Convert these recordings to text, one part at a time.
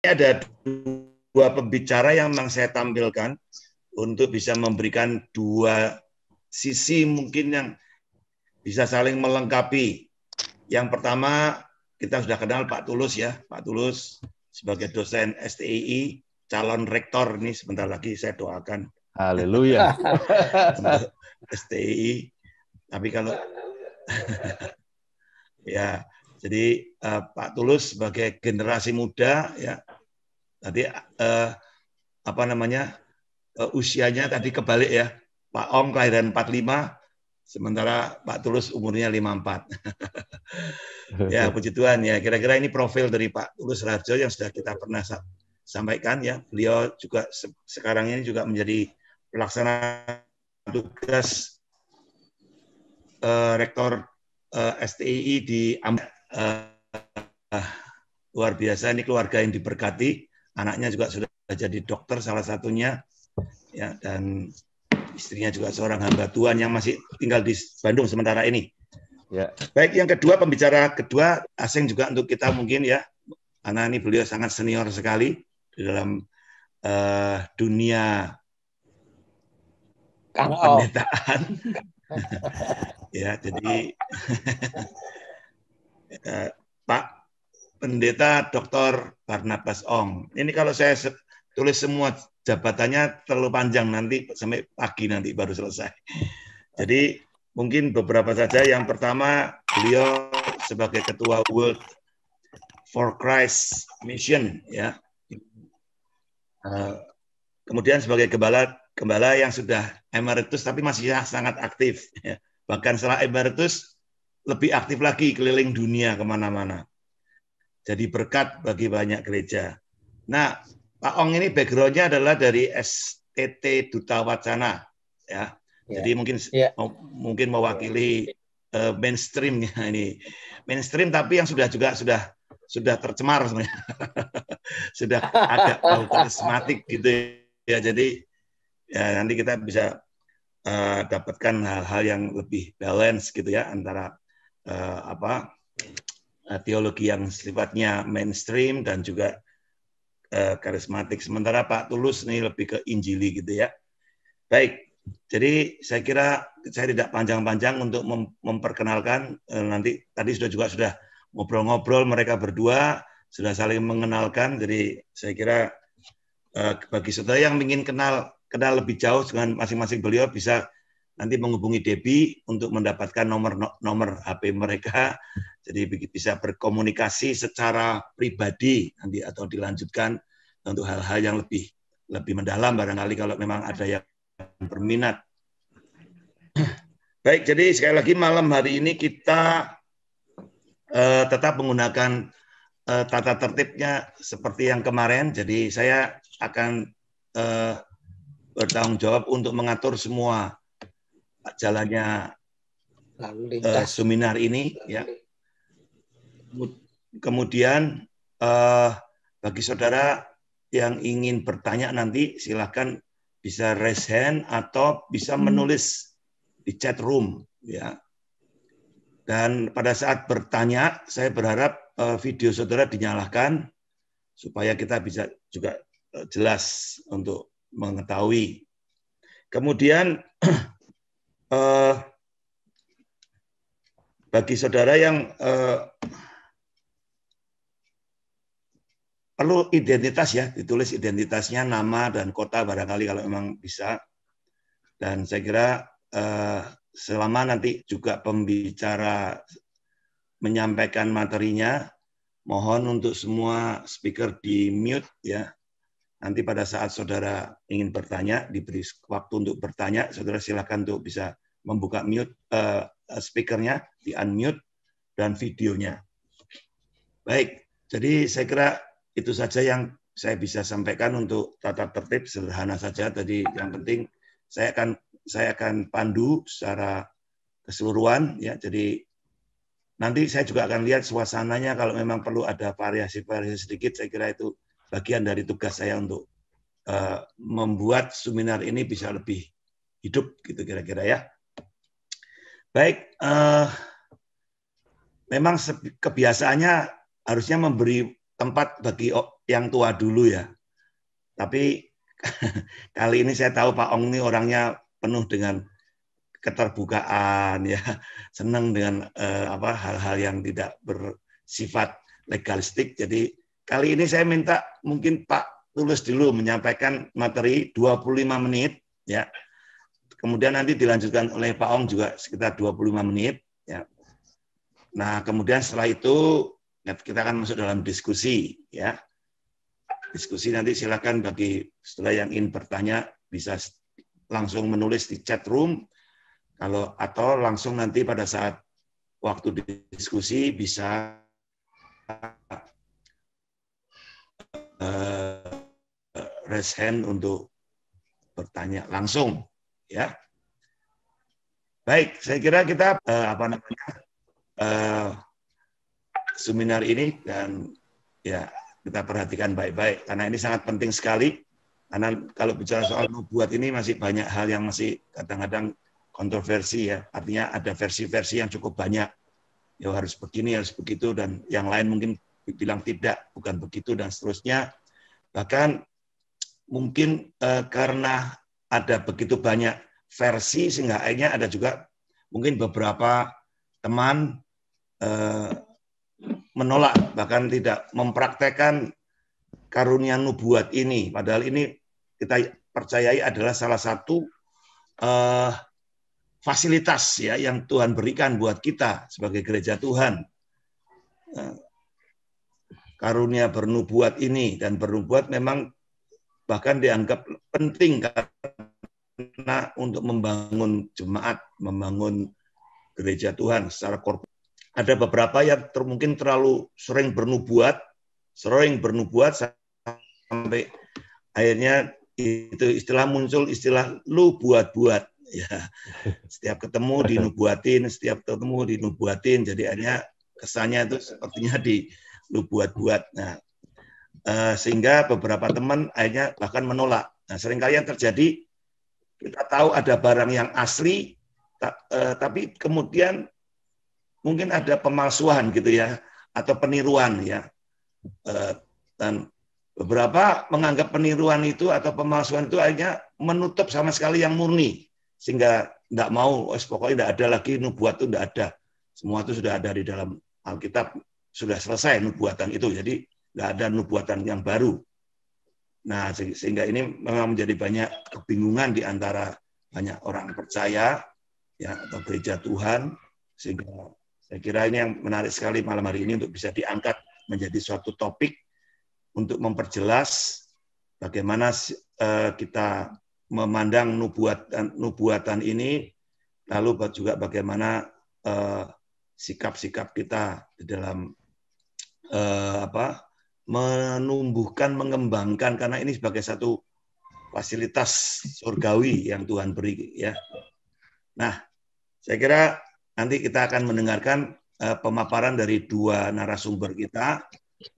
ada dua pembicara yang memang saya tampilkan untuk bisa memberikan dua sisi mungkin yang bisa saling melengkapi. Yang pertama, kita sudah kenal Pak Tulus ya, Pak Tulus sebagai dosen STII, calon rektor nih sebentar lagi saya doakan. Haleluya. STII. Tapi kalau ya, jadi uh, Pak Tulus sebagai generasi muda ya tadi eh, apa namanya eh, usianya tadi kebalik ya Pak Om kelahiran 45 sementara Pak Tulus umurnya 54 ya puji Tuhan ya kira-kira ini profil dari Pak Tulus Rajo yang sudah kita pernah sampaikan ya beliau juga se sekarang ini juga menjadi pelaksana tugas eh, rektor eh, STII di eh, luar biasa ini keluarga yang diberkati anaknya juga sudah jadi dokter salah satunya ya dan istrinya juga seorang hamba Tuhan yang masih tinggal di Bandung sementara ini. Ya. Baik, yang kedua pembicara kedua asing juga untuk kita mungkin ya. Karena ini beliau sangat senior sekali di dalam uh, dunia Kang ya, jadi eh, Pak Pendeta Dr. Barnabas Ong. Ini kalau saya tulis semua jabatannya terlalu panjang nanti sampai pagi nanti baru selesai. Jadi mungkin beberapa saja. Yang pertama beliau sebagai ketua World for Christ Mission ya. Eh, kemudian sebagai gembala gembala yang sudah emeritus tapi masih sangat aktif ya. Bahkan setelah emeritus lebih aktif lagi keliling dunia kemana-mana jadi berkat bagi banyak gereja. Nah, Pak Ong ini backgroundnya adalah dari STT Duta Wacana, ya. ya. Jadi mungkin ya. mungkin mewakili uh, mainstreamnya ini, mainstream tapi yang sudah juga sudah sudah tercemar sudah ada bau karismatik gitu ya. Jadi ya nanti kita bisa uh, dapatkan hal-hal yang lebih balance gitu ya antara uh, apa Eh, teologi yang sifatnya mainstream dan juga eh, karismatik. Sementara Pak Tulus ini lebih ke Injili gitu ya. Baik, jadi saya kira saya tidak panjang-panjang untuk memperkenalkan eh, nanti tadi sudah juga sudah ngobrol-ngobrol mereka berdua sudah saling mengenalkan. Jadi saya kira bagi saudara yang ingin kenal kenal lebih jauh dengan masing-masing beliau bisa nanti menghubungi Debi untuk mendapatkan nomor nomor HP mereka jadi bisa berkomunikasi secara pribadi nanti atau dilanjutkan untuk hal-hal yang lebih lebih mendalam barangkali kalau memang ada yang berminat. Baik, jadi sekali lagi malam hari ini kita uh, tetap menggunakan uh, tata tertibnya seperti yang kemarin. Jadi saya akan uh, bertanggung jawab untuk mengatur semua jalannya uh, seminar ini ya. Kemudian uh, bagi saudara yang ingin bertanya nanti silahkan bisa raise hand atau bisa hmm. menulis di chat room ya. Dan pada saat bertanya saya berharap uh, video saudara dinyalakan supaya kita bisa juga uh, jelas untuk mengetahui. Kemudian eh, bagi saudara yang eh, perlu identitas ya, ditulis identitasnya, nama dan kota barangkali kalau memang bisa. Dan saya kira eh, selama nanti juga pembicara menyampaikan materinya, mohon untuk semua speaker di mute ya, Nanti pada saat saudara ingin bertanya, diberi waktu untuk bertanya, saudara silakan untuk bisa membuka mute uh, speakernya, di unmute dan videonya. Baik, jadi saya kira itu saja yang saya bisa sampaikan untuk tata tertib sederhana saja. Tadi yang penting saya akan saya akan pandu secara keseluruhan ya. Jadi nanti saya juga akan lihat suasananya kalau memang perlu ada variasi-variasi sedikit saya kira itu bagian dari tugas saya untuk uh, membuat seminar ini bisa lebih hidup gitu kira-kira ya. Baik, uh, memang kebiasaannya harusnya memberi tempat bagi yang tua dulu ya. Tapi kali ini saya tahu Pak Ong ini orangnya penuh dengan keterbukaan ya, senang dengan uh, apa hal-hal yang tidak bersifat legalistik. Jadi Kali ini saya minta mungkin Pak Tulus dulu menyampaikan materi 25 menit ya. Kemudian nanti dilanjutkan oleh Pak Ong juga sekitar 25 menit ya. Nah, kemudian setelah itu kita akan masuk dalam diskusi ya. Diskusi nanti silakan bagi setelah yang ingin bertanya bisa langsung menulis di chat room kalau atau langsung nanti pada saat waktu diskusi bisa uh, raise hand untuk bertanya langsung ya. Baik, saya kira kita uh, apa namanya uh, seminar ini dan ya kita perhatikan baik-baik karena ini sangat penting sekali karena kalau bicara soal nubuat ini masih banyak hal yang masih kadang-kadang kontroversi ya artinya ada versi-versi yang cukup banyak ya harus begini harus begitu dan yang lain mungkin dibilang tidak, bukan begitu dan seterusnya. Bahkan mungkin eh, karena ada begitu banyak versi sehingga akhirnya ada juga mungkin beberapa teman eh, menolak bahkan tidak mempraktekkan karunia nubuat ini. Padahal ini kita percayai adalah salah satu eh, fasilitas ya yang Tuhan berikan buat kita sebagai gereja Tuhan karunia bernubuat ini dan bernubuat memang bahkan dianggap penting karena untuk membangun jemaat, membangun gereja Tuhan secara korporat. Ada beberapa yang ter, mungkin terlalu sering bernubuat, sering bernubuat sampai akhirnya itu istilah muncul istilah lu buat-buat ya setiap ketemu dinubuatin setiap ketemu dinubuatin jadi akhirnya kesannya itu sepertinya di lu buat-buat. Nah, eh, sehingga beberapa teman akhirnya bahkan menolak. Nah, seringkali yang terjadi kita tahu ada barang yang asli, ta, eh, tapi kemudian mungkin ada pemalsuan gitu ya, atau peniruan ya. Eh, dan beberapa menganggap peniruan itu atau pemalsuan itu akhirnya menutup sama sekali yang murni, sehingga tidak mau, oh, pokoknya tidak ada lagi nubuat itu tidak ada. Semua itu sudah ada di dalam Alkitab sudah selesai nubuatan itu. Jadi nggak ada nubuatan yang baru. Nah, sehingga ini memang menjadi banyak kebingungan di antara banyak orang percaya ya atau gereja Tuhan sehingga saya kira ini yang menarik sekali malam hari ini untuk bisa diangkat menjadi suatu topik untuk memperjelas bagaimana eh, kita memandang nubuatan nubuatan ini lalu juga bagaimana eh, sikap-sikap kita di dalam eh, apa menumbuhkan, mengembangkan karena ini sebagai satu fasilitas surgawi yang Tuhan beri ya. Nah, saya kira nanti kita akan mendengarkan eh, pemaparan dari dua narasumber kita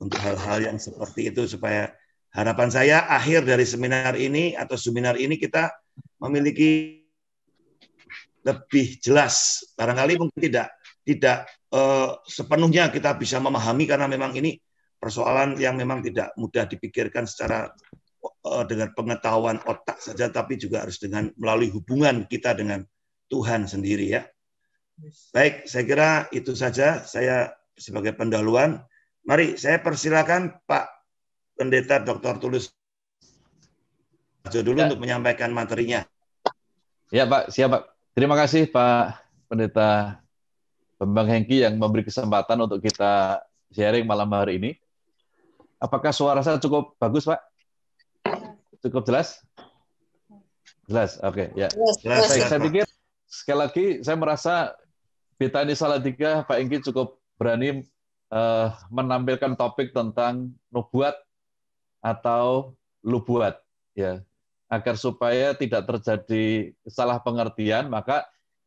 untuk hal-hal yang seperti itu supaya harapan saya akhir dari seminar ini atau seminar ini kita memiliki lebih jelas barangkali mungkin tidak tidak uh, sepenuhnya kita bisa memahami karena memang ini persoalan yang memang tidak mudah dipikirkan secara uh, dengan pengetahuan otak saja tapi juga harus dengan melalui hubungan kita dengan Tuhan sendiri ya. Baik, saya kira itu saja saya sebagai pendahuluan. Mari saya persilakan Pak Pendeta Dr. Tulus dulu ya. untuk menyampaikan materinya. Ya Pak, siap Pak. Terima kasih Pak Pendeta Bambang Hengki yang memberi kesempatan untuk kita sharing malam hari ini. Apakah suara saya cukup bagus, Pak? Cukup jelas? Jelas, oke. Okay, ya. Yes, yes, saya, yes, saya pikir, sekali lagi, saya merasa salah Salatiga, Pak Hengki cukup berani uh, menampilkan topik tentang nubuat atau lubuat. ya agar supaya tidak terjadi salah pengertian, maka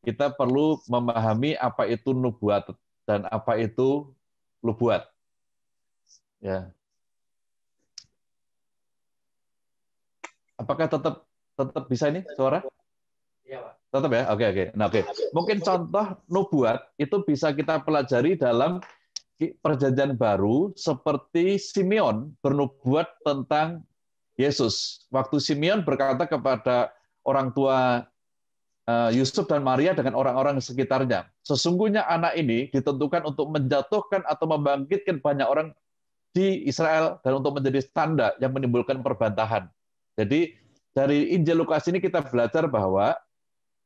kita perlu memahami apa itu nubuat dan apa itu lubuat. Ya. Apakah tetap tetap bisa ini suara? Iya, tetap ya? Oke, oke. Nah, oke. Mungkin contoh nubuat itu bisa kita pelajari dalam perjanjian baru seperti Simeon bernubuat tentang Yesus. Waktu Simeon berkata kepada orang tua Eh, Yusuf dan Maria dengan orang-orang sekitarnya. Sesungguhnya anak ini ditentukan untuk menjatuhkan atau membangkitkan banyak orang di Israel dan untuk menjadi tanda yang menimbulkan perbantahan. Jadi dari Injil Lukas ini kita belajar bahwa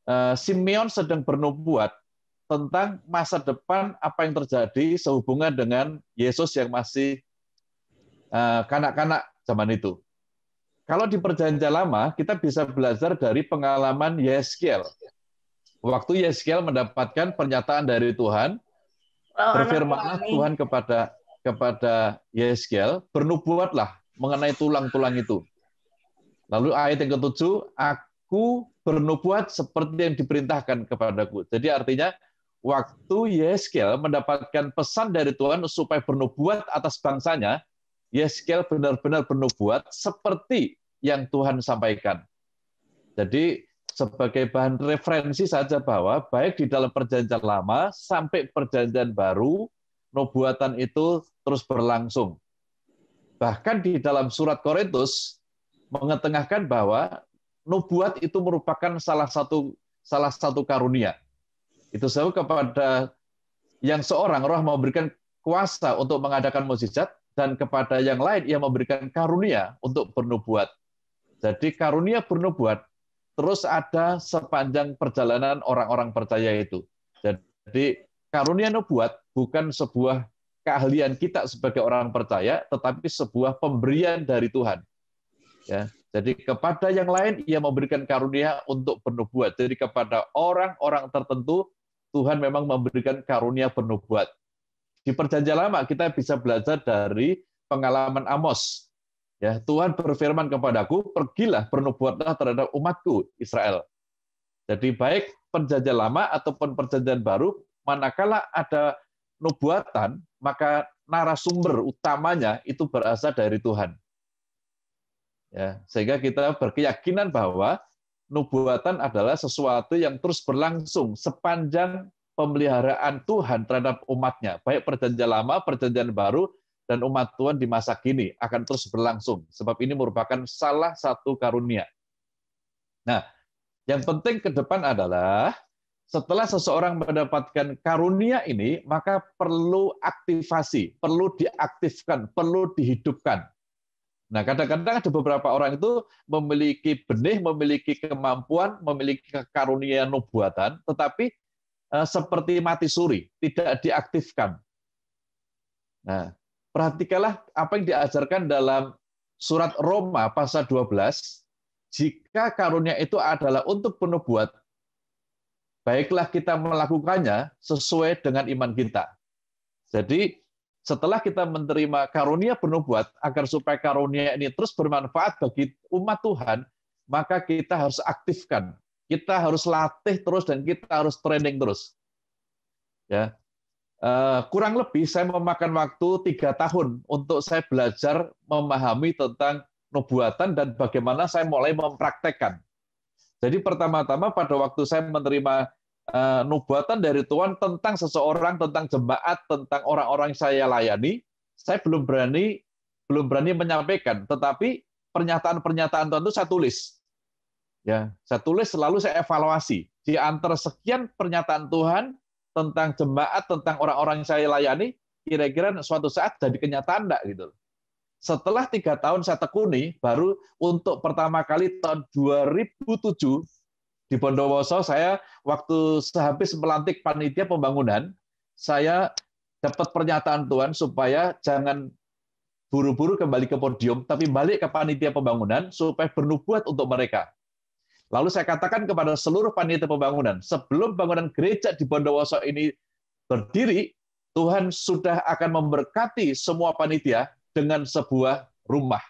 eh, Simeon sedang bernubuat tentang masa depan apa yang terjadi sehubungan dengan Yesus yang masih eh, kanak-kanak zaman itu. Kalau di perjanjian lama, kita bisa belajar dari pengalaman Yeskiel. Waktu Yeskiel mendapatkan pernyataan dari Tuhan, oh, berfirmanlah Tuhan kepada kepada Yeskiel, bernubuatlah mengenai tulang-tulang itu. Lalu ayat yang ketujuh, aku bernubuat seperti yang diperintahkan kepadaku. Jadi artinya waktu Yeskiel mendapatkan pesan dari Tuhan supaya bernubuat atas bangsanya, Yeskiel benar-benar bernubuat seperti yang Tuhan sampaikan. Jadi sebagai bahan referensi saja bahwa baik di dalam perjanjian lama sampai perjanjian baru, nubuatan itu terus berlangsung. Bahkan di dalam surat Korintus mengetengahkan bahwa nubuat itu merupakan salah satu salah satu karunia. Itu sebab kepada yang seorang roh memberikan kuasa untuk mengadakan mukjizat dan kepada yang lain ia memberikan karunia untuk bernubuat. Jadi karunia bernubuat terus ada sepanjang perjalanan orang-orang percaya itu. Jadi karunia nubuat bukan sebuah keahlian kita sebagai orang percaya, tetapi sebuah pemberian dari Tuhan. Ya, jadi kepada yang lain ia memberikan karunia untuk bernubuat. Jadi kepada orang-orang tertentu Tuhan memang memberikan karunia bernubuat. Di perjanjian lama kita bisa belajar dari pengalaman Amos Ya, Tuhan berfirman kepadaku, pergilah bernubuatlah terhadap umatku Israel. Jadi baik perjanjian lama ataupun perjanjian baru, manakala ada nubuatan, maka narasumber utamanya itu berasal dari Tuhan. Ya, sehingga kita berkeyakinan bahwa nubuatan adalah sesuatu yang terus berlangsung sepanjang pemeliharaan Tuhan terhadap umatnya, baik perjanjian lama, perjanjian baru, dan umat Tuhan di masa kini akan terus berlangsung, sebab ini merupakan salah satu karunia. Nah, yang penting ke depan adalah setelah seseorang mendapatkan karunia ini, maka perlu aktivasi, perlu diaktifkan, perlu dihidupkan. Nah, kadang-kadang ada beberapa orang itu memiliki benih, memiliki kemampuan, memiliki karunia nubuatan, tetapi eh, seperti mati suri, tidak diaktifkan. Nah, Perhatikanlah apa yang diajarkan dalam surat Roma pasal 12. Jika karunia itu adalah untuk penubuat, baiklah kita melakukannya sesuai dengan iman kita. Jadi setelah kita menerima karunia penubuat, agar supaya karunia ini terus bermanfaat bagi umat Tuhan, maka kita harus aktifkan, kita harus latih terus dan kita harus training terus. Ya, Eh, kurang lebih saya memakan waktu tiga tahun untuk saya belajar memahami tentang nubuatan dan bagaimana saya mulai mempraktekkan. Jadi pertama-tama pada waktu saya menerima eh, nubuatan dari Tuhan tentang seseorang, tentang jemaat, tentang orang-orang saya layani, saya belum berani belum berani menyampaikan, tetapi pernyataan-pernyataan Tuhan itu saya tulis. Ya, saya tulis selalu saya evaluasi. Di antara sekian pernyataan Tuhan, tentang jemaat, tentang orang-orang yang saya layani, kira-kira suatu saat jadi kenyataan enggak gitu. Setelah tiga tahun saya tekuni, baru untuk pertama kali tahun 2007 di Bondowoso saya waktu sehabis melantik panitia pembangunan, saya dapat pernyataan Tuhan supaya jangan buru-buru kembali ke podium, tapi balik ke panitia pembangunan supaya bernubuat untuk mereka. Lalu saya katakan kepada seluruh panitia pembangunan, sebelum bangunan gereja di Bondowoso ini berdiri, Tuhan sudah akan memberkati semua panitia dengan sebuah rumah.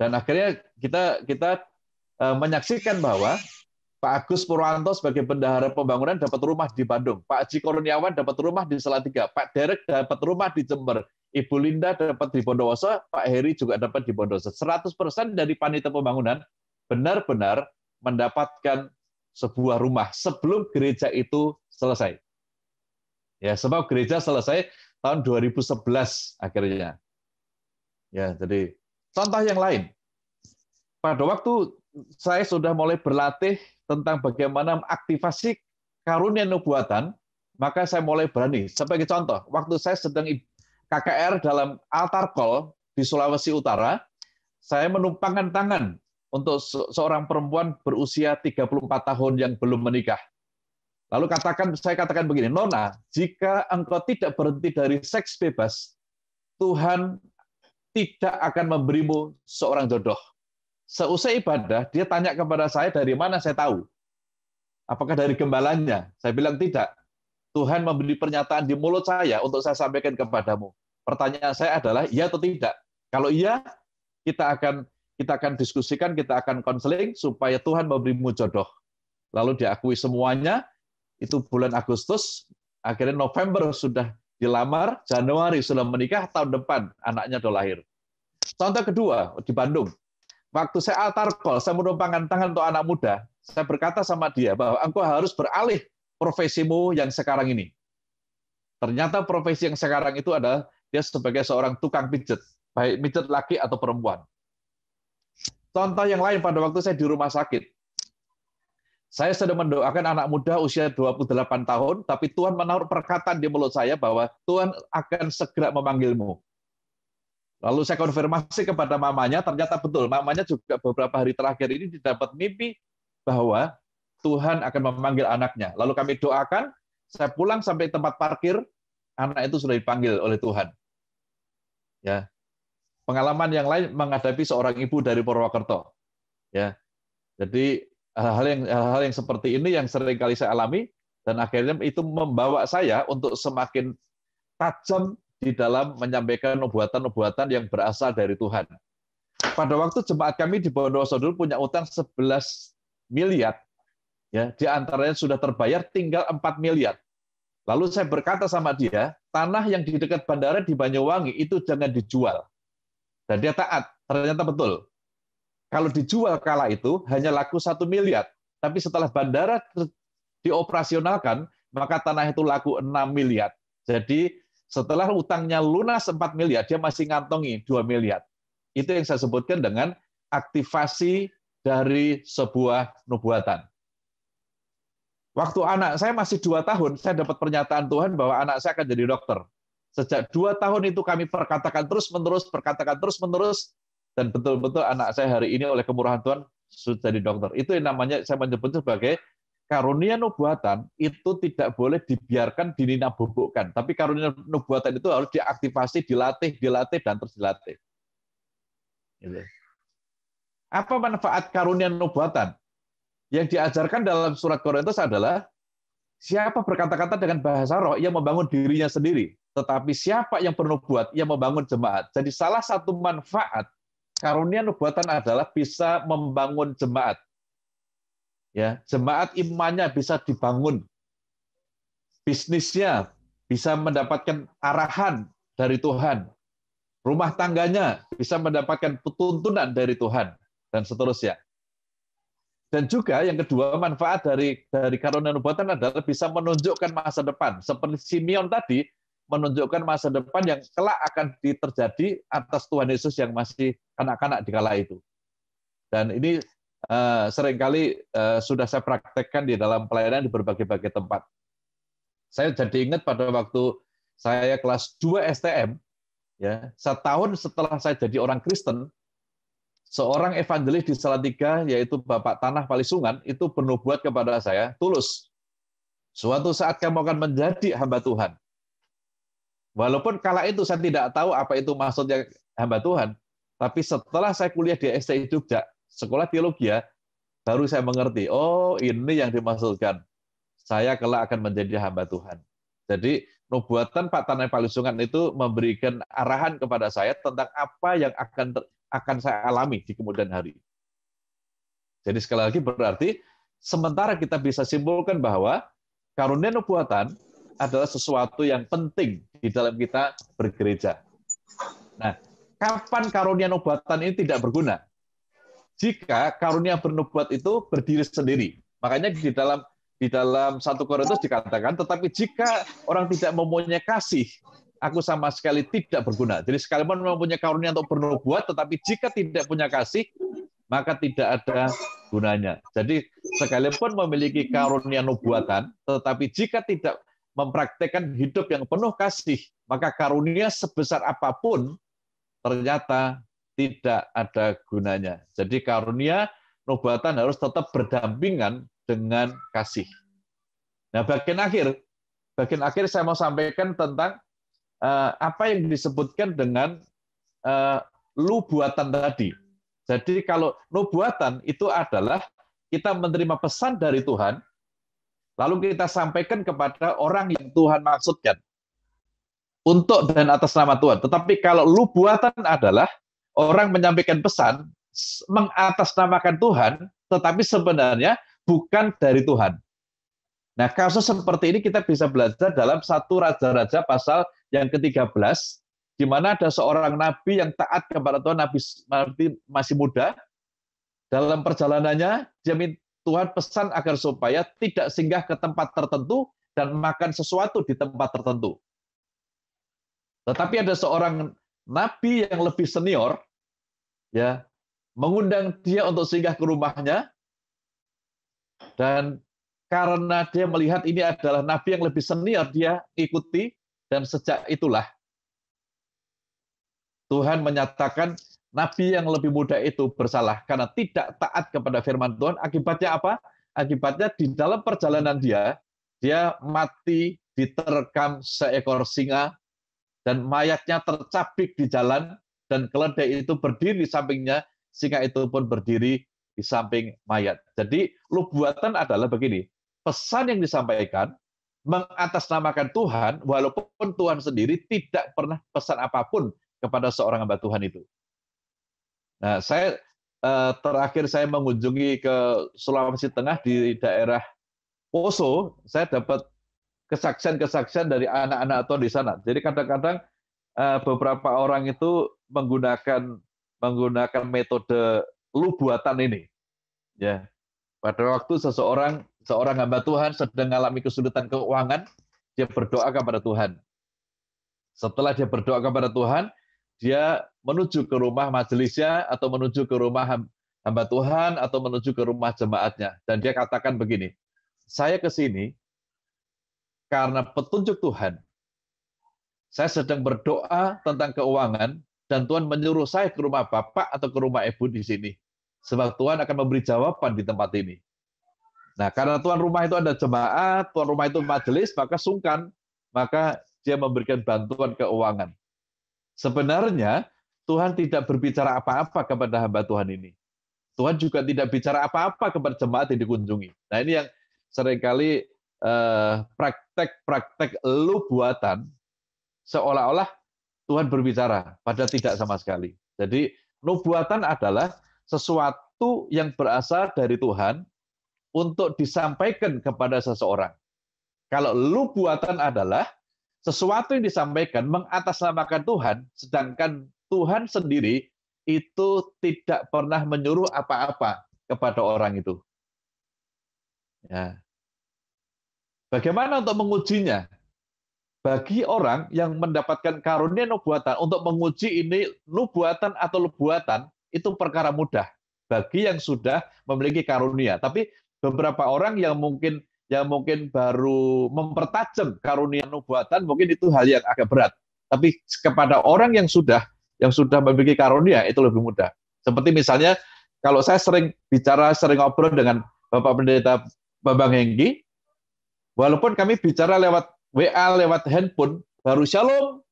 Dan akhirnya kita kita e, menyaksikan bahwa Pak Agus Purwanto sebagai bendahara pembangunan dapat rumah di Bandung, Pak Haji Kurniawan dapat rumah di Salatiga, Pak Derek dapat rumah di Jember, Ibu Linda dapat di Bondowoso, Pak Heri juga dapat di Bondowoso. 100% dari panitia pembangunan benar-benar mendapatkan sebuah rumah sebelum gereja itu selesai. Ya, sebab gereja selesai tahun 2011 akhirnya. Ya, jadi contoh yang lain. Pada waktu saya sudah mulai berlatih tentang bagaimana aktivasi karunia nubuatan, maka saya mulai berani. Sebagai contoh, waktu saya sedang KKR dalam altar call di Sulawesi Utara, saya menumpangkan tangan untuk seorang perempuan berusia 34 tahun yang belum menikah. Lalu katakan saya katakan begini, Nona, jika engkau tidak berhenti dari seks bebas, Tuhan tidak akan memberimu seorang jodoh. Seusai ibadah, dia tanya kepada saya dari mana saya tahu. Apakah dari gembalanya? Saya bilang tidak. Tuhan memberi pernyataan di mulut saya untuk saya sampaikan kepadamu. Pertanyaan saya adalah iya atau tidak. Kalau iya, kita akan kita akan diskusikan, kita akan konseling supaya Tuhan memberimu jodoh. Lalu diakui semuanya, itu bulan Agustus, akhirnya November sudah dilamar, Januari sudah menikah, tahun depan anaknya sudah lahir. Contoh kedua, di Bandung. Waktu saya altar call, saya menumpangkan tangan untuk anak muda, saya berkata sama dia bahwa engkau harus beralih profesimu yang sekarang ini. Ternyata profesi yang sekarang itu adalah dia sebagai seorang tukang pijat, baik pijat laki atau perempuan. Contoh yang lain pada waktu saya di rumah sakit. Saya sedang mendoakan anak muda usia 28 tahun, tapi Tuhan menaruh perkataan di mulut saya bahwa Tuhan akan segera memanggilmu. Lalu saya konfirmasi kepada mamanya, ternyata betul. Mamanya juga beberapa hari terakhir ini didapat mimpi bahwa Tuhan akan memanggil anaknya. Lalu kami doakan, saya pulang sampai tempat parkir, anak itu sudah dipanggil oleh Tuhan. Ya, pengalaman yang lain menghadapi seorang ibu dari Purwokerto. Ya. Jadi hal-hal yang hal yang seperti ini yang sering kali saya alami dan akhirnya itu membawa saya untuk semakin tajam di dalam menyampaikan nubuatan-nubuatan yang berasal dari Tuhan. Pada waktu jemaat kami di Bondowoso dulu punya utang 11 miliar. Ya, di antaranya sudah terbayar tinggal 4 miliar. Lalu saya berkata sama dia, tanah yang di dekat bandara di Banyuwangi itu jangan dijual. Dan dia taat, ternyata betul. Kalau dijual kala itu hanya laku satu miliar, tapi setelah bandara dioperasionalkan, maka tanah itu laku 6 miliar. Jadi setelah utangnya lunas 4 miliar, dia masih ngantongi 2 miliar. Itu yang saya sebutkan dengan aktivasi dari sebuah nubuatan. Waktu anak saya masih dua tahun, saya dapat pernyataan Tuhan bahwa anak saya akan jadi dokter. Sejak dua tahun itu kami perkatakan terus-menerus, perkatakan terus-menerus, dan betul-betul anak saya hari ini oleh kemurahan Tuhan sudah jadi dokter. Itu yang namanya saya menyebut sebagai karunia nubuatan itu tidak boleh dibiarkan dinina bubukkan. Tapi karunia nubuatan itu harus diaktifasi, dilatih, dilatih, dan terus dilatih. Gitu. Apa manfaat karunia nubuatan? Yang diajarkan dalam surat Korintus adalah siapa berkata-kata dengan bahasa roh yang membangun dirinya sendiri. Tetapi siapa yang bernubuat? Yang membangun jemaat. Jadi salah satu manfaat karunia nubuatan adalah bisa membangun jemaat. Ya, jemaat imannya bisa dibangun. Bisnisnya bisa mendapatkan arahan dari Tuhan. Rumah tangganya bisa mendapatkan petuntunan dari Tuhan dan seterusnya. Dan juga yang kedua manfaat dari dari karunia nubuatan adalah bisa menunjukkan masa depan. Seperti Simeon tadi, menunjukkan masa depan yang kelak akan terjadi atas Tuhan Yesus yang masih kanak-kanak di kala itu. Dan ini uh, seringkali uh, sudah saya praktekkan di dalam pelayanan di berbagai-bagai tempat. Saya jadi ingat pada waktu saya kelas 2 STM, ya setahun setelah saya jadi orang Kristen, seorang evangelis di Salatiga, yaitu Bapak Tanah Palisungan, itu penuh buat kepada saya, tulus, suatu saat kamu akan menjadi hamba Tuhan. Walaupun kala itu saya tidak tahu apa itu maksudnya hamba Tuhan, tapi setelah saya kuliah di STI Jogja, sekolah teologi ya, baru saya mengerti, oh ini yang dimaksudkan. Saya kelak akan menjadi hamba Tuhan. Jadi nubuatan Pak Tanai Palusungan itu memberikan arahan kepada saya tentang apa yang akan akan saya alami di kemudian hari. Jadi sekali lagi berarti sementara kita bisa simpulkan bahwa karunia nubuatan adalah sesuatu yang penting di dalam kita bergereja. Nah, kapan karunia nubuatan ini tidak berguna? Jika karunia bernubuat itu berdiri sendiri. Makanya di dalam di dalam satu Korintus dikatakan, tetapi jika orang tidak mempunyai kasih, aku sama sekali tidak berguna. Jadi sekalipun mempunyai karunia untuk bernubuat, tetapi jika tidak punya kasih, maka tidak ada gunanya. Jadi sekalipun memiliki karunia nubuatan, tetapi jika tidak mempraktekkan hidup yang penuh kasih, maka karunia sebesar apapun ternyata tidak ada gunanya. Jadi karunia nubuatan harus tetap berdampingan dengan kasih. Nah, bagian akhir, bagian akhir saya mau sampaikan tentang eh, apa yang disebutkan dengan lubuatan eh, tadi. Jadi kalau nubuatan itu adalah kita menerima pesan dari Tuhan, Lalu kita sampaikan kepada orang yang Tuhan maksudkan. Untuk dan atas nama Tuhan. Tetapi kalau lu buatan adalah orang menyampaikan pesan, mengatasnamakan Tuhan, tetapi sebenarnya bukan dari Tuhan. Nah, kasus seperti ini kita bisa belajar dalam satu raja-raja pasal yang ke-13 di mana ada seorang nabi yang taat kepada Tuhan, nabi, masih muda. Dalam perjalanannya dia Tuhan pesan agar supaya tidak singgah ke tempat tertentu dan makan sesuatu di tempat tertentu. Tetapi ada seorang nabi yang lebih senior ya, mengundang dia untuk singgah ke rumahnya dan karena dia melihat ini adalah nabi yang lebih senior dia ikuti dan sejak itulah Tuhan menyatakan Nabi yang lebih muda itu bersalah karena tidak taat kepada firman Tuhan. Akibatnya apa? Akibatnya di dalam perjalanan dia, dia mati diterkam seekor singa dan mayatnya tercabik di jalan dan keledai itu berdiri di sampingnya, singa itu pun berdiri di samping mayat. Jadi lubuatan adalah begini, pesan yang disampaikan mengatasnamakan Tuhan walaupun Tuhan sendiri tidak pernah pesan apapun kepada seorang hamba Tuhan itu. Nah, saya eh, terakhir saya mengunjungi ke Sulawesi Tengah di daerah Poso, saya dapat kesaksian-kesaksian dari anak-anak atau di sana. Jadi kadang-kadang eh, beberapa orang itu menggunakan menggunakan metode lu ini. Ya. Pada waktu seseorang seorang hamba Tuhan sedang mengalami kesulitan keuangan, dia berdoa kepada Tuhan. Setelah dia berdoa kepada Tuhan, dia menuju ke rumah majelisnya atau menuju ke rumah hamba Tuhan atau menuju ke rumah jemaatnya. Dan dia katakan begini, saya ke sini karena petunjuk Tuhan. Saya sedang berdoa tentang keuangan dan Tuhan menyuruh saya ke rumah Bapak atau ke rumah Ibu di sini. Sebab Tuhan akan memberi jawaban di tempat ini. Nah, karena tuan rumah itu ada jemaat, tuan rumah itu majelis, maka sungkan, maka dia memberikan bantuan keuangan. Sebenarnya Tuhan tidak berbicara apa-apa kepada hamba Tuhan ini. Tuhan juga tidak bicara apa-apa kepada jemaat yang dikunjungi. Nah ini yang seringkali eh, praktek-praktek lu buatan seolah-olah Tuhan berbicara, padahal tidak sama sekali. Jadi nubuatan adalah sesuatu yang berasal dari Tuhan untuk disampaikan kepada seseorang. Kalau lu buatan adalah sesuatu yang disampaikan mengatasnamakan Tuhan, sedangkan Tuhan sendiri itu tidak pernah menyuruh apa-apa kepada orang itu. Ya. Bagaimana untuk mengujinya? Bagi orang yang mendapatkan karunia nubuatan, untuk menguji ini nubuatan atau lebuatan, itu perkara mudah bagi yang sudah memiliki karunia. Tapi beberapa orang yang mungkin yang mungkin baru mempertajam karunia nubuatan mungkin itu hal yang agak berat. Tapi kepada orang yang sudah yang sudah memiliki karunia itu lebih mudah. Seperti misalnya kalau saya sering bicara, sering ngobrol dengan Bapak Pendeta Bambang Hengki, walaupun kami bicara lewat WA, lewat handphone, baru shalom,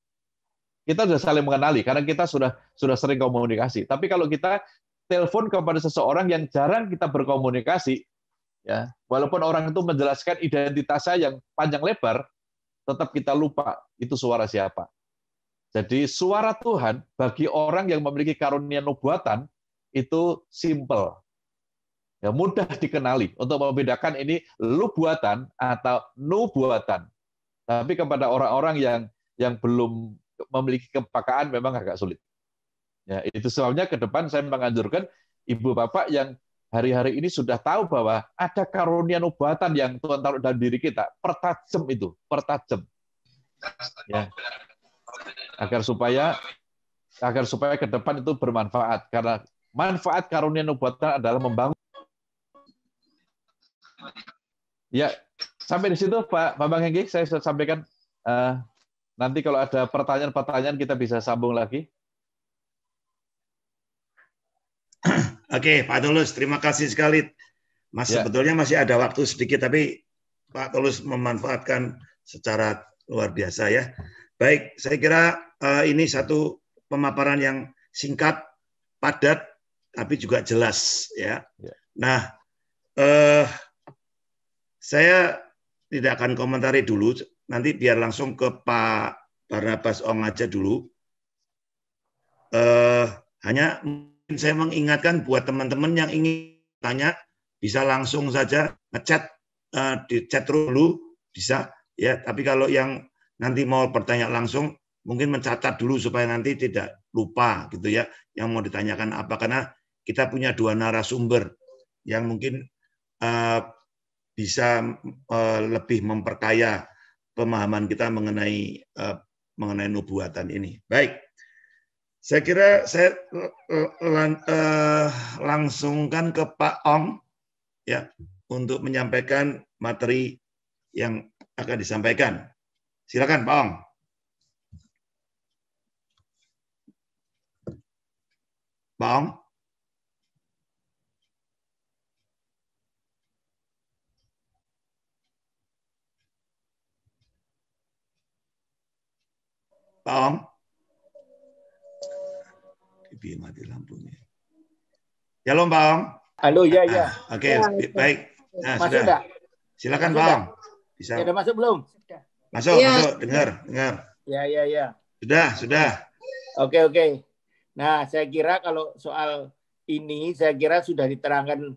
kita sudah saling mengenali karena kita sudah sudah sering komunikasi. Tapi kalau kita telepon kepada seseorang yang jarang kita berkomunikasi, ya walaupun orang itu menjelaskan identitasnya yang panjang lebar, tetap kita lupa itu suara siapa. Jadi suara Tuhan bagi orang yang memiliki karunia nubuatan itu simple. Ya, mudah dikenali untuk membedakan ini lubuatan atau nubuatan. Tapi kepada orang-orang yang yang belum memiliki kepakaan memang agak sulit. Ya, itu sebabnya ke depan saya menganjurkan ibu bapak yang hari-hari ini sudah tahu bahwa ada karunia nubuatan yang Tuhan taruh dalam diri kita, pertajam itu, pertajam. Ya agar supaya agar supaya ke depan itu bermanfaat karena manfaat karunia nubuatan adalah membangun ya sampai di situ Pak Bambang Hengki saya sampaikan uh, nanti kalau ada pertanyaan-pertanyaan kita bisa sambung lagi Oke, Pak Tulus, terima kasih sekali. Mas ya. sebetulnya masih ada waktu sedikit, tapi Pak Tulus memanfaatkan secara luar biasa ya. Baik, saya kira uh, ini satu pemaparan yang singkat, padat, tapi juga jelas ya. Yeah. Nah, uh, saya tidak akan komentari dulu, nanti biar langsung ke Pak Barabas Ong aja dulu. Uh, hanya mungkin saya mengingatkan buat teman-teman yang ingin tanya bisa langsung saja ngechat uh, di chat dulu bisa ya tapi kalau yang nanti mau bertanya langsung mungkin mencatat dulu supaya nanti tidak lupa gitu ya yang mau ditanyakan apa karena kita punya dua narasumber yang mungkin uh, bisa uh, lebih memperkaya pemahaman kita mengenai uh, mengenai nubuatan ini. Baik. Saya kira saya lang, uh, langsungkan ke Pak Ong ya untuk menyampaikan materi yang akan disampaikan. Silakan Pak Ong. Bom. Bom. Piye mati lampunya. Ya, Bang. Halo, ya, ya. Ah, Oke, okay. baik. Nah, masuk sudah. Silakan, Bang. Bisa. Sudah masuk belum? Masuk, ya. masuk. Dengar, dengar. Ya, ya, ya. Sudah, sudah. Oke, okay, oke. Okay. Nah, saya kira kalau soal ini, saya kira sudah diterangkan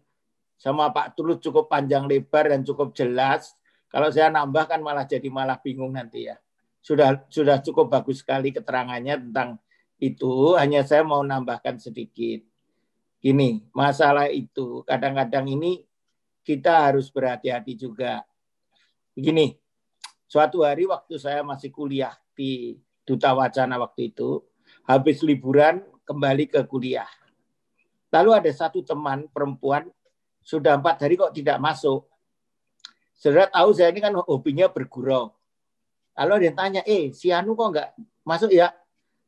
sama Pak Tulus cukup panjang lebar dan cukup jelas. Kalau saya nambahkan malah jadi malah bingung nanti ya. Sudah sudah cukup bagus sekali keterangannya tentang itu. Hanya saya mau nambahkan sedikit. Gini, masalah itu kadang-kadang ini kita harus berhati-hati juga. Begini, suatu hari waktu saya masih kuliah di Duta Wacana waktu itu, habis liburan kembali ke kuliah. Lalu ada satu teman perempuan sudah empat hari kok tidak masuk. Saudara tahu saya ini kan hobinya bergurau. Lalu dia tanya, eh si Anu kok nggak masuk ya?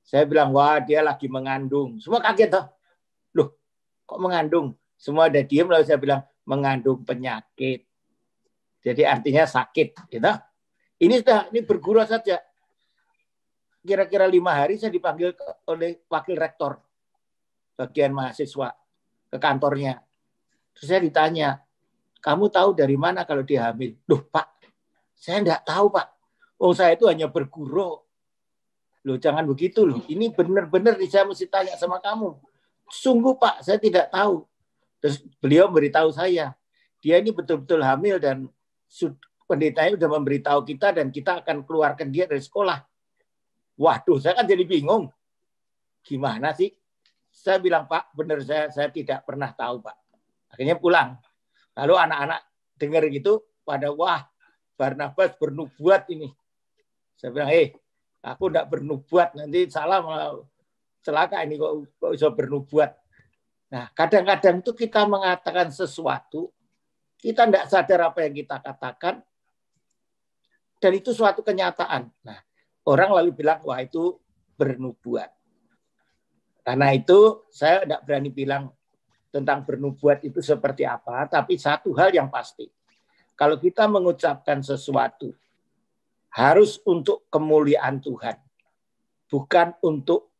Saya bilang, wah dia lagi mengandung. Semua kaget toh. Loh, kok mengandung? Semua ada diem lalu saya bilang, mengandung penyakit. Jadi artinya sakit. Gitu. Ini sudah, ini bergurau saja kira-kira lima hari saya dipanggil oleh wakil rektor bagian mahasiswa ke kantornya. Terus saya ditanya, kamu tahu dari mana kalau dia hamil? Loh Pak, saya enggak tahu Pak. Oh saya itu hanya berguru. Loh jangan begitu loh. Ini benar-benar saya mesti tanya sama kamu. Sungguh Pak, saya tidak tahu. Terus beliau beritahu saya, dia ini betul-betul hamil dan pendetanya sudah memberitahu kita dan kita akan keluarkan dia dari sekolah. Waduh, saya kan jadi bingung. Gimana sih? Saya bilang, Pak, benar saya, saya tidak pernah tahu, Pak. Akhirnya pulang. Lalu anak-anak dengar gitu, pada wah, Barnabas bernubuat ini. Saya bilang, eh, aku tidak bernubuat, nanti salah malah celaka ini kok, kok bisa bernubuat. Nah, kadang-kadang itu kita mengatakan sesuatu, kita tidak sadar apa yang kita katakan, dan itu suatu kenyataan. Nah, Orang lalu bilang, wah itu bernubuat. Karena itu saya tidak berani bilang tentang bernubuat itu seperti apa, tapi satu hal yang pasti. Kalau kita mengucapkan sesuatu, harus untuk kemuliaan Tuhan. Bukan untuk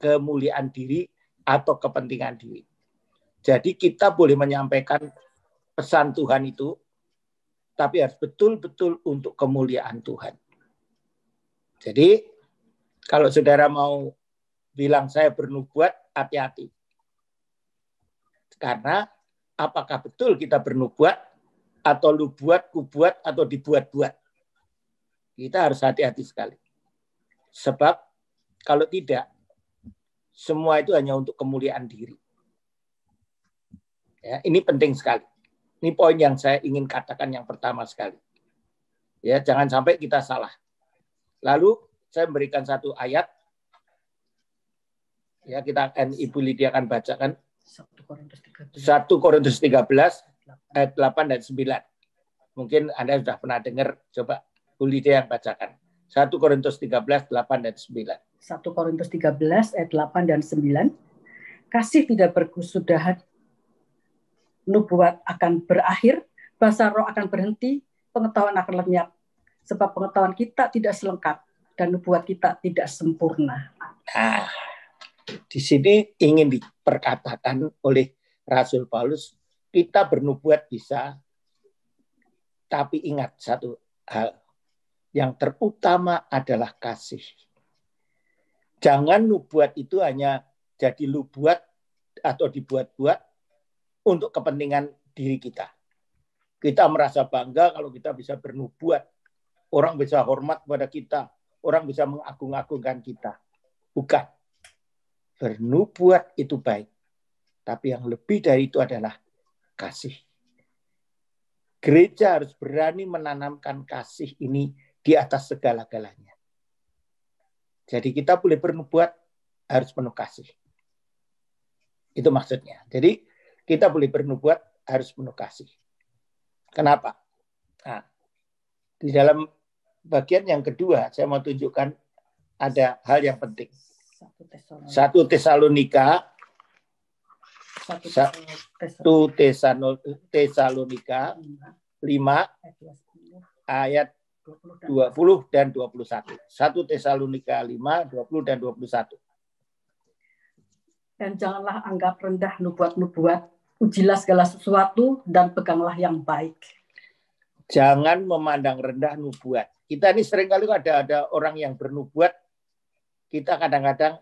kemuliaan diri atau kepentingan diri. Jadi kita boleh menyampaikan pesan Tuhan itu, tapi harus betul-betul untuk kemuliaan Tuhan. Jadi kalau saudara mau bilang saya bernubuat, hati-hati. Karena apakah betul kita bernubuat atau lu buat, ku buat, atau dibuat-buat. Kita harus hati-hati sekali. Sebab kalau tidak, semua itu hanya untuk kemuliaan diri. Ya, ini penting sekali. Ini poin yang saya ingin katakan yang pertama sekali. Ya, jangan sampai kita salah. Lalu saya memberikan satu ayat. Ya, kita akan Ibu Lydia akan bacakan. 1 Korintus 13 ayat 8 dan 9. Mungkin Anda sudah pernah dengar, coba Bu Lydia yang bacakan. 1 Korintus 13 8 dan 9. 1 Korintus 13 ayat 8 dan 9. Kasih tidak berkesudahan nubuat akan berakhir, bahasa roh akan berhenti, pengetahuan akan lenyap, sebab pengetahuan kita tidak selengkap dan nubuat kita tidak sempurna. Nah, di sini ingin diperkatakan oleh Rasul Paulus, kita bernubuat bisa, tapi ingat satu hal, yang terutama adalah kasih. Jangan nubuat itu hanya jadi lubuat atau dibuat-buat untuk kepentingan diri kita. Kita merasa bangga kalau kita bisa bernubuat Orang bisa hormat pada kita. Orang bisa mengagung-agungkan kita. Bukan. Bernubuat itu baik. Tapi yang lebih dari itu adalah kasih. Gereja harus berani menanamkan kasih ini di atas segala-galanya. Jadi kita boleh bernubuat harus penuh kasih. Itu maksudnya. Jadi kita boleh bernubuat harus penuh kasih. Kenapa? Nah, di dalam bagian yang kedua saya mau tunjukkan ada hal yang penting. Satu Tesalonika, satu Tesalonika, lima ayat 20 dan 21. Satu Tesalonika 5, 20 dan 21. Dan janganlah anggap rendah nubuat-nubuat, ujilah segala sesuatu dan peganglah yang baik. Jangan memandang rendah nubuat. Kita ini seringkali ada ada orang yang bernubuat, kita kadang-kadang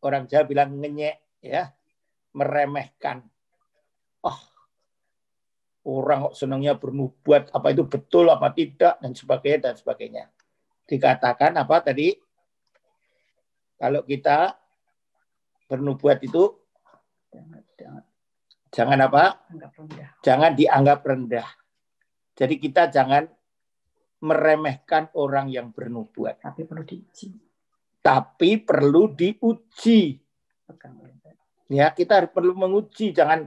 orang Jawa bilang ngenyek ya, meremehkan. Oh, orang kok senangnya bernubuat, apa itu betul apa tidak dan sebagainya dan sebagainya. Dikatakan apa tadi? Kalau kita bernubuat itu jangan apa? Jangan dianggap rendah. Jadi kita jangan meremehkan orang yang bernubuat. Tapi perlu diuji. Tapi perlu diuji. Ya, kita perlu menguji, jangan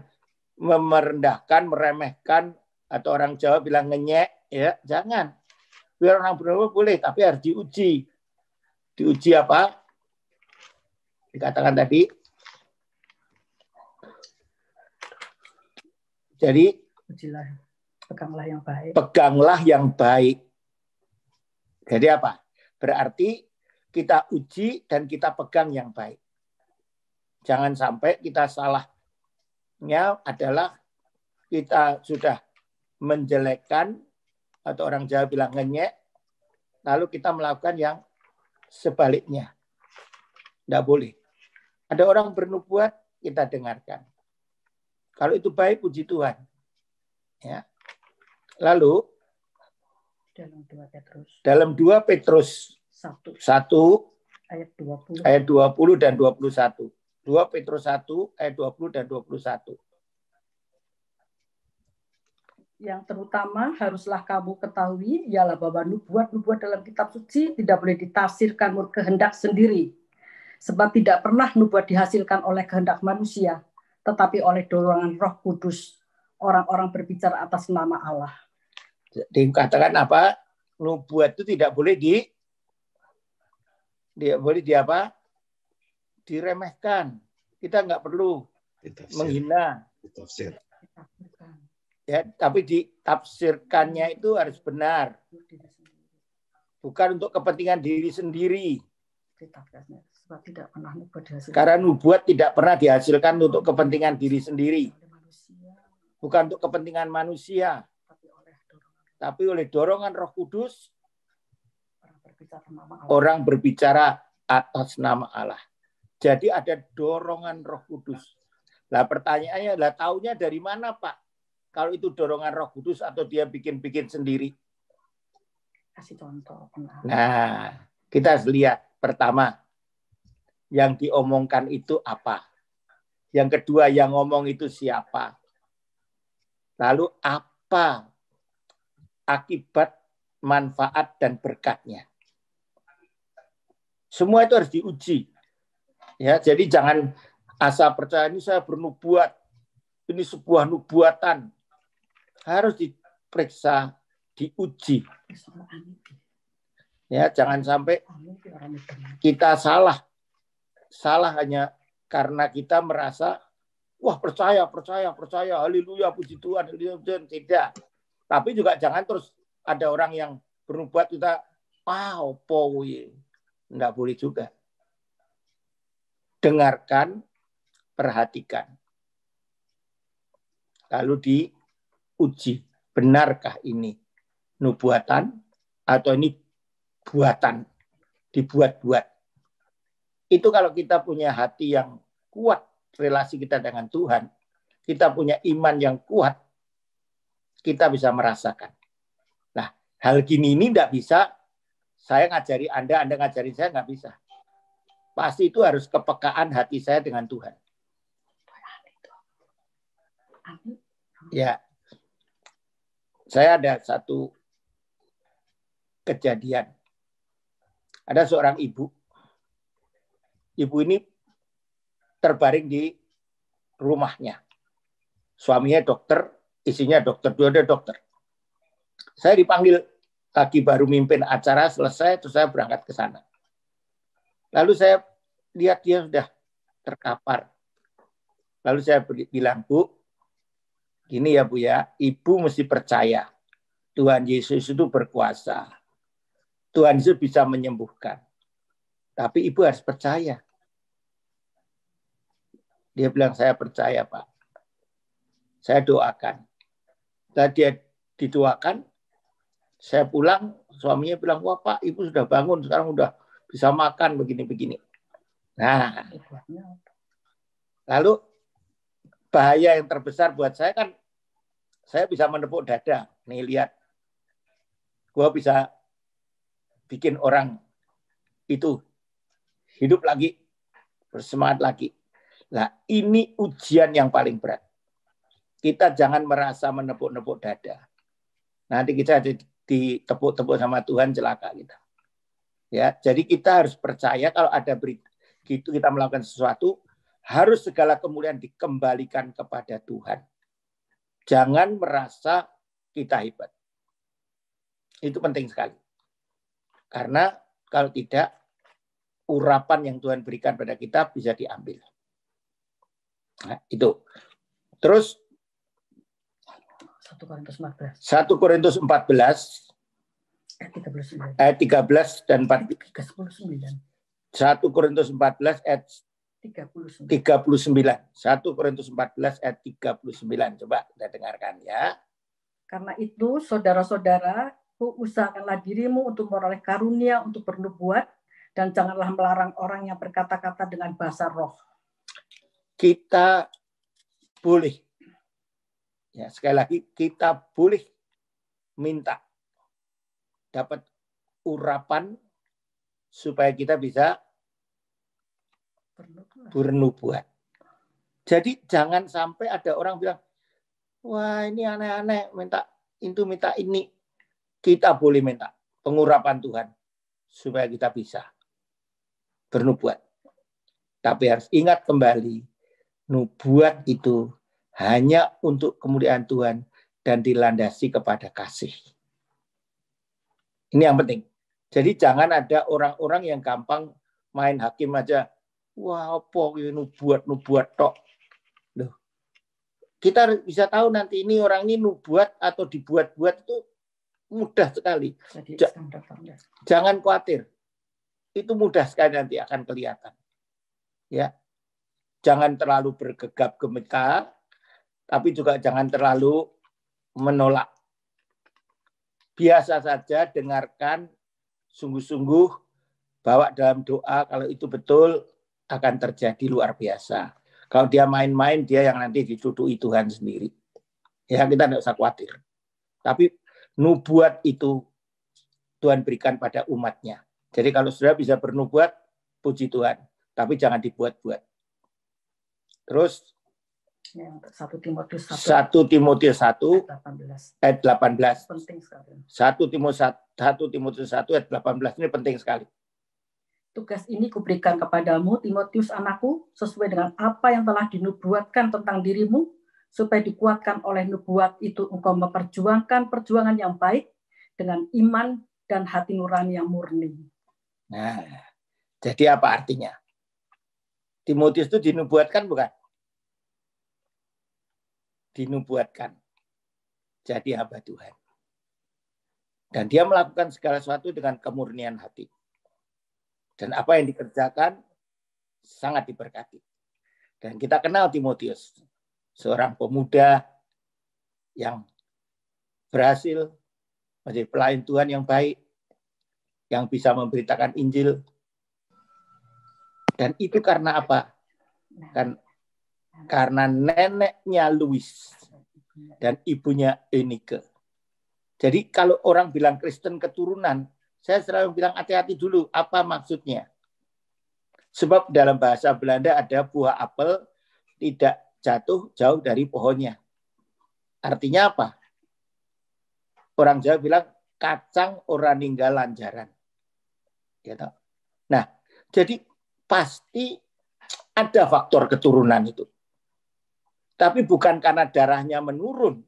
merendahkan, meremehkan atau orang Jawa bilang ngenyek, ya, jangan. Biar orang bernubuat boleh, tapi harus diuji. Diuji apa? Dikatakan tadi. Jadi, Ujilah. peganglah yang baik. Peganglah yang baik jadi apa? Berarti kita uji dan kita pegang yang baik. Jangan sampai kita salahnya adalah kita sudah menjelekkan atau orang Jawa bilang ngenyek, lalu kita melakukan yang sebaliknya. Tidak boleh. Ada orang bernubuat, kita dengarkan. Kalau itu baik, puji Tuhan. Ya. Lalu dalam dua Petrus. Dalam 2 Petrus 1. 1 ayat 20. Ayat 20 dan 21. 2 Petrus 1 ayat 20 dan satu. Yang terutama haruslah kamu ketahui ialah bahwa nubuat-nubuat dalam kitab suci tidak boleh ditafsirkan menurut kehendak sendiri. Sebab tidak pernah nubuat dihasilkan oleh kehendak manusia, tetapi oleh dorongan roh kudus. Orang-orang berbicara atas nama Allah dikatakan apa nubuat itu tidak boleh di tidak boleh di apa diremehkan kita nggak perlu Ditafsir. menghina Ditafsir. ya tapi ditafsirkannya itu harus benar bukan untuk kepentingan diri sendiri karena nubuat tidak pernah dihasilkan untuk kepentingan diri sendiri bukan untuk kepentingan manusia tapi oleh dorongan Roh Kudus orang berbicara atas nama Allah. Jadi ada dorongan Roh Kudus. Lah pertanyaannya lah taunya dari mana, Pak? Kalau itu dorongan Roh Kudus atau dia bikin-bikin sendiri? Kasih contoh. Nah, kita harus lihat pertama yang diomongkan itu apa? Yang kedua yang ngomong itu siapa? Lalu apa akibat, manfaat, dan berkatnya. Semua itu harus diuji. Ya, jadi jangan asal percaya ini saya bernubuat, ini sebuah nubuatan. Harus diperiksa, diuji. Ya, jangan sampai kita salah. Salah hanya karena kita merasa wah percaya, percaya, percaya, haleluya, puji Tuhan, haleluya, Tidak. Tapi juga jangan terus ada orang yang berbuat kita wow powi nggak boleh juga. Dengarkan, perhatikan. Lalu diuji, benarkah ini nubuatan atau ini buatan, dibuat-buat. Itu kalau kita punya hati yang kuat relasi kita dengan Tuhan, kita punya iman yang kuat, kita bisa merasakan. Nah, hal gini ini tidak bisa saya ngajari Anda, Anda ngajari saya nggak bisa. Pasti itu harus kepekaan hati saya dengan Tuhan. Ya, saya ada satu kejadian. Ada seorang ibu. Ibu ini terbaring di rumahnya. Suaminya dokter, isinya dokter, dua ada dokter. Saya dipanggil kaki baru mimpin acara selesai, terus saya berangkat ke sana. Lalu saya lihat dia sudah terkapar. Lalu saya bilang, Bu, gini ya Bu ya, Ibu mesti percaya Tuhan Yesus itu berkuasa. Tuhan Yesus bisa menyembuhkan. Tapi Ibu harus percaya. Dia bilang, saya percaya Pak. Saya doakan. Setelah dia dituakan, saya pulang, suaminya bilang, wah pak, ibu sudah bangun, sekarang sudah bisa makan begini-begini. Nah, lalu bahaya yang terbesar buat saya kan, saya bisa menepuk dada. Nih lihat, gua bisa bikin orang itu hidup lagi, bersemangat lagi. Nah, ini ujian yang paling berat kita jangan merasa menepuk-nepuk dada. Nanti kita ditepuk-tepuk sama Tuhan celaka kita. Ya, jadi kita harus percaya kalau ada berita gitu kita melakukan sesuatu harus segala kemuliaan dikembalikan kepada Tuhan. Jangan merasa kita hebat. Itu penting sekali. Karena kalau tidak urapan yang Tuhan berikan pada kita bisa diambil. Nah, itu. Terus 1 Korintus 14. 1 Korintus 14 ayat 39. Ayat 13 dan 4. 39. 1 Korintus 14 ayat 39. 39. 1 Korintus 14 ayat 39. Coba kita dengarkan ya. Karena itu saudara-saudara, usahakanlah dirimu untuk memperoleh karunia untuk bernubuat dan janganlah melarang orang yang berkata-kata dengan bahasa roh. Kita boleh Ya, sekali lagi kita boleh minta dapat urapan supaya kita bisa bernubuat. Jadi jangan sampai ada orang bilang, wah ini aneh-aneh, minta itu minta ini. Kita boleh minta pengurapan Tuhan supaya kita bisa bernubuat. Tapi harus ingat kembali, nubuat itu hanya untuk kemuliaan Tuhan dan dilandasi kepada kasih. Ini yang penting. Jadi jangan ada orang-orang yang gampang main hakim aja. Wah, apa nubuat nubuat tok. Loh. Kita bisa tahu nanti ini orang ini nubuat atau dibuat-buat itu mudah sekali. J- jangan khawatir. Itu mudah sekali nanti akan kelihatan. Ya. Jangan terlalu bergegap gemetar tapi juga jangan terlalu menolak. Biasa saja dengarkan sungguh-sungguh bawa dalam doa kalau itu betul akan terjadi luar biasa. Kalau dia main-main dia yang nanti dituduhi Tuhan sendiri. Ya kita tidak usah khawatir. Tapi nubuat itu Tuhan berikan pada umatnya. Jadi kalau sudah bisa bernubuat, puji Tuhan. Tapi jangan dibuat-buat. Terus satu Timotius satu. 1 Timotius 1 ayat 18. Penting sekali. Satu Timotius satu. Timotius 1 ayat 18 ini penting sekali. Tugas ini kuberikan kepadamu Timotius anakku sesuai dengan apa yang telah dinubuatkan tentang dirimu supaya dikuatkan oleh nubuat itu engkau memperjuangkan perjuangan yang baik dengan iman dan hati nurani yang murni. Nah, jadi apa artinya? Timotius itu dinubuatkan bukan? dinubuatkan. Jadi hamba Tuhan. Dan dia melakukan segala sesuatu dengan kemurnian hati. Dan apa yang dikerjakan sangat diberkati. Dan kita kenal Timotius, seorang pemuda yang berhasil menjadi pelayan Tuhan yang baik, yang bisa memberitakan Injil. Dan itu karena apa? Kan karena neneknya Louis dan ibunya Enike. Jadi kalau orang bilang Kristen keturunan, saya selalu bilang hati-hati dulu apa maksudnya. Sebab dalam bahasa Belanda ada buah apel tidak jatuh jauh dari pohonnya. Artinya apa? Orang Jawa bilang kacang orang ninggal lanjaran. Gitu. Nah, jadi pasti ada faktor keturunan itu. Tapi bukan karena darahnya menurun,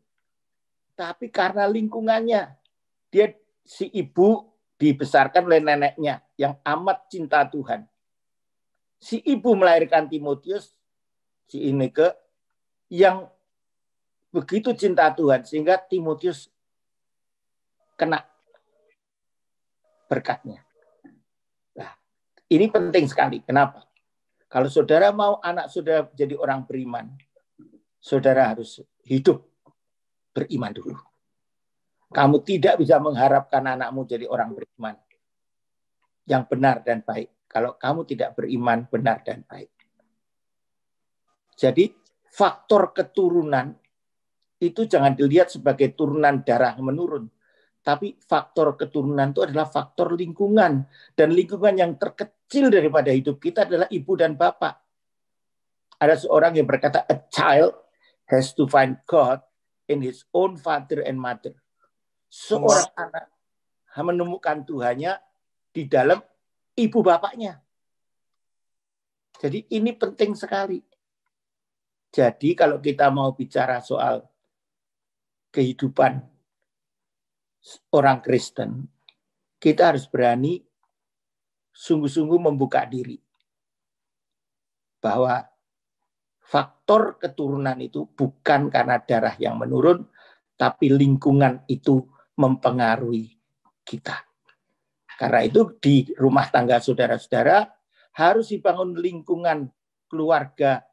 tapi karena lingkungannya. Dia si ibu dibesarkan oleh neneknya yang amat cinta Tuhan. Si ibu melahirkan Timotius, si ini ke yang begitu cinta Tuhan sehingga Timotius kena berkatnya. Nah, ini penting sekali. Kenapa? Kalau saudara mau anak saudara jadi orang beriman, saudara harus hidup beriman dulu. Kamu tidak bisa mengharapkan anakmu jadi orang beriman yang benar dan baik. Kalau kamu tidak beriman benar dan baik. Jadi faktor keturunan itu jangan dilihat sebagai turunan darah menurun. Tapi faktor keturunan itu adalah faktor lingkungan. Dan lingkungan yang terkecil daripada hidup kita adalah ibu dan bapak. Ada seorang yang berkata, a child has to find God in his own father and mother. Seorang yes. anak menemukan Tuhannya di dalam ibu bapaknya. Jadi ini penting sekali. Jadi kalau kita mau bicara soal kehidupan orang Kristen, kita harus berani sungguh-sungguh membuka diri bahwa faktor keturunan itu bukan karena darah yang menurun, tapi lingkungan itu mempengaruhi kita. Karena itu di rumah tangga saudara-saudara harus dibangun lingkungan keluarga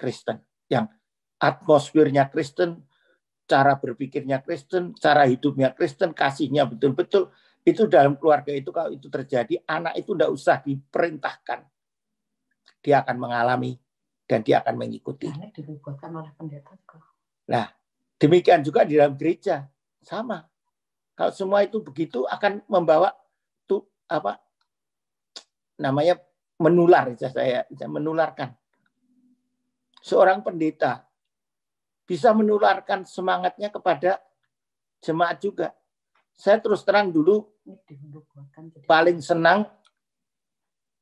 Kristen yang atmosfernya Kristen, cara berpikirnya Kristen, cara hidupnya Kristen, kasihnya betul-betul itu dalam keluarga itu kalau itu terjadi anak itu tidak usah diperintahkan, dia akan mengalami dan dia akan mengikuti. Nah, demikian juga di dalam gereja sama. Kalau semua itu begitu akan membawa tuh apa namanya menular saya menularkan. Seorang pendeta bisa menularkan semangatnya kepada jemaat juga. Saya terus terang dulu paling senang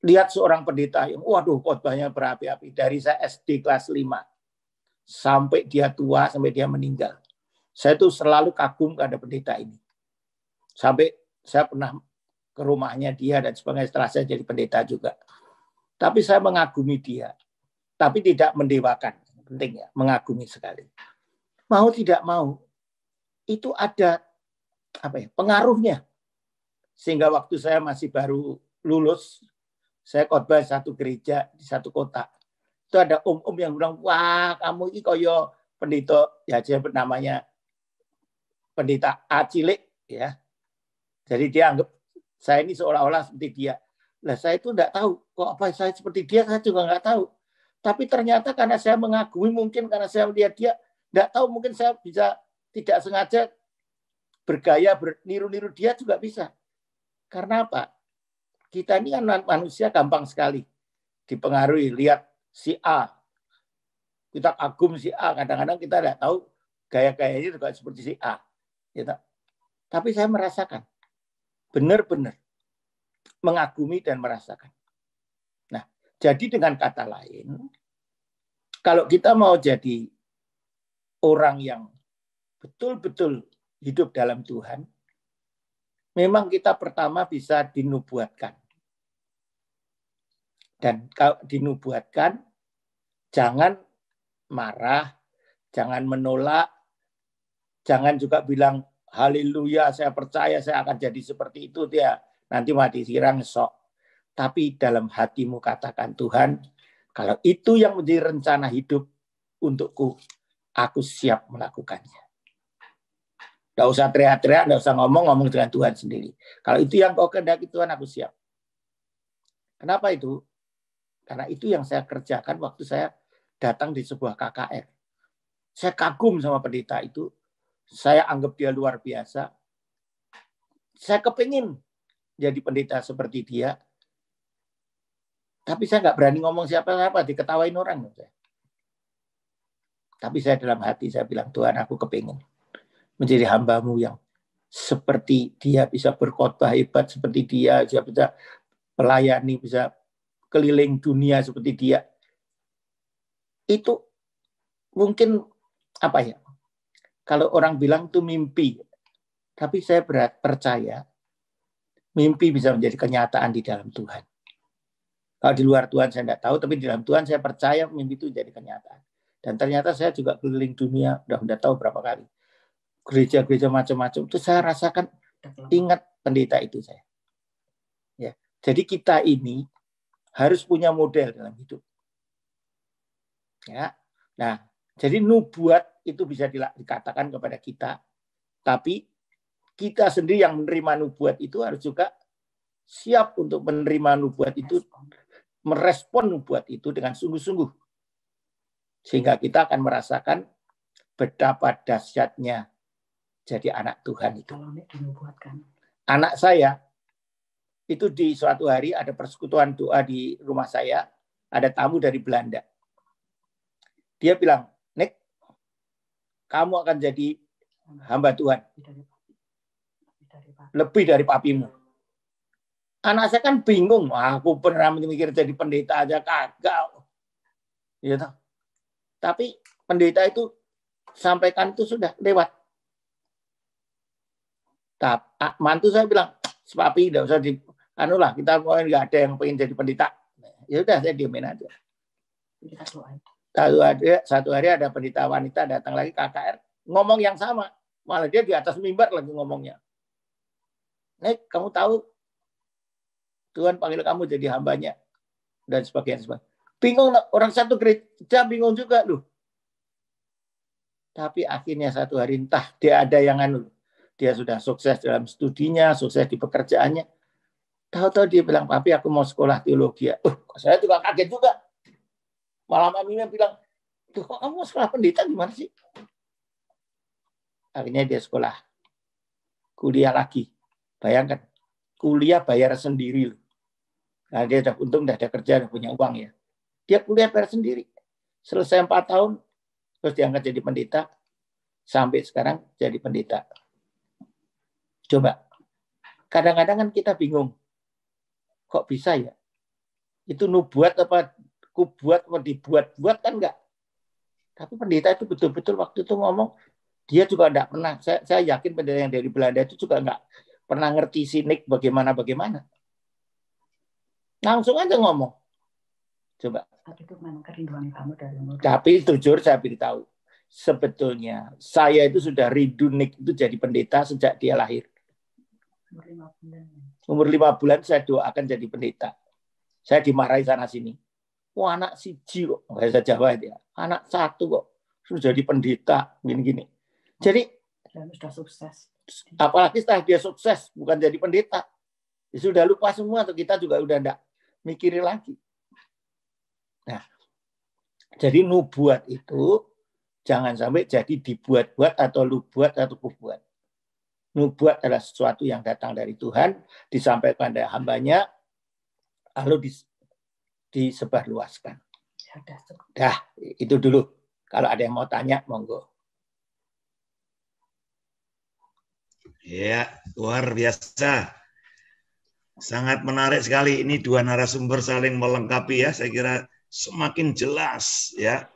lihat seorang pendeta yang waduh khotbahnya berapi-api dari saya SD kelas 5 sampai dia tua sampai dia meninggal. Saya itu selalu kagum kepada pendeta ini. Sampai saya pernah ke rumahnya dia dan sebagainya setelah saya jadi pendeta juga. Tapi saya mengagumi dia. Tapi tidak mendewakan. Penting ya, mengagumi sekali. Mau tidak mau, itu ada apa ya, pengaruhnya. Sehingga waktu saya masih baru lulus saya khotbah satu gereja di satu kota. Itu ada om-om yang bilang, wah kamu ini koyo pendeta, ya siapa namanya pendeta A cilik ya. Jadi dia anggap saya ini seolah-olah seperti dia. Lah saya itu enggak tahu kok apa saya seperti dia saya juga nggak tahu. Tapi ternyata karena saya mengagumi mungkin karena saya melihat dia enggak tahu mungkin saya bisa tidak sengaja bergaya berniru-niru dia juga bisa. Karena apa? kita ini kan manusia gampang sekali dipengaruhi. Lihat si A, kita agum si A. Kadang-kadang kita tidak tahu gaya-gayanya juga seperti si A. Gitu. Tapi saya merasakan, benar-benar mengagumi dan merasakan. Nah, jadi dengan kata lain, kalau kita mau jadi orang yang betul-betul hidup dalam Tuhan, memang kita pertama bisa dinubuatkan. Dan kalau dinubuatkan, jangan marah, jangan menolak, jangan juga bilang haleluya, saya percaya saya akan jadi seperti itu dia. Ya. Nanti mati sirang sok. Tapi dalam hatimu katakan Tuhan, kalau itu yang menjadi rencana hidup untukku, aku siap melakukannya. Tidak usah teriak-teriak, tidak usah ngomong-ngomong dengan Tuhan sendiri. Kalau itu yang kau kehendaki Tuhan, aku siap. Kenapa itu? Karena itu yang saya kerjakan waktu saya datang di sebuah KKR. Saya kagum sama pendeta itu. Saya anggap dia luar biasa. Saya kepingin jadi pendeta seperti dia. Tapi saya nggak berani ngomong siapa-siapa, diketawain orang. Tapi saya dalam hati saya bilang, Tuhan aku kepingin menjadi hambamu yang seperti dia bisa berkhotbah hebat seperti dia, dia bisa pelayani bisa keliling dunia seperti dia itu mungkin apa ya kalau orang bilang itu mimpi tapi saya berat percaya mimpi bisa menjadi kenyataan di dalam Tuhan kalau di luar Tuhan saya tidak tahu tapi di dalam Tuhan saya percaya mimpi itu jadi kenyataan dan ternyata saya juga keliling dunia udah udah tahu berapa kali gereja-gereja macam-macam itu saya rasakan ingat pendeta itu saya ya jadi kita ini harus punya model dalam hidup. Ya. Nah, jadi nubuat itu bisa dikatakan kepada kita, tapi kita sendiri yang menerima nubuat itu harus juga siap untuk menerima nubuat itu, merespon nubuat itu dengan sungguh-sungguh. Sehingga kita akan merasakan betapa dahsyatnya jadi anak Tuhan itu. Anak saya itu di suatu hari ada persekutuan doa di rumah saya, ada tamu dari Belanda. Dia bilang, Nek, kamu akan jadi hamba Tuhan. Lebih dari papimu. Anak saya kan bingung, Wah, aku pernah mikir jadi pendeta aja kagak. Gitu. Tapi pendeta itu sampaikan itu sudah lewat. Tapi ah, mantu saya bilang, sepapi tidak usah anu lah kita mau nggak ada yang pengen jadi pendeta ya udah saya diemin aja satu hari, satu hari ada pendeta wanita datang lagi ke KKR ngomong yang sama malah dia di atas mimbar lagi ngomongnya Nek kamu tahu Tuhan panggil kamu jadi hambanya dan sebagainya, sebagainya. bingung orang satu gereja bingung juga loh tapi akhirnya satu hari entah dia ada yang anu dia sudah sukses dalam studinya sukses di pekerjaannya Tahu-tahu dia bilang, tapi aku mau sekolah teologi ya. Uh, saya juga kaget juga. Malam yang bilang, tuh kok kamu sekolah pendeta gimana sih? Akhirnya dia sekolah. Kuliah lagi. Bayangkan, kuliah bayar sendiri. Nah, dia udah untung, udah ada kerja, udah punya uang ya. Dia kuliah bayar sendiri. Selesai empat tahun, terus diangkat jadi pendeta. Sampai sekarang jadi pendeta. Coba, kadang-kadang kan kita bingung kok bisa ya? Itu nubuat apa kubuat apa dibuat-buat kan enggak? Tapi pendeta itu betul-betul waktu itu ngomong, dia juga enggak pernah, saya, saya yakin pendeta yang dari Belanda itu juga enggak pernah ngerti sinik bagaimana-bagaimana. Langsung aja ngomong. Coba. Tapi itu memang kerinduan kamu dari muda. Tapi jujur saya beritahu, sebetulnya saya itu sudah rindu Nick itu jadi pendeta sejak dia lahir umur lima bulan saya doakan jadi pendeta. Saya dimarahi sana sini. Wah anak siji kok bahasa Jawa ya. Anak satu kok sudah jadi pendeta gini-gini. Jadi sudah sukses. Apalagi setelah dia sukses bukan jadi pendeta. Ya sudah lupa semua atau kita juga udah tidak mikirin lagi. Nah, jadi nubuat itu jangan sampai jadi dibuat-buat atau lu buat atau kubuat. Nubuat adalah sesuatu yang datang dari Tuhan, disampaikan oleh hambanya, lalu dis, disebarluaskan. Ya, Dah, itu dulu. Kalau ada yang mau tanya, monggo. Ya, luar biasa. Sangat menarik sekali. Ini dua narasumber saling melengkapi ya. Saya kira semakin jelas ya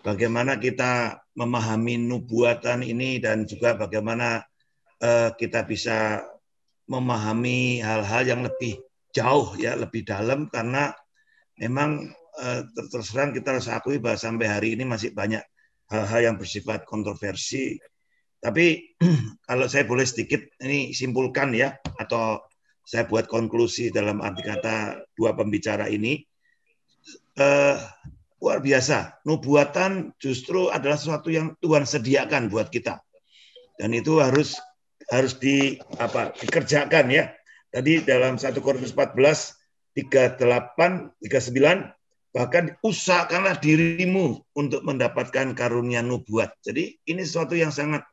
bagaimana kita memahami nubuatan ini dan juga bagaimana uh, kita bisa memahami hal-hal yang lebih jauh ya lebih dalam karena memang uh, terus kita harus akui bahwa sampai hari ini masih banyak hal-hal yang bersifat kontroversi tapi kalau saya boleh sedikit ini simpulkan ya atau saya buat konklusi dalam arti kata dua pembicara ini uh, luar biasa nubuatan justru adalah sesuatu yang Tuhan sediakan buat kita dan itu harus harus di apa dikerjakan ya. Tadi dalam 1 Korintus 14 38 39 bahkan usahakanlah dirimu untuk mendapatkan karunia nubuat. Jadi ini sesuatu yang sangat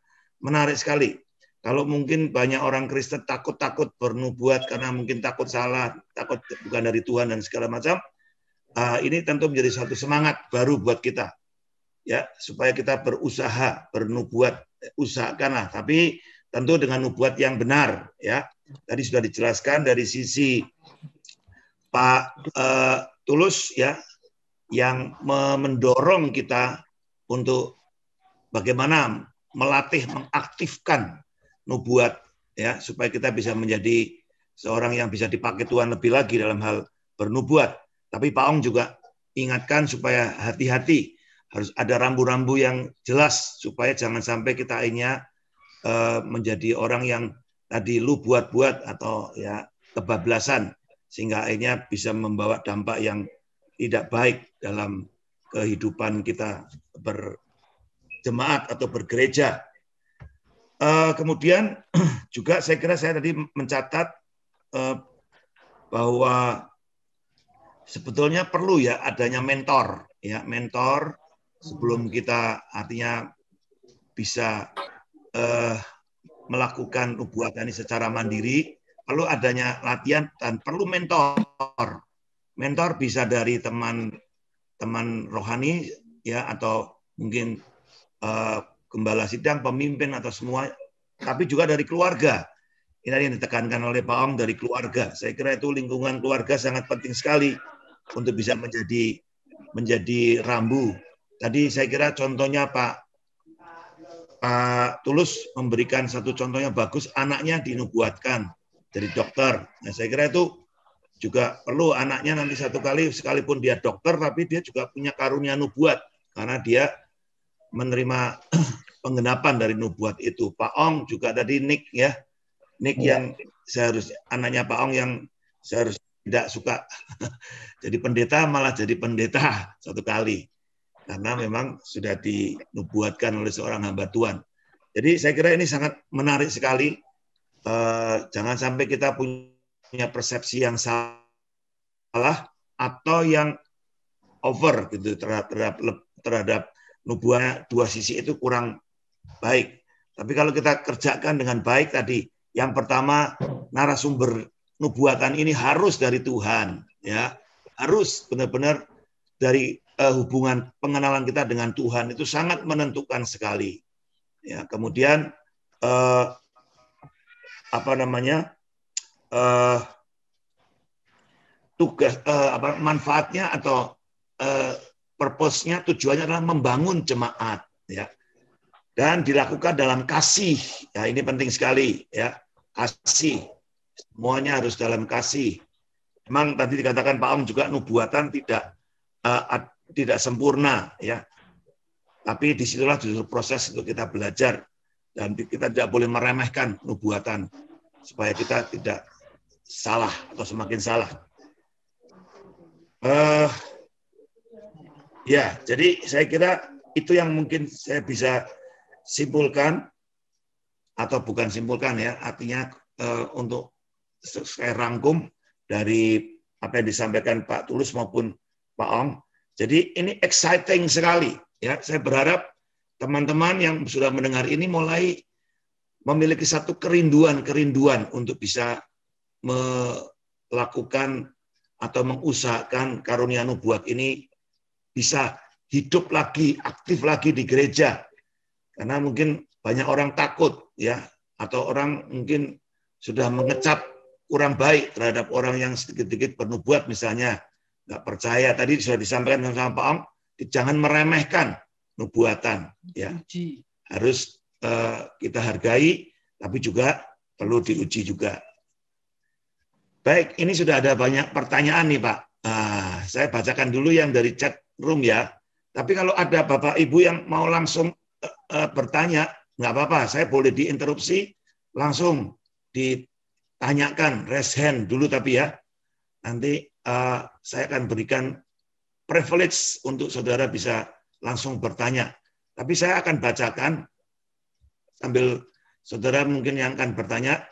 menarik sekali. Kalau mungkin banyak orang Kristen takut-takut bernubuat karena mungkin takut salah, takut bukan dari Tuhan dan segala macam, uh, ini tentu menjadi satu semangat baru buat kita, ya supaya kita berusaha bernubuat usahakanlah. Tapi tentu dengan nubuat yang benar ya tadi sudah dijelaskan dari sisi Pak eh, Tulus ya yang mendorong kita untuk bagaimana melatih mengaktifkan nubuat ya supaya kita bisa menjadi seorang yang bisa dipakai Tuhan lebih lagi dalam hal bernubuat tapi Pak Ong juga ingatkan supaya hati-hati harus ada rambu-rambu yang jelas supaya jangan sampai kita akhirnya Eh, menjadi orang yang tadi lu buat-buat atau ya kebablasan sehingga akhirnya bisa membawa dampak yang tidak baik dalam kehidupan kita berjemaat atau bergereja. Eh, kemudian juga saya kira saya tadi mencatat eh, bahwa sebetulnya perlu ya adanya mentor, ya mentor sebelum kita artinya bisa eh, melakukan nubuat ini secara mandiri, perlu adanya latihan dan perlu mentor. Mentor bisa dari teman teman rohani ya atau mungkin eh, gembala sidang, pemimpin atau semua, tapi juga dari keluarga. Ini yang ditekankan oleh Pak Om dari keluarga. Saya kira itu lingkungan keluarga sangat penting sekali untuk bisa menjadi menjadi rambu. Tadi saya kira contohnya Pak Pak Tulus memberikan satu contoh yang bagus, anaknya dinubuatkan dari dokter. Nah, saya kira itu juga perlu anaknya nanti satu kali sekalipun dia dokter tapi dia juga punya karunia nubuat karena dia menerima penggenapan dari nubuat itu. Pak Ong juga tadi Nick ya. Nick ya. yang seharusnya anaknya Pak Ong yang seharusnya tidak suka jadi pendeta malah jadi pendeta satu kali karena memang sudah dinubuatkan oleh seorang hamba Tuhan. Jadi saya kira ini sangat menarik sekali. E, jangan sampai kita punya persepsi yang salah atau yang over gitu terhadap terhadap, terhadap nubuah dua sisi itu kurang baik. Tapi kalau kita kerjakan dengan baik tadi, yang pertama narasumber nubuatan ini harus dari Tuhan, ya harus benar-benar dari uh, hubungan pengenalan kita dengan Tuhan itu sangat menentukan sekali. Ya, kemudian uh, apa namanya uh, tugas uh, apa manfaatnya atau uh, purpose-nya tujuannya adalah membangun jemaat ya dan dilakukan dalam kasih ya ini penting sekali ya kasih semuanya harus dalam kasih memang tadi dikatakan Pak Om juga nubuatan tidak uh, tidak sempurna ya. Tapi disitulah justru proses untuk kita belajar dan kita tidak boleh meremehkan nubuatan supaya kita tidak salah atau semakin salah. Uh, ya, jadi saya kira itu yang mungkin saya bisa simpulkan atau bukan simpulkan ya, artinya uh, untuk saya rangkum dari apa yang disampaikan Pak Tulus maupun Pak Ong jadi ini exciting sekali ya. Saya berharap teman-teman yang sudah mendengar ini mulai memiliki satu kerinduan-kerinduan untuk bisa melakukan atau mengusahakan karunia nubuat ini bisa hidup lagi, aktif lagi di gereja. Karena mungkin banyak orang takut ya atau orang mungkin sudah mengecap kurang baik terhadap orang yang sedikit-sedikit bernubuat misalnya nggak percaya tadi sudah disampaikan sama, Pak Om, jangan meremehkan nubuatan, ya harus uh, kita hargai, tapi juga perlu diuji juga. Baik, ini sudah ada banyak pertanyaan nih Pak. Uh, saya bacakan dulu yang dari chat room ya. Tapi kalau ada Bapak Ibu yang mau langsung uh, uh, bertanya, nggak apa-apa, saya boleh diinterupsi, langsung ditanyakan, raise hand dulu tapi ya. Nanti uh, saya akan berikan privilege untuk saudara bisa langsung bertanya. Tapi saya akan bacakan sambil saudara mungkin yang akan bertanya.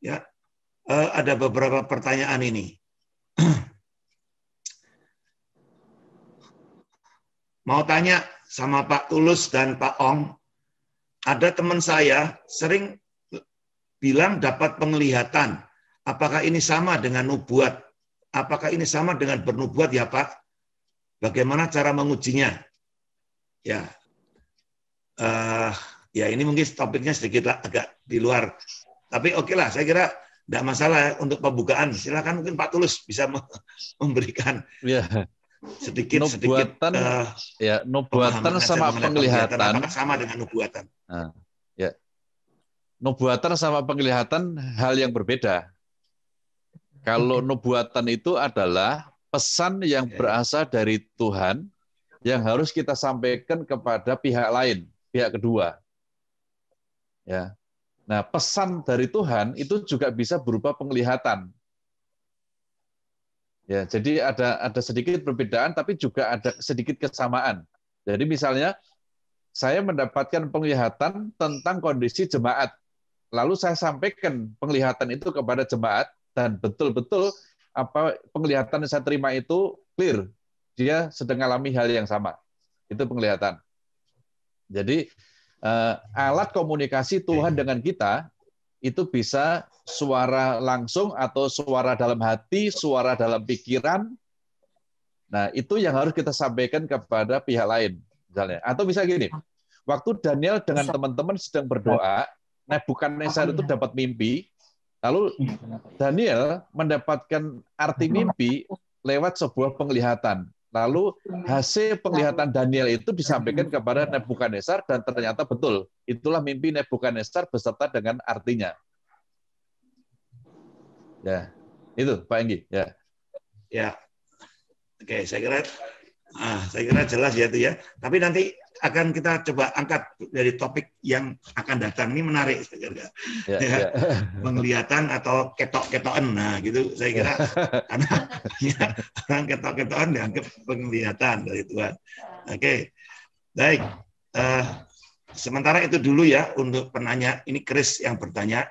Ya, uh, ada beberapa pertanyaan ini. Mau tanya sama Pak Tulus dan Pak Ong, ada teman saya sering bilang dapat penglihatan. Apakah ini sama dengan nubuat? Apakah ini sama dengan bernubuat ya Pak? Bagaimana cara mengujinya? Ya, uh, ya ini mungkin topiknya sedikit agak di luar. Tapi oke okay lah, saya kira tidak masalah untuk pembukaan. Silakan mungkin Pak Tulus bisa memberikan ya. sedikit nubuatan, sedikit uh, ya nubuatan sama penglihatan sama dengan nubuatan. Nah, ya. Nubuatan sama penglihatan hal yang berbeda. Kalau nubuatan itu adalah pesan yang iya. berasal dari Tuhan yang harus kita sampaikan kepada pihak lain, pihak kedua. Ya. Nah, pesan dari Tuhan itu juga bisa berupa penglihatan. Ya, jadi ada ada sedikit perbedaan tapi juga ada sedikit kesamaan. Jadi misalnya saya mendapatkan penglihatan tentang kondisi jemaat. Lalu saya sampaikan penglihatan itu kepada jemaat dan betul-betul apa penglihatan yang saya terima itu clear. Dia sedang alami hal yang sama. Itu penglihatan. Jadi uh, alat komunikasi Tuhan dengan kita itu bisa suara langsung atau suara dalam hati, suara dalam pikiran. Nah, itu yang harus kita sampaikan kepada pihak lain misalnya. Atau bisa gini. Waktu Daniel dengan teman-teman sedang berdoa, nah bukan Nebukadnezar itu dapat mimpi Lalu iya, ya? Daniel mendapatkan arti mimpi lewat sebuah penglihatan. Lalu hasil penglihatan Daniel itu disampaikan kepada Nebukadnezar dan ternyata betul. Itulah mimpi Nebukadnezar beserta dengan artinya. Ya, itu Pak Enggi. Ya. Ya. Oke, saya kira ah, saya kira jelas ya itu ya. Tapi nanti akan kita coba angkat dari topik yang akan datang ini menarik saya kira. Ya, ya. ya. Penglihatan atau ketok-ketokan. Nah, gitu saya kira karena ya, orang ketok-ketokan dianggap penglihatan dari Tuhan. Oke. Okay. Baik. Uh, sementara itu dulu ya untuk penanya. Ini Chris yang bertanya.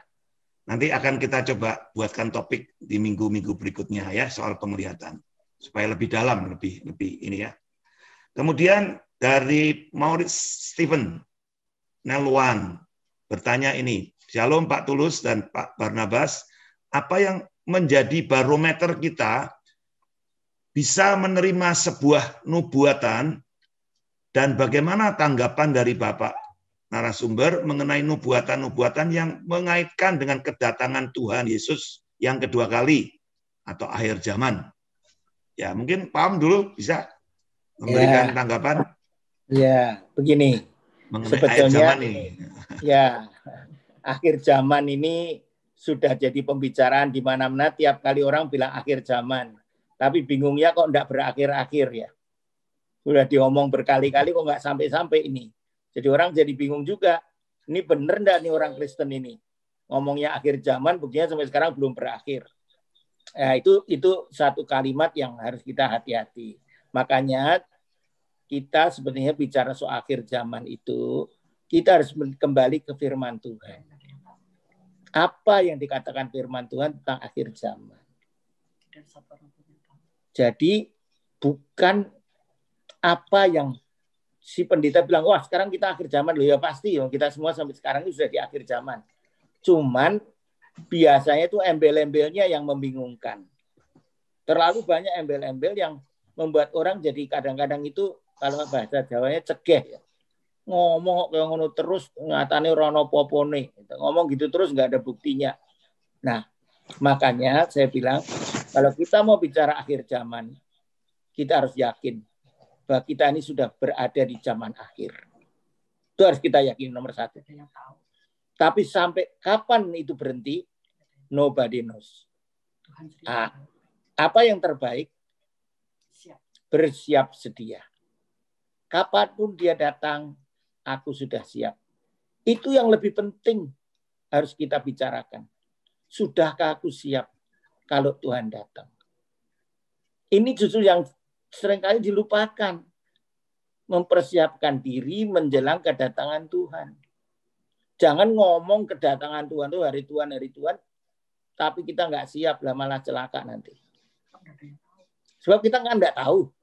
Nanti akan kita coba buatkan topik di minggu-minggu berikutnya ya soal penglihatan supaya lebih dalam, lebih lebih ini ya. Kemudian dari Maurice Stephen Nelwan bertanya ini, Shalom Pak Tulus dan Pak Barnabas, apa yang menjadi barometer kita bisa menerima sebuah nubuatan dan bagaimana tanggapan dari Bapak narasumber mengenai nubuatan-nubuatan yang mengaitkan dengan kedatangan Tuhan Yesus yang kedua kali atau akhir zaman. Ya, mungkin paham dulu bisa memberikan ya. tanggapan. Ya, begini. Mengenai Sebetulnya akhir zaman ini. ya, akhir zaman ini sudah jadi pembicaraan di mana-mana tiap kali orang bilang akhir zaman. Tapi bingung ya kok enggak berakhir-akhir ya. Sudah diomong berkali-kali kok enggak sampai-sampai ini. Jadi orang jadi bingung juga. Ini bener enggak nih orang Kristen ini? Ngomongnya akhir zaman, buktinya sampai sekarang belum berakhir. ya itu itu satu kalimat yang harus kita hati-hati. Makanya kita sebenarnya bicara soal akhir zaman itu, kita harus kembali ke firman Tuhan. Apa yang dikatakan firman Tuhan tentang akhir zaman? Jadi bukan apa yang si pendeta bilang, wah sekarang kita akhir zaman loh ya pasti ya, kita semua sampai sekarang ini sudah di akhir zaman. Cuman biasanya itu embel-embelnya yang membingungkan. Terlalu banyak embel-embel yang membuat orang jadi kadang-kadang itu kalau bahasa Jawanya cegeh ya. Ngomong kayak ngono terus ngatane rono popone. Ngomong gitu terus nggak ada buktinya. Nah, makanya saya bilang kalau kita mau bicara akhir zaman, kita harus yakin bahwa kita ini sudah berada di zaman akhir. Itu harus kita yakin nomor satu. Tapi sampai kapan itu berhenti? Nobody knows. Ah, apa yang terbaik? Bersiap sedia. Kapanpun dia datang, aku sudah siap. Itu yang lebih penting harus kita bicarakan. Sudahkah aku siap kalau Tuhan datang? Ini justru yang seringkali dilupakan. Mempersiapkan diri menjelang kedatangan Tuhan. Jangan ngomong kedatangan Tuhan itu hari Tuhan, hari Tuhan. Tapi kita nggak siap lah malah celaka nanti. Sebab kita nggak tahu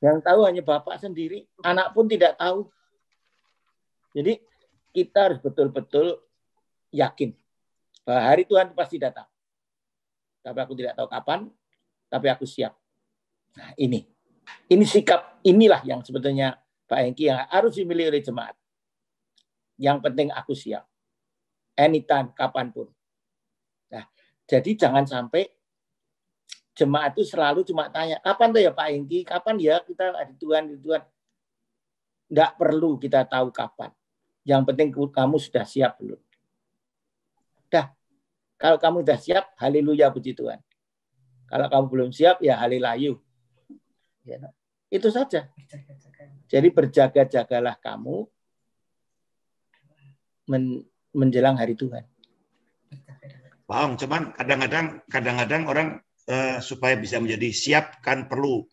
yang tahu hanya Bapak sendiri, anak pun tidak tahu. Jadi kita harus betul-betul yakin bahwa hari Tuhan pasti datang. Tapi aku tidak tahu kapan, tapi aku siap. Nah, ini. Ini sikap inilah yang sebetulnya Pak Hengki yang harus dimiliki oleh jemaat. Yang penting aku siap. Anytime, kapanpun. Nah, jadi jangan sampai jemaat itu selalu cuma tanya, kapan tuh ya Pak Hengki, kapan ya kita ada Tuhan, ada Tuhan. Tidak perlu kita tahu kapan. Yang penting kamu sudah siap belum. Dah, kalau kamu sudah siap, haleluya puji Tuhan. Kalau kamu belum siap, ya halilayu. Ya, itu saja. Jadi berjaga-jagalah kamu men menjelang hari Tuhan. bang cuman kadang-kadang kadang-kadang orang eh, supaya bisa menjadi siap kan perlu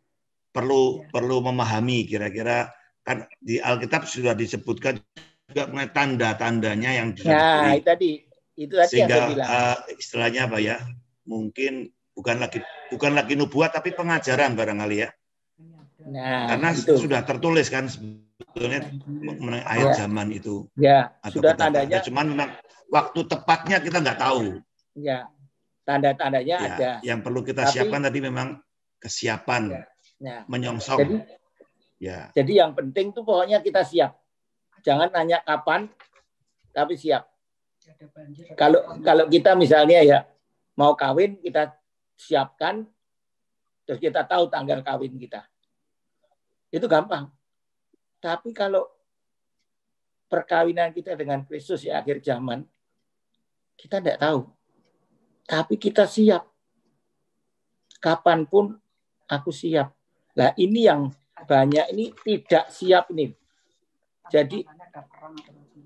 perlu ya. perlu memahami kira-kira kan di Alkitab sudah disebutkan juga mengenai tanda-tandanya yang nah itu tadi itu tadi sehingga uh, istilahnya apa ya mungkin bukan lagi bukan lagi nubuat tapi pengajaran barangkali ya nah, karena itu. sudah tertulis kan sebetulnya mengenai ayat ya. zaman itu ya atau sudah tandanya ya, cuman memang waktu tepatnya kita nggak tahu ya tanda-tandanya ya, ada. Yang perlu kita Tapi, siapkan tadi memang kesiapan ya, ya. menyongsong. Jadi, ya. jadi yang penting tuh pokoknya kita siap. Jangan nanya kapan, tapi siap. Kalau kalau kita misalnya ya mau kawin kita siapkan, terus kita tahu tanggal kawin kita. Itu gampang. Tapi kalau perkawinan kita dengan Kristus di akhir zaman, kita tidak tahu tapi kita siap. Kapanpun aku siap. Nah ini yang banyak ini tidak siap nih. Jadi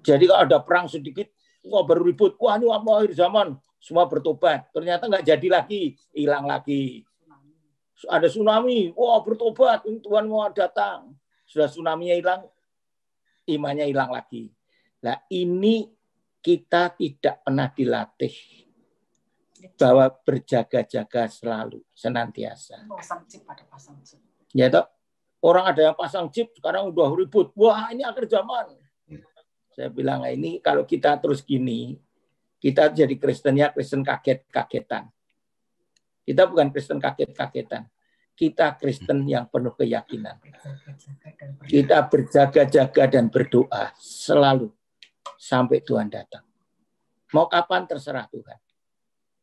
jadi kalau ada perang sedikit, wah baru ribut. Wah ini apa akhir zaman? Semua bertobat. Ternyata nggak jadi lagi, hilang lagi. Ada tsunami, wah bertobat, Tuhan mau datang. Sudah tsunami hilang, imannya hilang lagi. Nah ini kita tidak pernah dilatih bahwa berjaga-jaga selalu senantiasa. Pasang chip ada pasang chip. Ya toh orang ada yang pasang chip sekarang udah ribut. Wah ini akhir zaman. Saya bilang ini kalau kita terus gini kita jadi Kristen ya Kristen kaget-kagetan. Kita bukan Kristen kaget-kagetan. Kita Kristen yang penuh keyakinan. Kita berjaga-jaga dan berdoa selalu sampai Tuhan datang. Mau kapan terserah Tuhan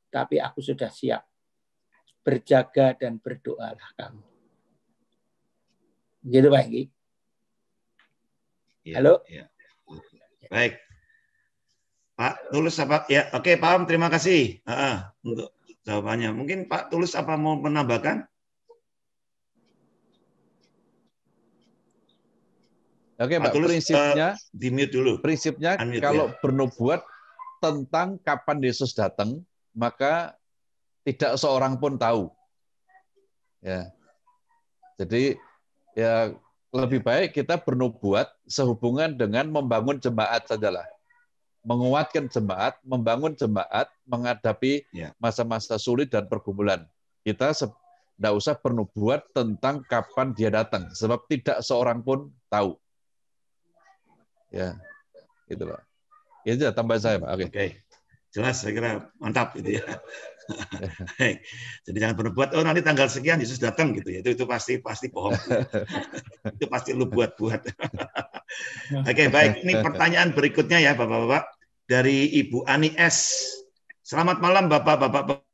tapi aku sudah siap. Berjaga dan berdoalah kamu. Gitu Pak Enggi. Iya, Halo? Ya. Baik. Pak Tulus apa ya oke Pak paham terima kasih uh, untuk jawabannya mungkin Pak Tulus apa mau menambahkan Oke, Pak, Pak Tulus, prinsipnya uh, eh, di dulu. Prinsipnya Unmute, kalau ya. bernubuat tentang kapan Yesus datang, maka tidak seorang pun tahu. Ya. Jadi ya lebih baik kita bernubuat sehubungan dengan membangun jemaat sajalah. Menguatkan jemaat, membangun jemaat menghadapi ya. masa-masa sulit dan pergumulan. Kita tidak usah bernubuat tentang kapan dia datang sebab tidak seorang pun tahu. Ya. Gitu, Pak. Itu saja tambah saya, Pak. Oke. Okay. Okay jelas saya kira mantap gitu ya. Jadi jangan pernah buat oh nanti tanggal sekian Yesus datang gitu ya. Itu itu pasti pasti bohong. itu pasti lu buat-buat. Oke, okay, baik. Ini pertanyaan berikutnya ya Bapak-bapak dari Ibu Ani S. Selamat malam Bapak-bapak.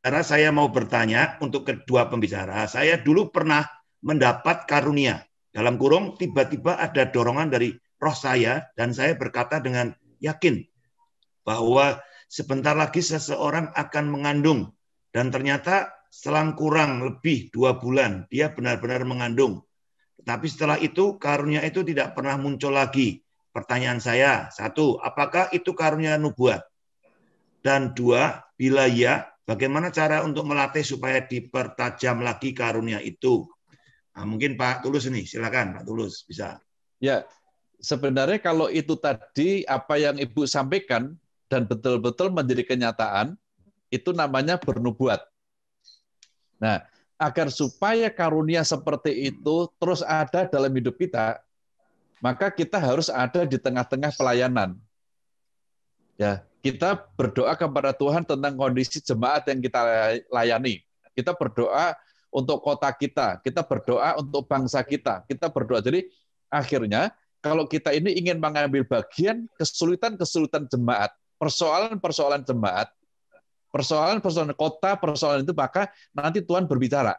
Karena saya mau bertanya untuk kedua pembicara. Saya dulu pernah mendapat karunia. Dalam kurung tiba-tiba ada dorongan dari roh saya dan saya berkata dengan yakin bahwa sebentar lagi seseorang akan mengandung dan ternyata selang kurang lebih dua bulan dia benar-benar mengandung. Tetapi setelah itu karunia itu tidak pernah muncul lagi. Pertanyaan saya, satu, apakah itu karunia nubuat? Dan dua, bila ya, bagaimana cara untuk melatih supaya dipertajam lagi karunia itu? Nah, mungkin Pak Tulus nih, silakan Pak Tulus bisa. Ya, sebenarnya kalau itu tadi apa yang Ibu sampaikan dan betul-betul menjadi kenyataan, itu namanya bernubuat. Nah, agar supaya karunia seperti itu terus ada dalam hidup kita, maka kita harus ada di tengah-tengah pelayanan. Ya, kita berdoa kepada Tuhan tentang kondisi jemaat yang kita layani. Kita berdoa untuk kota kita, kita berdoa untuk bangsa kita, kita berdoa. Jadi akhirnya kalau kita ini ingin mengambil bagian kesulitan-kesulitan jemaat, persoalan-persoalan jemaat, persoalan-persoalan kota, persoalan itu maka nanti Tuhan berbicara.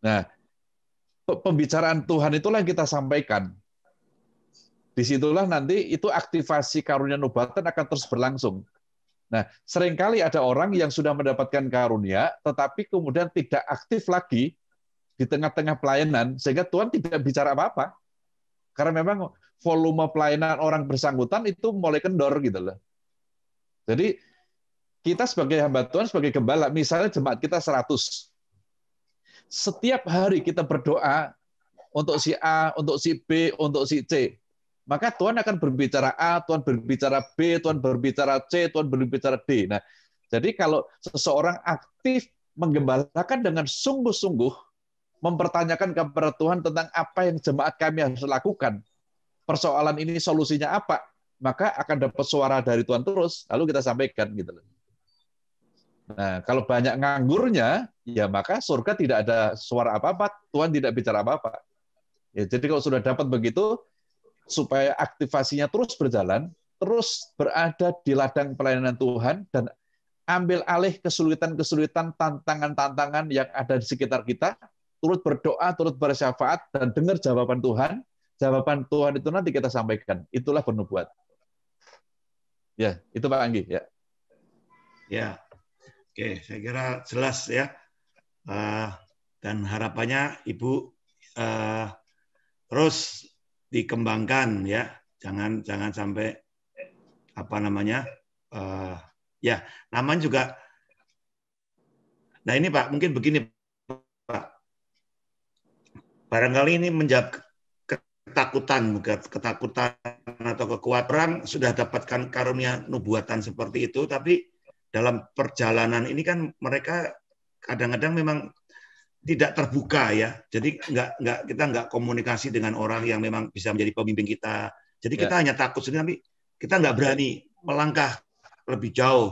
Nah, pembicaraan Tuhan itulah yang kita sampaikan. Disitulah nanti itu aktivasi karunia nubatan akan terus berlangsung. Nah, seringkali ada orang yang sudah mendapatkan karunia, tetapi kemudian tidak aktif lagi di tengah-tengah pelayanan, sehingga Tuhan tidak bicara apa-apa. Karena memang volume pelayanan orang bersangkutan itu mulai kendor gitu loh. Jadi kita sebagai hamba Tuhan, sebagai gembala, misalnya jemaat kita 100. Setiap hari kita berdoa untuk si A, untuk si B, untuk si C. Maka Tuhan akan berbicara A, Tuhan berbicara B, Tuhan berbicara C, Tuhan berbicara D. Nah, jadi kalau seseorang aktif menggembalakan dengan sungguh-sungguh, mempertanyakan kepada Tuhan tentang apa yang jemaat kami harus lakukan, persoalan ini solusinya apa, maka akan dapat suara dari Tuhan terus, lalu kita sampaikan gitu loh. Nah, kalau banyak nganggurnya, ya maka surga tidak ada suara apa-apa, Tuhan tidak bicara apa-apa. Ya, jadi kalau sudah dapat begitu, supaya aktivasinya terus berjalan, terus berada di ladang pelayanan Tuhan, dan ambil alih kesulitan-kesulitan, tantangan-tantangan yang ada di sekitar kita, turut berdoa, turut bersyafaat, dan dengar jawaban Tuhan, jawaban Tuhan itu nanti kita sampaikan. Itulah penubuat. Ya, itu Pak Anggi. Ya. Ya, oke, saya kira jelas ya. Uh, dan harapannya Ibu uh, terus dikembangkan ya, jangan jangan sampai apa namanya uh, ya, namanya juga. Nah ini Pak, mungkin begini Pak, barangkali ini menjawab ketakutan, ketakutan atau kekhawatiran sudah dapatkan karunia nubuatan seperti itu, tapi dalam perjalanan ini kan mereka kadang-kadang memang tidak terbuka ya. Jadi nggak nggak kita nggak komunikasi dengan orang yang memang bisa menjadi pemimpin kita. Jadi kita ya. hanya takut sendiri, tapi kita nggak berani melangkah lebih jauh.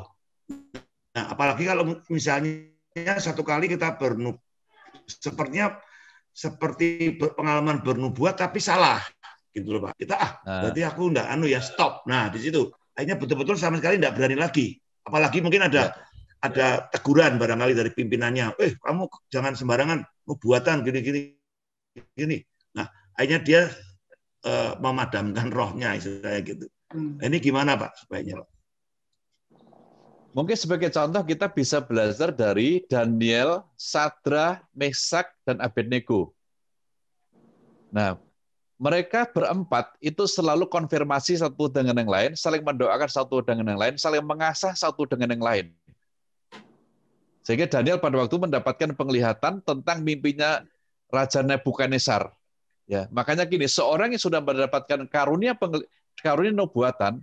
Nah, apalagi kalau misalnya satu kali kita bernub, sepertinya seperti pengalaman bernubuat tapi salah gitu loh Pak. Kita ah, nah. berarti aku enggak anu ya stop. Nah, di situ akhirnya betul-betul sama sekali enggak berani lagi. Apalagi mungkin ada ya. ada teguran barangkali dari pimpinannya. "Eh, kamu jangan sembarangan nubuatan gini-gini." Gini. Nah, akhirnya dia uh, memadamkan rohnya istilahnya gitu. Hmm. Nah, ini gimana Pak sebaiknya Pak? Mungkin sebagai contoh kita bisa belajar dari Daniel, Sadra, Mesak, dan Abednego. Nah, mereka berempat itu selalu konfirmasi satu dengan yang lain, saling mendoakan satu dengan yang lain, saling mengasah satu dengan yang lain. Sehingga Daniel pada waktu mendapatkan penglihatan tentang mimpinya Raja Nebukadnezar. Ya, makanya gini, seorang yang sudah mendapatkan karunia karunia nubuatan,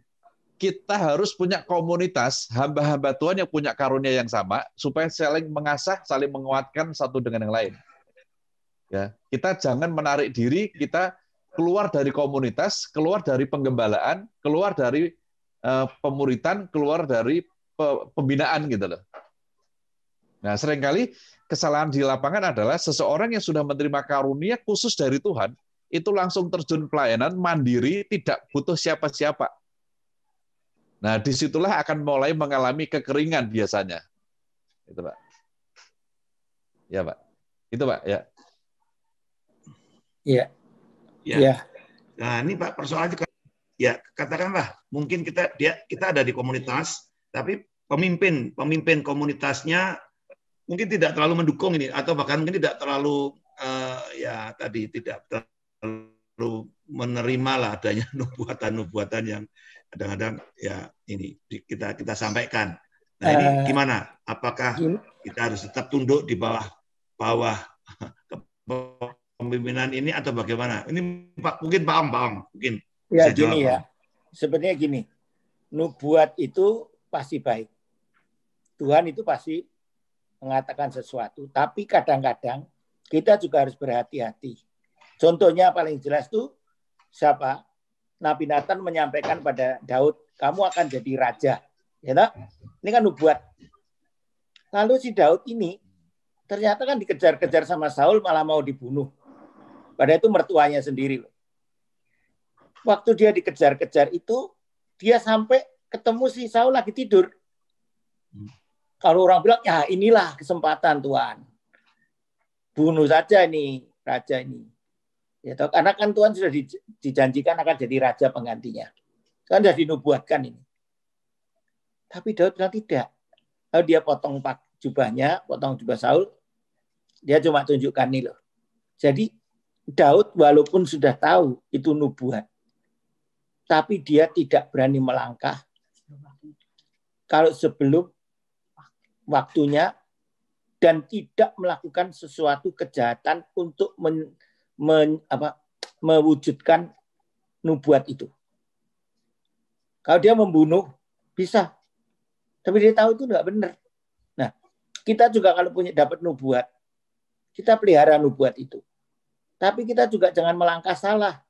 kita harus punya komunitas hamba-hamba Tuhan yang punya karunia yang sama supaya saling mengasah, saling menguatkan satu dengan yang lain. Ya, kita jangan menarik diri, kita keluar dari komunitas, keluar dari penggembalaan, keluar dari uh, pemuritan, keluar dari pe pembinaan gitu loh. Nah, seringkali kesalahan di lapangan adalah seseorang yang sudah menerima karunia khusus dari Tuhan itu langsung terjun pelayanan mandiri, tidak butuh siapa-siapa Nah, disitulah akan mulai mengalami kekeringan biasanya. Itu, Pak. Ya, Pak. Itu, Pak, ya. Iya. Ya. ya. Nah, ini Pak persoalan juga ya katakanlah mungkin kita dia kita ada di komunitas tapi pemimpin pemimpin komunitasnya mungkin tidak terlalu mendukung ini atau bahkan mungkin tidak terlalu uh, ya tadi tidak terlalu menerima lah adanya nubuatan-nubuatan yang kadang-kadang ya ini kita kita sampaikan. Nah ini eh, gimana? Apakah kita harus tetap tunduk di bawah bawah kepemimpinan ini atau bagaimana? Ini Pak mungkin Pak Om, Pak Om mungkin. Ya gini ya. Sebenarnya gini. Nubuat itu pasti baik. Tuhan itu pasti mengatakan sesuatu, tapi kadang-kadang kita juga harus berhati-hati. Contohnya paling jelas tuh siapa? Nabi Nathan menyampaikan pada Daud, kamu akan jadi raja. Ya, tak? ini kan nubuat. Lalu si Daud ini ternyata kan dikejar-kejar sama Saul malah mau dibunuh. Pada itu mertuanya sendiri. Waktu dia dikejar-kejar itu, dia sampai ketemu si Saul lagi tidur. Kalau orang bilang, ya inilah kesempatan Tuhan. Bunuh saja nih raja ini. Ya, toh, karena kan Tuhan sudah dijanjikan akan jadi raja penggantinya. Kan sudah dinubuatkan ini. Tapi Daud bilang tidak. Lalu dia potong pak jubahnya, potong jubah Saul. Dia cuma tunjukkan nih loh. Jadi Daud walaupun sudah tahu itu nubuat. Tapi dia tidak berani melangkah. Kalau sebelum waktunya dan tidak melakukan sesuatu kejahatan untuk men men, apa, mewujudkan nubuat itu. Kalau dia membunuh, bisa. Tapi dia tahu itu nggak benar. Nah, kita juga kalau punya dapat nubuat, kita pelihara nubuat itu. Tapi kita juga jangan melangkah salah.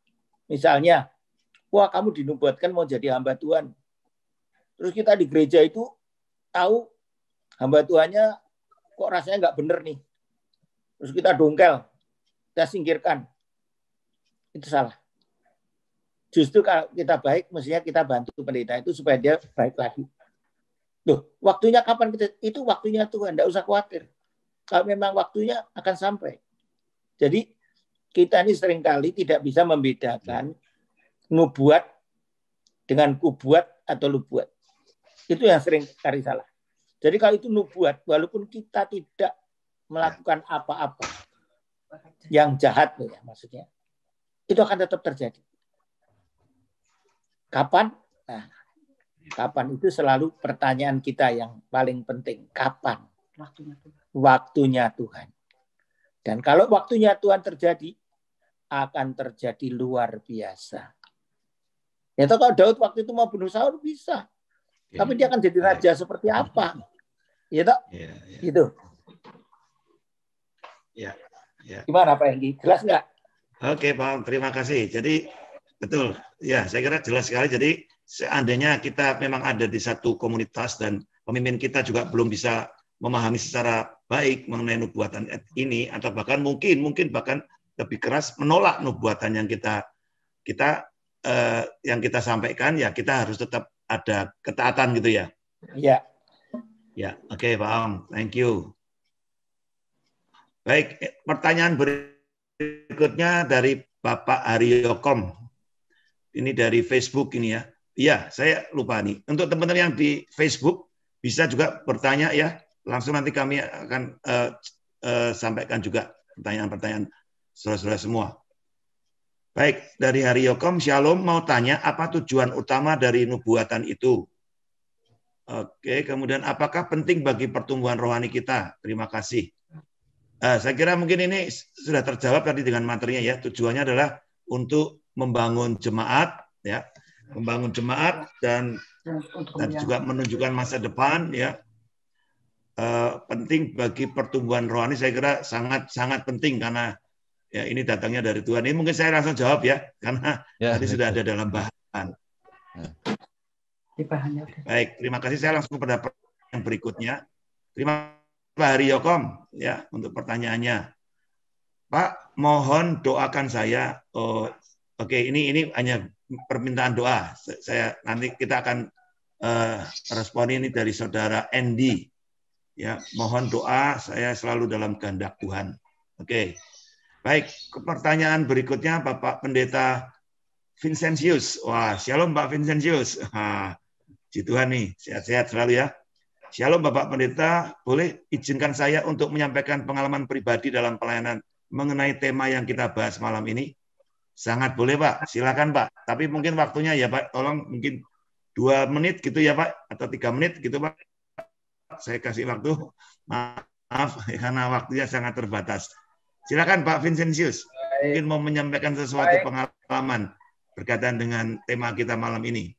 Misalnya, wah kamu dinubuatkan mau jadi hamba Tuhan. Terus kita di gereja itu tahu hamba Tuhannya kok rasanya nggak bener nih. Terus kita dongkel kita singkirkan. Itu salah. Justru kalau kita baik, mestinya kita bantu pendeta itu supaya dia baik lagi. Loh, waktunya kapan kita? Itu waktunya Tuhan, tidak usah khawatir. Kalau memang waktunya akan sampai. Jadi kita ini seringkali tidak bisa membedakan nubuat dengan kubuat atau lubuat. Itu yang sering cari salah. Jadi kalau itu nubuat, walaupun kita tidak melakukan apa-apa, yang jahat loh ya maksudnya. Itu akan tetap terjadi. Kapan? Nah, kapan itu selalu pertanyaan kita yang paling penting. Kapan? Waktunya Tuhan. Waktunya Tuhan. Dan kalau waktunya Tuhan terjadi, akan terjadi luar biasa. Ya toh kalau Daud waktu itu mau bunuh Saul bisa. Yeah. Tapi dia akan jadi raja yeah. seperti apa? Ya, ya toh? Yeah, yeah. Gitu. Ya. Ya. Gimana Pak Enggi? Jelas nggak? Oke Pak, terima kasih. Jadi betul, ya saya kira jelas sekali. Jadi seandainya kita memang ada di satu komunitas dan pemimpin kita juga belum bisa memahami secara baik mengenai nubuatan ini, atau bahkan mungkin mungkin bahkan lebih keras menolak nubuatan yang kita kita eh, yang kita sampaikan, ya kita harus tetap ada ketaatan gitu ya. Iya. Ya, oke okay, Pak Om, thank you. Baik, pertanyaan berikutnya dari Bapak Aryokom. Ini dari Facebook ini ya. Iya, saya lupa nih. Untuk teman-teman yang di Facebook bisa juga bertanya ya. Langsung nanti kami akan uh, uh, sampaikan juga pertanyaan-pertanyaan saudara-saudara semua. Baik, dari Kom, Shalom mau tanya apa tujuan utama dari nubuatan itu? Oke, kemudian apakah penting bagi pertumbuhan rohani kita? Terima kasih. Nah, saya kira mungkin ini sudah terjawab tadi dengan materinya ya. Tujuannya adalah untuk membangun jemaat ya, membangun jemaat dan dan juga menunjukkan masa depan ya. Uh, penting bagi pertumbuhan rohani saya kira sangat sangat penting karena ya ini datangnya dari Tuhan. Ini mungkin saya langsung jawab ya karena ya, tadi betul. sudah ada dalam ya. bahan. Baik, terima kasih. Saya langsung pada yang berikutnya. Terima Pak Haryokom ya untuk pertanyaannya. Pak, mohon doakan saya. Oh, Oke, okay, ini ini hanya permintaan doa. Saya nanti kita akan uh, respon ini dari saudara Andy. Ya, mohon doa saya selalu dalam kehendak Tuhan. Oke. Okay. Baik, pertanyaan berikutnya Bapak Pendeta Vincentius. Wah, shalom Pak Vincentius. Ah, Tuhan nih, sehat-sehat selalu ya. Shalom ya, Bapak Pendeta, boleh izinkan saya untuk menyampaikan pengalaman pribadi dalam pelayanan mengenai tema yang kita bahas malam ini? Sangat boleh Pak, silakan Pak. Tapi mungkin waktunya ya Pak, tolong mungkin dua menit gitu ya Pak, atau tiga menit gitu Pak. Saya kasih waktu, maaf karena waktunya sangat terbatas. Silakan Pak Vincentius, mungkin mau menyampaikan sesuatu pengalaman berkaitan dengan tema kita malam ini.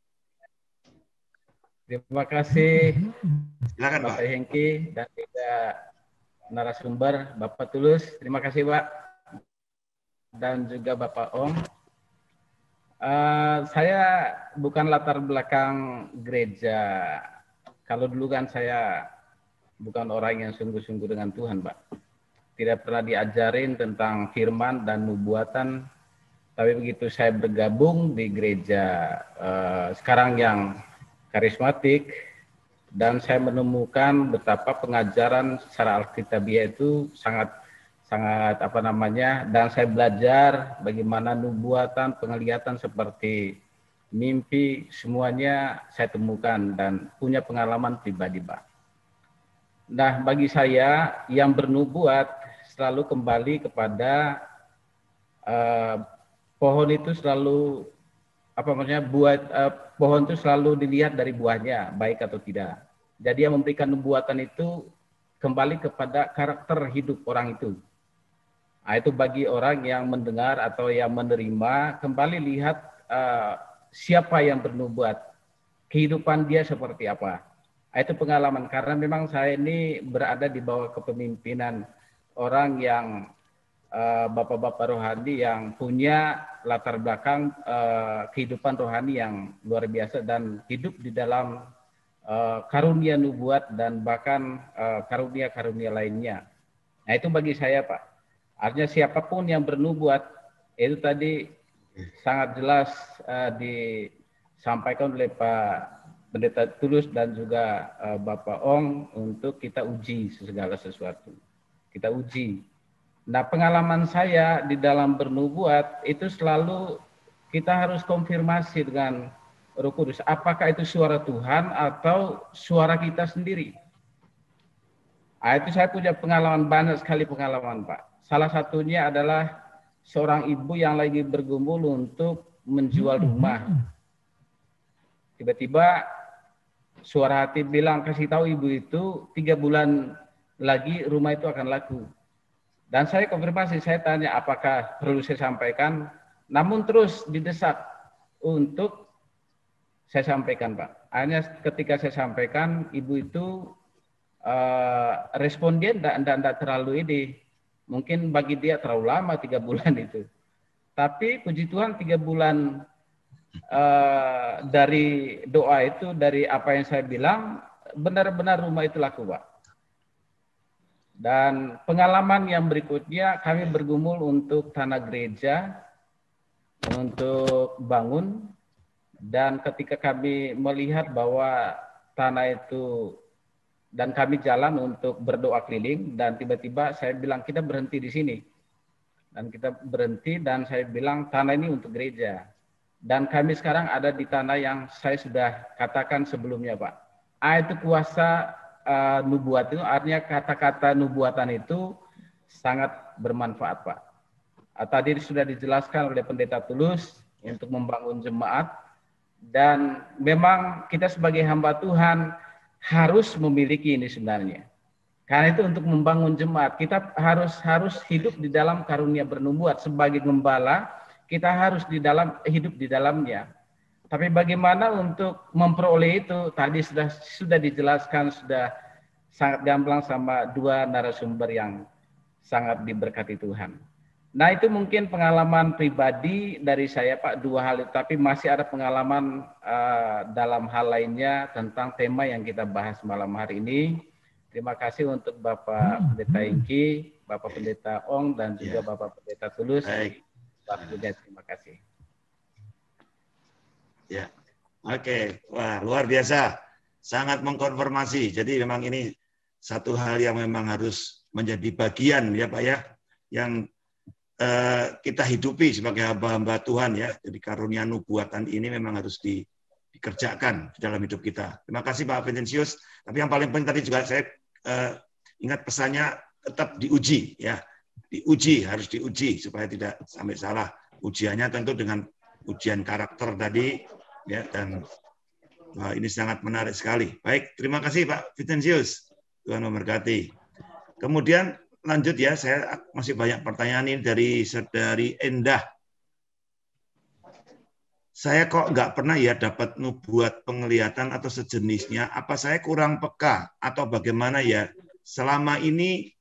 Terima kasih Silakan Pak. Pak Hengki dan juga narasumber Bapak Tulus. Terima kasih Pak dan juga Bapak Om. Uh, saya bukan latar belakang gereja. Kalau dulu kan saya bukan orang yang sungguh-sungguh dengan Tuhan, Pak. Tidak pernah diajarin tentang firman dan nubuatan. Tapi begitu saya bergabung di gereja uh, sekarang yang karismatik, dan saya menemukan betapa pengajaran secara alkitabiah itu sangat sangat apa namanya dan saya belajar bagaimana nubuatan penglihatan seperti mimpi semuanya saya temukan dan punya pengalaman pribadi pak. Nah bagi saya yang bernubuat selalu kembali kepada eh, pohon itu selalu apa maksudnya buat eh, pohon itu selalu dilihat dari buahnya baik atau tidak. Jadi yang memberikan nubuatan itu kembali kepada karakter hidup orang itu. Nah, itu bagi orang yang mendengar atau yang menerima kembali lihat uh, siapa yang bernubuat, kehidupan dia seperti apa. Nah, itu pengalaman karena memang saya ini berada di bawah kepemimpinan orang yang Eh, bapak-bapak uh, rohani yang punya latar belakang uh, kehidupan rohani yang luar biasa dan hidup di dalam uh, karunia nubuat dan bahkan karunia-karunia lainnya. Nah itu bagi saya Pak. Artinya siapapun yang bernubuat itu tadi sangat jelas disampaikan oleh Pak Pendeta Tulus dan juga Bapak Ong untuk kita uji segala sesuatu. Kita uji Nah, pengalaman saya di dalam bernubuat itu selalu kita harus konfirmasi dengan Roh Kudus, apakah itu suara Tuhan atau suara kita sendiri. Nah, itu saya punya pengalaman banyak sekali pengalaman, Pak. Salah satunya adalah seorang ibu yang lagi bergumul untuk menjual hmm. rumah. Tiba-tiba suara hati bilang kasih tahu ibu itu tiga bulan lagi rumah itu akan laku. Dan saya konfirmasi, saya tanya apakah perlu saya sampaikan, namun terus didesak untuk saya sampaikan Pak. Hanya ketika saya sampaikan, ibu itu eh, respon dia tidak terlalu ini. Mungkin bagi dia terlalu lama tiga bulan itu. Tapi puji Tuhan tiga bulan uh, dari doa itu, dari apa yang saya bilang, benar-benar rumah itu laku Pak. Dan pengalaman yang berikutnya kami bergumul untuk tanah gereja, untuk bangun, dan ketika kami melihat bahwa tanah itu dan kami jalan untuk berdoa keliling dan tiba-tiba saya bilang kita berhenti di sini dan kita berhenti dan saya bilang tanah ini untuk gereja dan kami sekarang ada di tanah yang saya sudah katakan sebelumnya Pak A ah, itu kuasa uh, nubuat itu artinya kata-kata nubuatan itu sangat bermanfaat Pak. Ah, tadi sudah dijelaskan oleh Pendeta Tulus untuk membangun jemaat dan memang kita sebagai hamba Tuhan harus memiliki ini sebenarnya. Karena itu untuk membangun jemaat kita harus harus hidup di dalam karunia bernubuat sebagai gembala kita harus di dalam hidup di dalamnya tapi bagaimana untuk memperoleh itu tadi sudah sudah dijelaskan sudah sangat gamblang sama dua narasumber yang sangat diberkati Tuhan. Nah itu mungkin pengalaman pribadi dari saya Pak dua hal itu, tapi masih ada pengalaman uh, dalam hal lainnya tentang tema yang kita bahas malam hari ini. Terima kasih untuk Bapak Pendeta hmm. Ingki, Bapak Pendeta Ong, dan juga ya. Bapak Pendeta Tulus. Baik. Terima kasih. Ya. Oke, wah luar biasa. Sangat mengkonfirmasi. Jadi memang ini satu hal yang memang harus menjadi bagian ya Pak ya yang eh, kita hidupi sebagai hamba-hamba Tuhan ya. Jadi karunia nubuatan ini memang harus di, dikerjakan dalam hidup kita. Terima kasih Pak Vincentius. Tapi yang paling penting tadi juga saya eh, ingat pesannya tetap diuji ya. Diuji, harus diuji supaya tidak sampai salah. Ujiannya tentu dengan ujian karakter tadi ya dan wah, ini sangat menarik sekali. Baik, terima kasih Pak Vitensius. Tuhan memberkati. Kemudian lanjut ya, saya masih banyak pertanyaan ini dari saudari Endah. Saya kok nggak pernah ya dapat nubuat penglihatan atau sejenisnya. Apa saya kurang peka atau bagaimana ya? Selama ini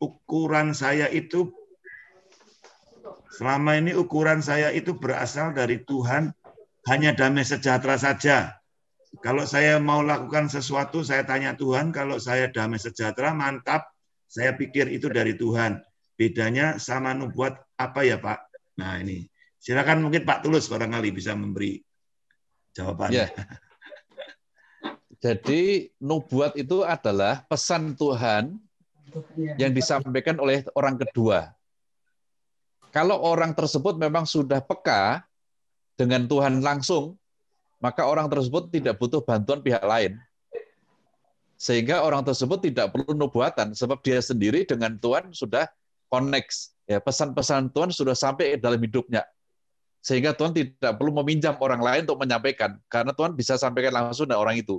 ukuran saya itu selama ini ukuran saya itu berasal dari Tuhan hanya damai sejahtera saja. Kalau saya mau lakukan sesuatu, saya tanya Tuhan, kalau saya damai sejahtera, mantap, saya pikir itu dari Tuhan. Bedanya sama nubuat apa ya Pak? Nah ini, silakan mungkin Pak Tulus barangkali bisa memberi jawaban. Ya. Jadi nubuat itu adalah pesan Tuhan yang disampaikan oleh orang kedua. Kalau orang tersebut memang sudah peka dengan Tuhan langsung, maka orang tersebut tidak butuh bantuan pihak lain. Sehingga orang tersebut tidak perlu nubuatan, sebab dia sendiri dengan Tuhan sudah connect. Ya, pesan-pesan Tuhan sudah sampai dalam hidupnya. Sehingga Tuhan tidak perlu meminjam orang lain untuk menyampaikan, karena Tuhan bisa sampaikan langsung dengan orang itu.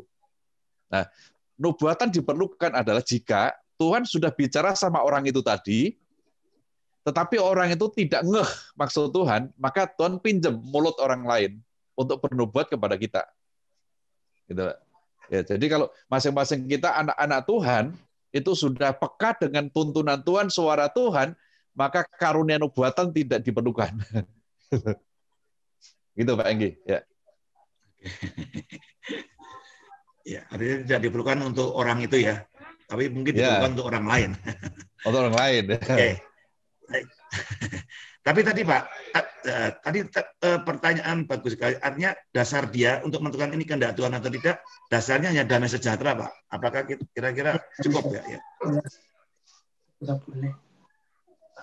Nah, nubuatan diperlukan adalah jika Tuhan sudah bicara sama orang itu tadi, tetapi orang itu tidak ngeh maksud Tuhan, maka Tuhan pinjam mulut orang lain untuk bernubuat kepada kita. Gitu. Ya, jadi kalau masing-masing kita anak-anak Tuhan itu sudah peka dengan tuntunan Tuhan, suara Tuhan, maka karunia nubuatan tidak diperlukan. gitu Pak Enggi. Ya. ya, artinya tidak diperlukan untuk orang itu ya, tapi mungkin ya. diperlukan ya. untuk orang lain. untuk orang lain. Oke. Okay. Tapi tadi Pak, eh, tadi eh, pertanyaan bagus sekali. Artinya dasar dia untuk menentukan ini kehendak Tuhan atau tidak, dasarnya hanya damai sejahtera Pak. Apakah kira-kira cukup ya? Iya. Tidak boleh.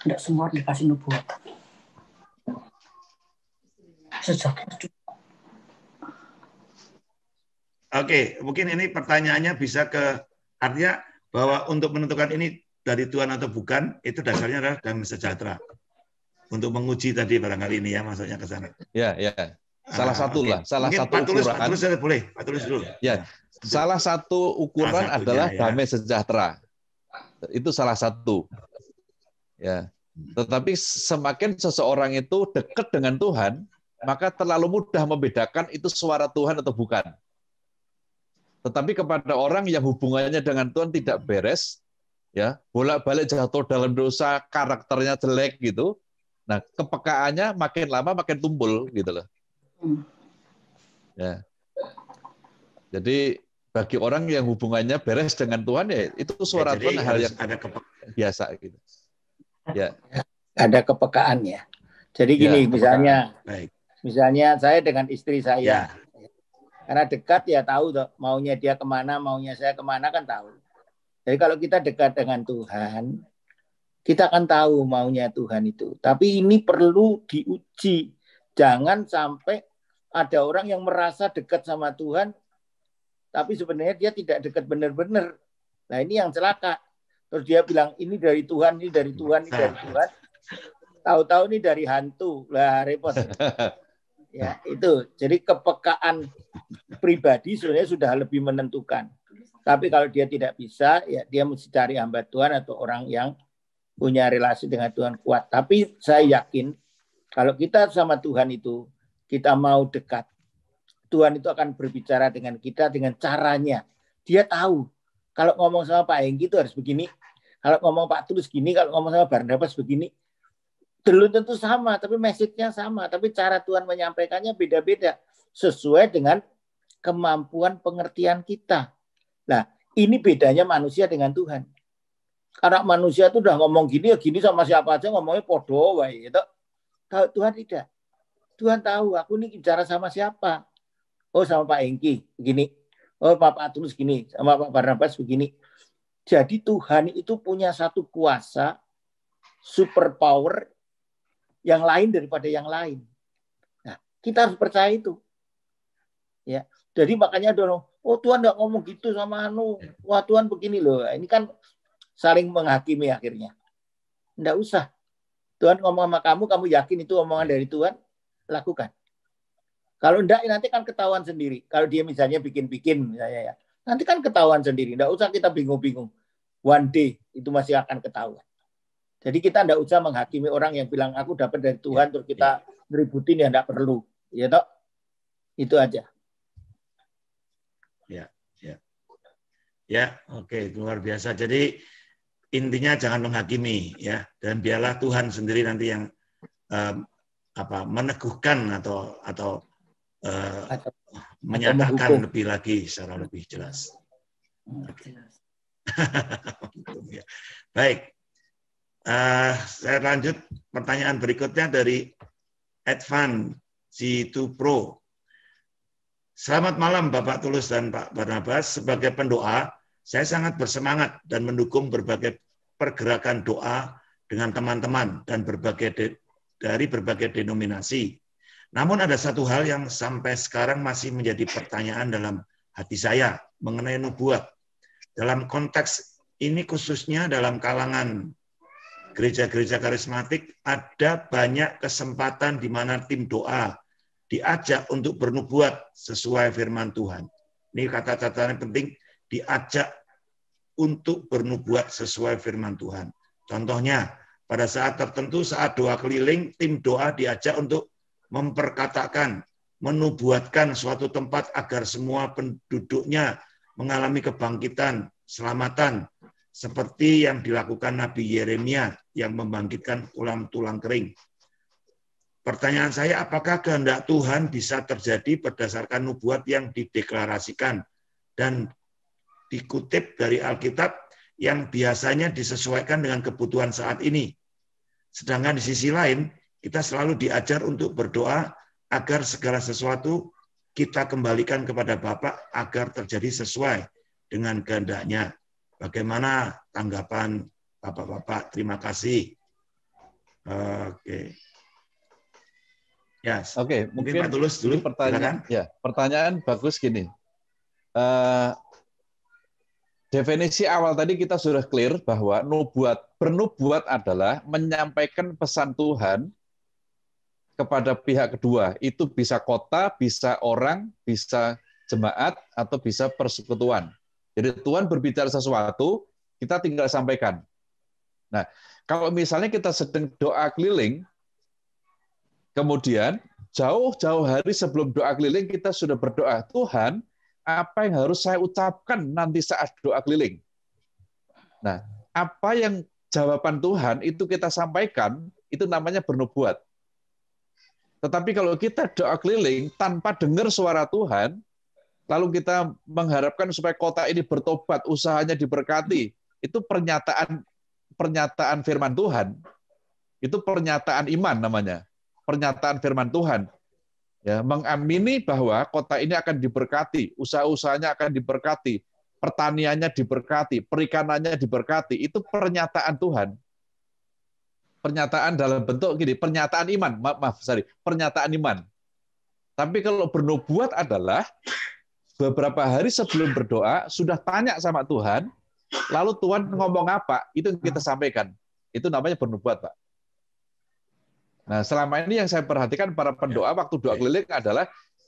Tidak semua dikasih nubuat. Oke, mungkin ini pertanyaannya bisa ke artinya bahwa untuk menentukan ini dari Tuhan atau bukan, itu dasarnya adalah damai sejahtera. Untuk menguji tadi barangkali ini ya maksudnya ke sana. Ya, ya. Salah uh, satu okay. lah, salah Mungkin satu patulis, tulis, ukuran. Patulis, tulis, boleh, Patulis dulu. Ya, ya. salah satu ukuran salah satunya, adalah ya, ya. damai sejahtera. Itu salah satu. Ya. Tetapi semakin seseorang itu dekat dengan Tuhan, maka terlalu mudah membedakan itu suara Tuhan atau bukan. Tetapi kepada orang yang hubungannya dengan Tuhan tidak beres, ya bolak-balik jatuh dalam dosa karakternya jelek gitu nah kepekaannya makin lama makin tumbul gitu loh hmm. ya jadi bagi orang yang hubungannya beres dengan Tuhan ya itu ya, suara ya, Tuhan hal yang ada biasa gitu ya ada kepekaannya jadi ya, gini ya, misalnya Baik. misalnya saya dengan istri saya ya. karena dekat ya tahu tuh maunya dia kemana maunya saya kemana kan tahu jadi kalau kita dekat dengan Tuhan, kita akan tahu maunya Tuhan itu. Tapi ini perlu diuji. Jangan sampai ada orang yang merasa dekat sama Tuhan, tapi sebenarnya dia tidak dekat benar-benar. Nah ini yang celaka. Terus dia bilang ini dari Tuhan, ini dari Tuhan, ini dari Tuhan. Tahu-tahu ini dari hantu. Lah repot. Ya itu. Jadi kepekaan pribadi sebenarnya sudah lebih menentukan. Tapi kalau dia tidak bisa, ya dia mesti cari hamba Tuhan atau orang yang punya relasi dengan Tuhan kuat. Tapi saya yakin kalau kita sama Tuhan itu, kita mau dekat, Tuhan itu akan berbicara dengan kita dengan caranya. Dia tahu kalau ngomong sama Pak Hengki itu harus begini, kalau ngomong Pak Tulus gini, kalau ngomong sama Barnabas begini. Belum tentu sama, tapi message-nya sama. Tapi cara Tuhan menyampaikannya beda-beda. Sesuai dengan kemampuan pengertian kita. Nah, ini bedanya manusia dengan Tuhan. Karena manusia itu udah ngomong gini ya gini sama siapa aja ngomongnya podo wae gitu. Tuhan tidak. Tuhan tahu aku ini bicara sama siapa. Oh sama Pak Engki begini. Oh Pak Patulus gini. Sama Pak Barnabas begini. Jadi Tuhan itu punya satu kuasa super power yang lain daripada yang lain. Nah, kita harus percaya itu. Ya. Jadi makanya dorong oh Tuhan nggak ngomong gitu sama Anu wah Tuhan begini loh ini kan saling menghakimi akhirnya nggak usah Tuhan ngomong sama kamu kamu yakin itu omongan dari Tuhan lakukan kalau enggak ya nanti kan ketahuan sendiri kalau dia misalnya bikin-bikin misalnya ya nanti kan ketahuan sendiri enggak usah kita bingung-bingung one day itu masih akan ketahuan jadi kita enggak usah menghakimi orang yang bilang aku dapat dari Tuhan ya, terus kita ributin. ya enggak ya perlu ya toh itu aja Ya, oke, okay, luar biasa. Jadi intinya jangan menghakimi ya dan biarlah Tuhan sendiri nanti yang um, apa meneguhkan atau atau, uh, atau menyatakan atau lebih lagi secara lebih jelas. Okay. Baik. Uh, saya lanjut pertanyaan berikutnya dari Advan G2 Pro. Selamat malam Bapak Tulus dan Pak Barnabas. Sebagai pendoa, saya sangat bersemangat dan mendukung berbagai pergerakan doa dengan teman-teman dan berbagai de, dari berbagai denominasi. Namun ada satu hal yang sampai sekarang masih menjadi pertanyaan dalam hati saya mengenai nubuat. Dalam konteks ini khususnya dalam kalangan gereja-gereja karismatik ada banyak kesempatan di mana tim doa diajak untuk bernubuat sesuai firman Tuhan. Ini kata catatan yang penting, diajak untuk bernubuat sesuai firman Tuhan. Contohnya, pada saat tertentu saat doa keliling, tim doa diajak untuk memperkatakan, menubuatkan suatu tempat agar semua penduduknya mengalami kebangkitan, selamatan, seperti yang dilakukan Nabi Yeremia yang membangkitkan ulang tulang kering. Pertanyaan saya, apakah kehendak Tuhan bisa terjadi berdasarkan nubuat yang dideklarasikan dan dikutip dari Alkitab yang biasanya disesuaikan dengan kebutuhan saat ini? Sedangkan di sisi lain, kita selalu diajar untuk berdoa agar segala sesuatu kita kembalikan kepada Bapak agar terjadi sesuai dengan kehendaknya. Bagaimana tanggapan Bapak-Bapak? Terima kasih. Oke. Okay. Yes. Oke, okay, mungkin, mungkin Tulus dulu pertanyaan. Ya, pertanyaan bagus gini. Uh, definisi awal tadi kita sudah clear bahwa nubuat bernubuat adalah menyampaikan pesan Tuhan kepada pihak kedua. Itu bisa kota, bisa orang, bisa jemaat atau bisa persekutuan. Jadi Tuhan berbicara sesuatu, kita tinggal sampaikan. Nah, kalau misalnya kita sedang doa keliling, Kemudian jauh-jauh hari sebelum doa keliling kita sudah berdoa, Tuhan, apa yang harus saya ucapkan nanti saat doa keliling? Nah, apa yang jawaban Tuhan itu kita sampaikan, itu namanya bernubuat. Tetapi kalau kita doa keliling tanpa dengar suara Tuhan, lalu kita mengharapkan supaya kota ini bertobat, usahanya diberkati, itu pernyataan pernyataan firman Tuhan. Itu pernyataan iman namanya pernyataan firman Tuhan. Ya, mengamini bahwa kota ini akan diberkati, usaha-usahanya akan diberkati, pertaniannya diberkati, perikanannya diberkati. Itu pernyataan Tuhan. Pernyataan dalam bentuk gini, pernyataan iman, maaf, maaf sorry, pernyataan iman. Tapi kalau bernubuat adalah beberapa hari sebelum berdoa sudah tanya sama Tuhan, lalu Tuhan ngomong apa, itu yang kita sampaikan. Itu namanya bernubuat, Pak. Nah, selama ini yang saya perhatikan para pendoa ya. waktu doa ya. keliling adalah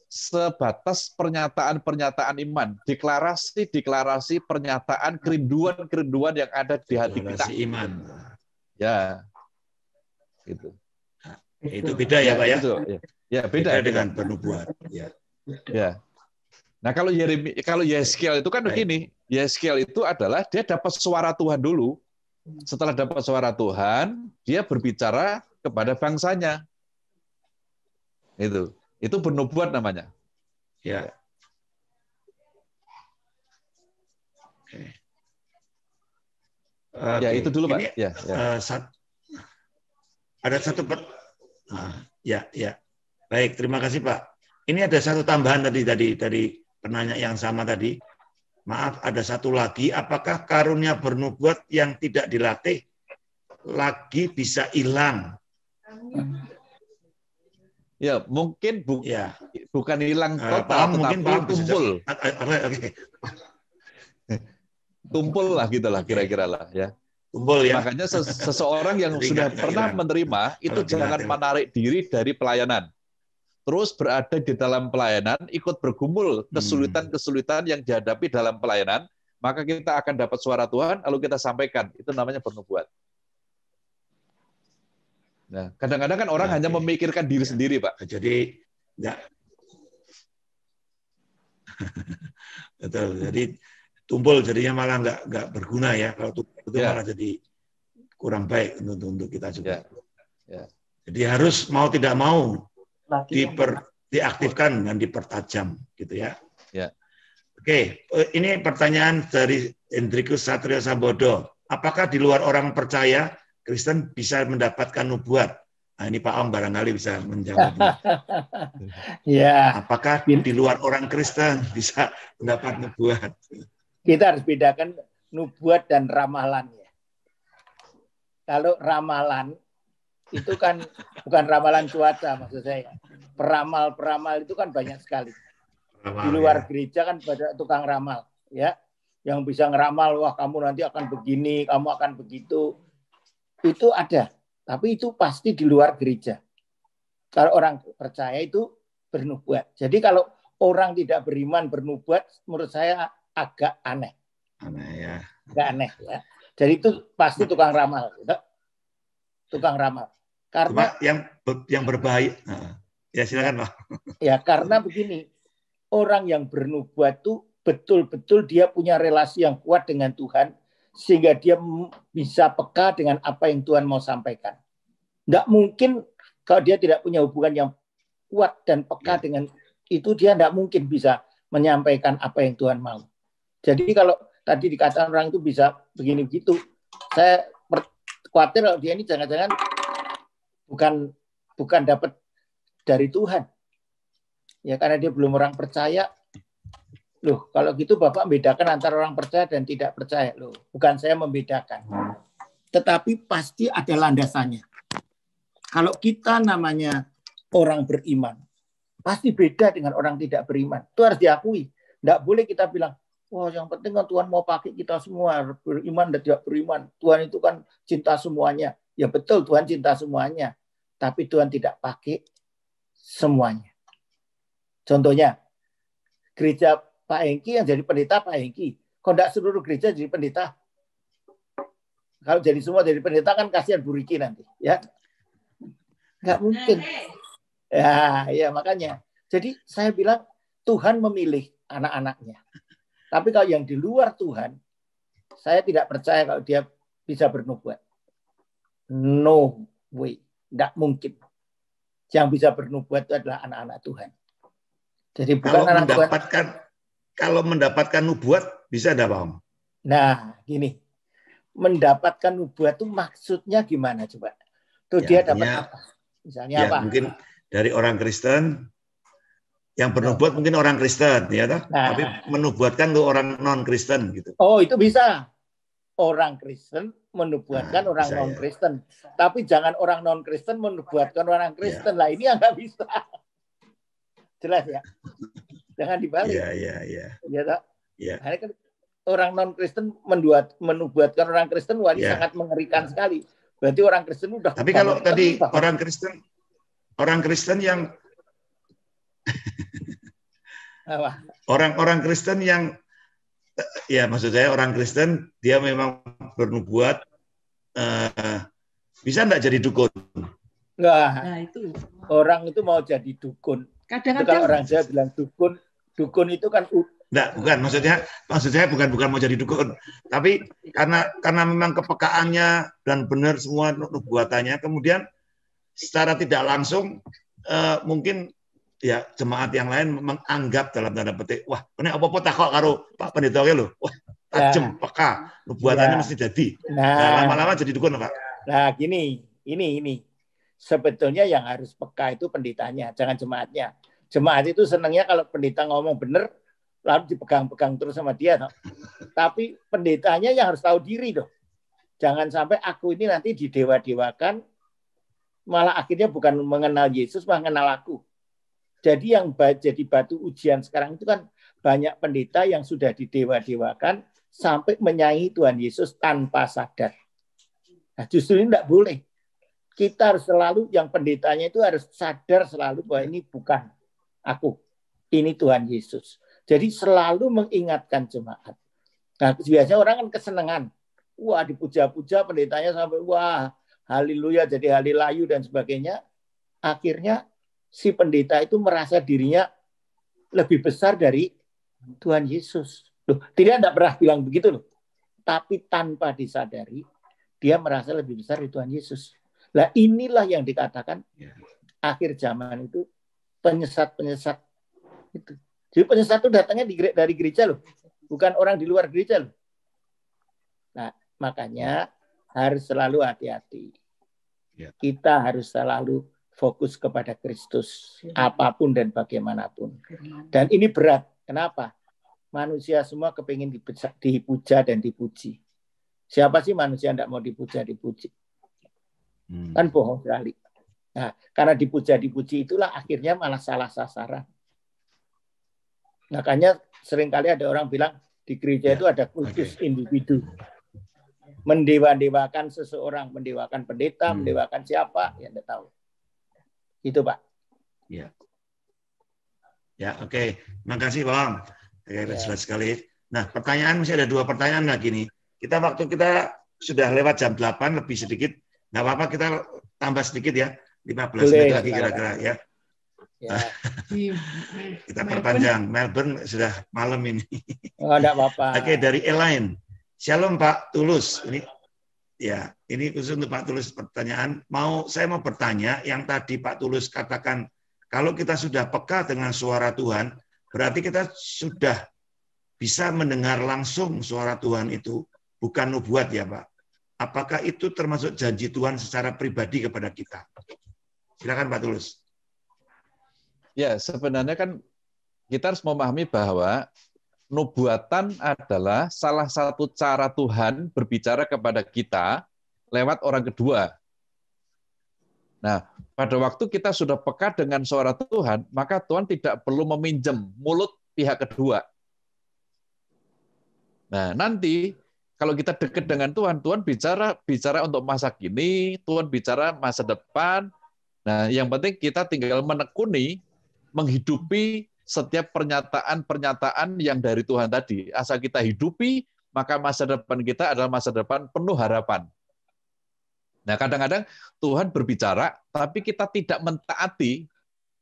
sebatas pernyataan-pernyataan iman, deklarasi-deklarasi pernyataan kerinduan-kerinduan yang ada di hati kita. iman. Ya. Gitu. Nah, itu beda ya, Pak ya? ya. Itu, ya. ya, beda. beda dengan penubuat, ya. Ya. Nah, kalau Yeremia kalau Yeskiel itu kan begini, Yeskiel itu adalah dia dapat suara Tuhan dulu setelah dapat suara Tuhan, dia berbicara kepada bangsanya. Itu. Itu bernubuat namanya. Ya. ya. Oke. Okay. Ya, itu dulu, Pak. Ini, ya, ya. Uh, sat, ada satu per, uh, ya, ya. Baik, terima kasih, Pak. Ini ada satu tambahan tadi tadi dari penanya yang sama tadi. Maaf, ada satu lagi, apakah karunia bernubuat yang tidak dilatih lagi bisa hilang? Ya, mungkin bu ya. bukan hilang eh, total, uh, paham, mungkin paham tumpul. Ah, ah, ah, okay. tumpul lah gitu lah kira-kira lah ya. Tumpul ya. Makanya seseorang yang sudah pernah menerima itu jangan menarik diri dari pelayanan terus berada di dalam pelayanan, ikut bergumul hmm. kesulitan-kesulitan yang dihadapi dalam pelayanan, maka kita akan dapat suara Tuhan, lalu kita sampaikan. Itu namanya penubuat. Nah, kadang-kadang kan orang nah, hanya memikirkan diri ya. sendiri, Pak. Jadi, ya. Betul. Jadi tumpul jadinya malah nggak nggak berguna ya. Kalau tumpul itu ya. malah jadi kurang baik untuk untuk kita juga. Ya. Ya. Jadi harus mau tidak mau Nah, diper, diaktifkan dan dipertajam gitu ya. ya. Oke, eh, ini pertanyaan dari Hendrikus Satrio Sabodo. Apakah di luar orang percaya Kristen bisa mendapatkan nubuat? Nah, ini Pak Om barangkali bisa menjawab. ya. Apakah di luar orang Kristen bisa mendapat nubuat? Kita harus bedakan nubuat dan ramalan ya. Kalau ramalan itu kan bukan ramalan cuaca maksud saya. Peramal-peramal itu kan banyak sekali. Ramal, Di luar ya. gereja kan banyak tukang ramal, ya. Yang bisa ngeramal, wah kamu nanti akan begini, kamu akan begitu. Itu ada, tapi itu pasti di luar gereja. Kalau orang percaya itu bernubuat. Jadi kalau orang tidak beriman bernubuat, menurut saya agak aneh. Aneh ya. Agak aneh ya. Jadi itu pasti tukang ramal, ya. tukang ramal. Karena Cuma yang yang berbahaya. Ya silakan pak. Ya karena begini orang yang bernubuat itu betul-betul dia punya relasi yang kuat dengan Tuhan sehingga dia bisa peka dengan apa yang Tuhan mau sampaikan. Tidak mungkin kalau dia tidak punya hubungan yang kuat dan peka ya. dengan itu dia tidak mungkin bisa menyampaikan apa yang Tuhan mau. Jadi kalau tadi dikatakan orang itu bisa begini begitu, saya khawatir kalau dia ini jangan-jangan bukan bukan dapat dari Tuhan. Ya karena dia belum orang percaya. Loh, kalau gitu Bapak membedakan antara orang percaya dan tidak percaya. Loh, bukan saya membedakan. Tetapi pasti ada landasannya. Kalau kita namanya orang beriman, pasti beda dengan orang tidak beriman. Itu harus diakui. Tidak boleh kita bilang, wah oh, yang penting kan Tuhan mau pakai kita semua, beriman dan tidak beriman. Tuhan itu kan cinta semuanya. Ya betul Tuhan cinta semuanya, tapi Tuhan tidak pakai semuanya. Contohnya, gereja Pak Hengki yang jadi pendeta Pak Hengki. kok tidak seluruh gereja jadi pendeta. Kalau jadi semua jadi pendeta kan kasihan Bu Riki nanti. Ya. Nggak mungkin. Ya, ya makanya. Jadi saya bilang Tuhan memilih anak-anaknya. Tapi kalau yang di luar Tuhan, saya tidak percaya kalau dia bisa bernubuat. No way. Tidak mungkin. Yang bisa bernubuat itu adalah anak-anak Tuhan. Jadi bukan kalau anak mendapatkan, Tuhan. Kalau mendapatkan nubuat, bisa tidak, Pak Om? Nah, gini. Mendapatkan nubuat itu maksudnya gimana coba? Tuh ya, dia dapat ya, apa? Misalnya ya, apa? Mungkin dari orang Kristen, yang bernubuat mungkin orang Kristen ya Nah. tapi menubuatkan ke orang non Kristen gitu. Oh, itu bisa. Orang Kristen menubuatkan nah, orang non Kristen. Ya. Tapi jangan orang non ya. Kristen menubuatkan orang Kristen ya. lah ini yang nggak bisa. Jelas ya. Jangan dibalik. Ya, ya, iya iya iya. Iya tak? Iya. kan orang non Kristen menduat, menubuatkan orang Kristen wah ini ya. sangat mengerikan ya. sekali. Berarti orang Kristen udah. Tapi kalau tadi bahwa. orang Kristen orang Kristen yang orang-orang Kristen yang ya maksud saya orang Kristen dia memang bernubuat Eh, bisa enggak jadi dukun? Enggak. Nah, itu. Orang itu mau jadi dukun. Kadang-kadang orang saya bilang dukun, dukun itu kan Enggak, bukan maksudnya maksud saya bukan bukan mau jadi dukun, tapi karena karena memang kepekaannya dan benar semua nubuatannya, kemudian secara tidak langsung uh, mungkin ya jemaat yang lain menganggap dalam tanda petik, wah ini apa apa takut karo Pak Pendeta gitu lo, wah Ya. tajam, nah, peka, nubuatannya ya. mesti jadi. Nah. nah, lama-lama jadi dukun, Pak. Nah, gini, ini ini. Sebetulnya yang harus peka itu pendetanya, jangan jemaatnya. Jemaat itu senangnya kalau pendeta ngomong benar, lalu dipegang-pegang terus sama dia. No. Tapi pendetanya yang harus tahu diri dong. Jangan sampai aku ini nanti didewa-dewakan, malah akhirnya bukan mengenal Yesus, malah mengenal aku. Jadi yang jadi batu ujian sekarang itu kan banyak pendeta yang sudah didewa-dewakan, sampai menyayangi Tuhan Yesus tanpa sadar. Nah, justru ini tidak boleh. Kita harus selalu, yang pendetanya itu harus sadar selalu bahwa ini bukan aku. Ini Tuhan Yesus. Jadi selalu mengingatkan jemaat. Nah, biasanya orang kan kesenangan. Wah, dipuja-puja pendetanya sampai wah, haleluya jadi halilayu dan sebagainya. Akhirnya si pendeta itu merasa dirinya lebih besar dari Tuhan Yesus. Loh, tidak tidak pernah bilang begitu loh. Tapi tanpa disadari, dia merasa lebih besar di Tuhan Yesus. Lah inilah yang dikatakan ya. akhir zaman itu penyesat-penyesat itu. Jadi penyesat itu datangnya dari gereja loh, bukan orang di luar gereja loh. Nah, makanya harus selalu hati-hati. Ya. Kita harus selalu fokus kepada Kristus, ya. apapun dan bagaimanapun. Dan ini berat. Kenapa? manusia semua kepingin dipuja dan dipuji. Siapa sih manusia yang tidak mau dipuja dipuji? Hmm. Kan bohong sekali. Nah, karena dipuja dipuji itulah akhirnya malah salah sasaran. Makanya seringkali ada orang bilang di gereja ya, itu ada kultus okay. individu. Mendewa-dewakan seseorang, mendewakan pendeta, hmm. mendewakan siapa, Yang tidak tahu. Itu Pak. Ya. Ya, oke. Okay. Makasih, Bang. Ya, jelas sekali. Nah, pertanyaan masih ada dua pertanyaan lagi nih. Kita waktu kita sudah lewat jam 8 lebih sedikit. Nggak apa-apa kita tambah sedikit ya. 15 menit lagi kira-kira ya. ya. kita Melbourne. perpanjang. Melbourne sudah malam ini. oh, enggak apa-apa. Oke, dari Elaine. Shalom Pak Tulus. Ini ya, ini khusus untuk Pak Tulus pertanyaan. Mau saya mau bertanya yang tadi Pak Tulus katakan kalau kita sudah peka dengan suara Tuhan, berarti kita sudah bisa mendengar langsung suara Tuhan itu, bukan nubuat ya Pak. Apakah itu termasuk janji Tuhan secara pribadi kepada kita? Silakan Pak Tulus. Ya, sebenarnya kan kita harus memahami bahwa nubuatan adalah salah satu cara Tuhan berbicara kepada kita lewat orang kedua. Nah, pada waktu kita sudah peka dengan suara Tuhan, maka Tuhan tidak perlu meminjam mulut pihak kedua. Nah, nanti kalau kita dekat dengan Tuhan, Tuhan bicara bicara untuk masa kini, Tuhan bicara masa depan. Nah, yang penting kita tinggal menekuni, menghidupi setiap pernyataan-pernyataan yang dari Tuhan tadi. Asal kita hidupi, maka masa depan kita adalah masa depan penuh harapan. Nah, kadang-kadang Tuhan berbicara, tapi kita tidak mentaati,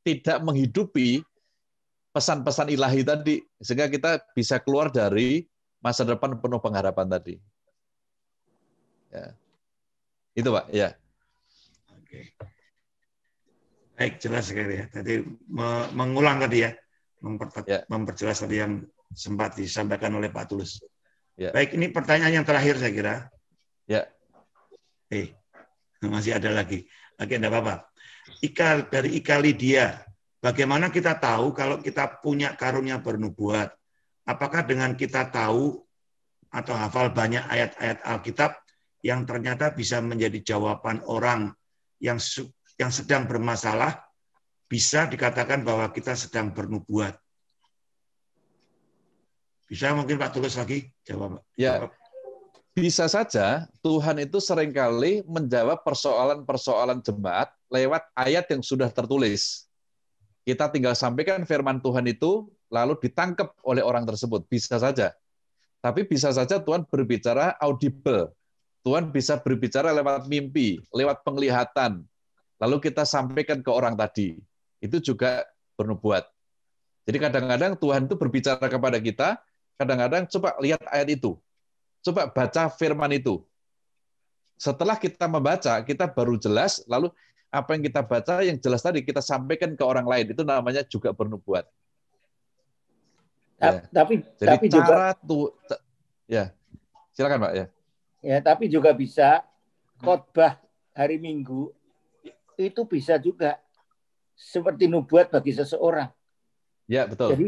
tidak menghidupi pesan-pesan ilahi tadi, sehingga kita bisa keluar dari masa depan penuh pengharapan tadi. Ya. Itu, Pak. Ya. Oke. Baik, jelas sekali ya. Tadi mengulang tadi ya, ya. memperjelas tadi yang sempat disampaikan oleh Pak Tulus. Ya. Baik, ini pertanyaan yang terakhir saya kira. Ya. Eh, Masih ada lagi. Oke, enggak apa-apa. Ikal, dari ikali dia. Bagaimana kita tahu kalau kita punya karunia bernubuat? Apakah dengan kita tahu atau hafal banyak ayat-ayat Alkitab yang ternyata bisa menjadi jawaban orang yang yang sedang bermasalah bisa dikatakan bahwa kita sedang bernubuat. Bisa mungkin Pak Tulus lagi jawab. Ya. Jawab bisa saja Tuhan itu seringkali menjawab persoalan-persoalan jemaat lewat ayat yang sudah tertulis. Kita tinggal sampaikan firman Tuhan itu, lalu ditangkap oleh orang tersebut. Bisa saja. Tapi bisa saja Tuhan berbicara audible. Tuhan bisa berbicara lewat mimpi, lewat penglihatan. Lalu kita sampaikan ke orang tadi. Itu juga bernubuat. Jadi kadang-kadang Tuhan itu berbicara kepada kita, kadang-kadang coba lihat ayat itu Coba baca firman itu. Setelah kita membaca, kita baru jelas, lalu apa yang kita baca yang jelas tadi kita sampaikan ke orang lain itu namanya juga bernubuat. Ya. Tapi Jadi tapi cara juga tuh ya. Silakan, Pak ya. Ya, tapi juga bisa khotbah hari Minggu itu bisa juga seperti nubuat bagi seseorang. Ya, betul. Jadi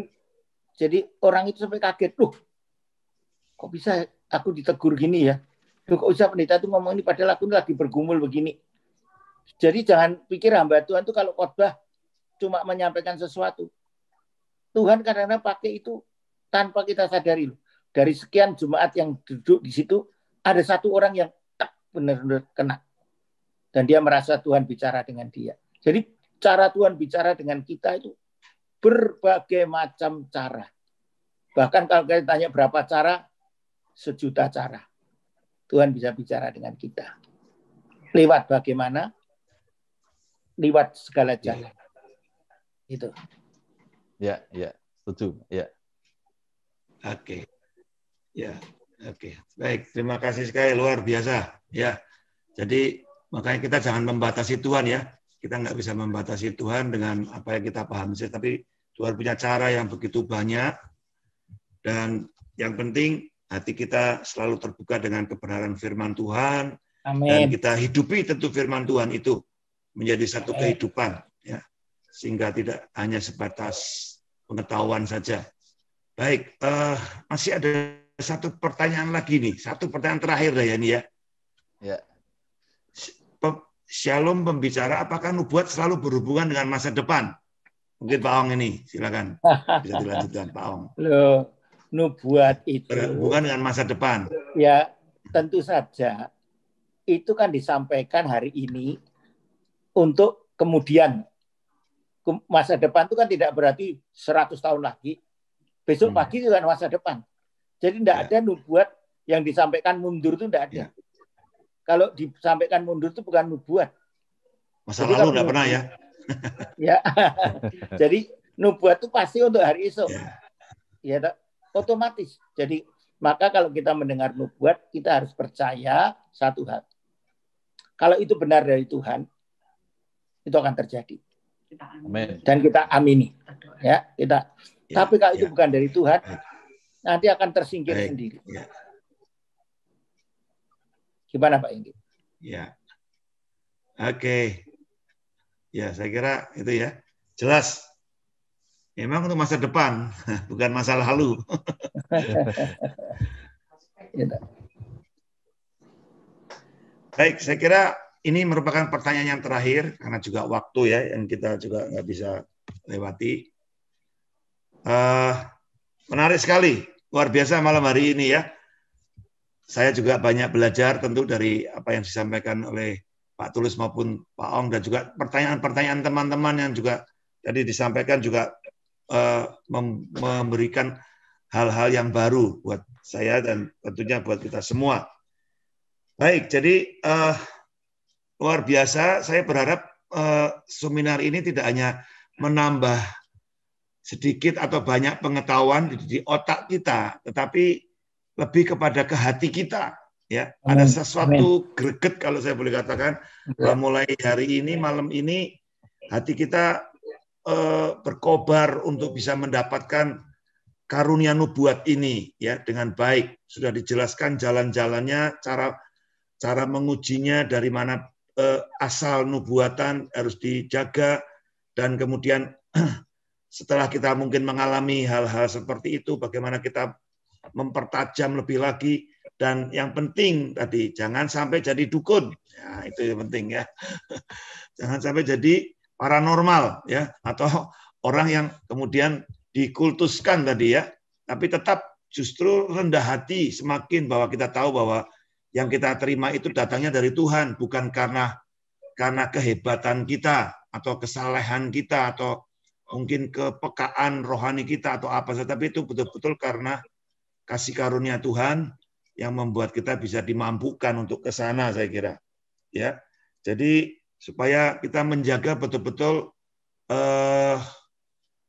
jadi orang itu sampai kaget, "Loh, kok bisa aku ditegur gini ya? kok bisa pendeta itu ngomong ini padahal aku lagi bergumul begini. Jadi jangan pikir hamba Tuhan itu kalau khotbah cuma menyampaikan sesuatu. Tuhan kadang-kadang pakai itu tanpa kita sadari. Dari sekian jemaat yang duduk di situ, ada satu orang yang tak benar-benar kena. Dan dia merasa Tuhan bicara dengan dia. Jadi cara Tuhan bicara dengan kita itu berbagai macam cara. Bahkan kalau kita tanya berapa cara, sejuta cara. Tuhan bisa bicara dengan kita. Lewat bagaimana? Lewat segala ya. jalan. Ya. Itu. Ya, ya, setuju. Ya. Oke. Okay. Ya, oke. Okay. Baik, terima kasih sekali luar biasa. Ya. Jadi makanya kita jangan membatasi Tuhan ya. Kita nggak bisa membatasi Tuhan dengan apa yang kita pahami tapi Tuhan punya cara yang begitu banyak dan yang penting hati kita selalu terbuka dengan kebenaran firman Tuhan Amin. dan kita hidupi tentu firman Tuhan itu menjadi satu Amin. kehidupan ya sehingga tidak hanya sebatas pengetahuan saja. Baik, uh, masih ada satu pertanyaan lagi nih, satu pertanyaan terakhir ya ini ya. Ya. Shalom pembicara, apakah nubuat selalu berhubungan dengan masa depan? Mungkin Pak Ong ini, silakan bisa dilanjutkan Pak Ong. Halo nubuat itu bukan dengan masa depan. Ya, tentu saja itu kan disampaikan hari ini untuk kemudian masa depan itu kan tidak berarti 100 tahun lagi. Besok hmm. pagi itu kan masa depan. Jadi tidak ya. ada nubuat yang disampaikan mundur itu tidak ada. Ya. Kalau disampaikan mundur itu bukan nubuat. Masa Jadi lalu tidak pernah ya. ya. Jadi nubuat itu pasti untuk hari esok. Ya. ya otomatis. Jadi maka kalau kita mendengar nubuat, kita harus percaya satu hal. Kalau itu benar dari Tuhan, itu akan terjadi. Amen. Dan kita amini. Ya, kita. Ya, Tapi kalau ya. itu bukan dari Tuhan, ya. nanti akan tersingkir Baik. sendiri. Ya. Gimana Pak Inggi? Ya. Oke. Okay. Ya, saya kira itu ya. Jelas. Memang untuk masa depan, bukan masa lalu. Ya, Baik, saya kira ini merupakan pertanyaan yang terakhir karena juga waktu ya yang kita juga nggak bisa lewati. Uh, menarik sekali, luar biasa malam hari ini ya. Saya juga banyak belajar tentu dari apa yang disampaikan oleh Pak Tulus maupun Pak Ong dan juga pertanyaan-pertanyaan teman-teman yang juga tadi disampaikan juga Eh, memberikan hal-hal yang baru buat saya dan tentunya buat kita semua. Baik, jadi uh, luar biasa. Saya berharap uh, seminar ini tidak hanya menambah sedikit atau banyak pengetahuan di, di otak kita, tetapi lebih kepada ke hati kita. Ya, Amin. ada sesuatu greget kalau saya boleh katakan. Iya. Mulai hari ini, malam ini, hati kita Eh, berkobar untuk bisa mendapatkan karunia nubuat ini ya dengan baik. Sudah dijelaskan jalan-jalannya, cara cara mengujinya dari mana eh, asal nubuatan harus dijaga dan kemudian setelah kita mungkin mengalami hal-hal seperti itu bagaimana kita mempertajam lebih lagi dan yang penting tadi jangan sampai jadi dukun. Ya, itu yang penting ya. jangan sampai jadi paranormal ya atau orang yang kemudian dikultuskan tadi ya, tapi tetap justru rendah hati semakin bahwa kita tahu bahwa yang kita terima itu datangnya dari Tuhan bukan karena karena kehebatan kita atau kesalehan kita atau mungkin kepekaan rohani kita atau apa saja tapi itu betul-betul karena kasih karunia Tuhan yang membuat kita bisa dimampukan untuk ke sana saya kira ya jadi supaya kita menjaga betul-betul eh,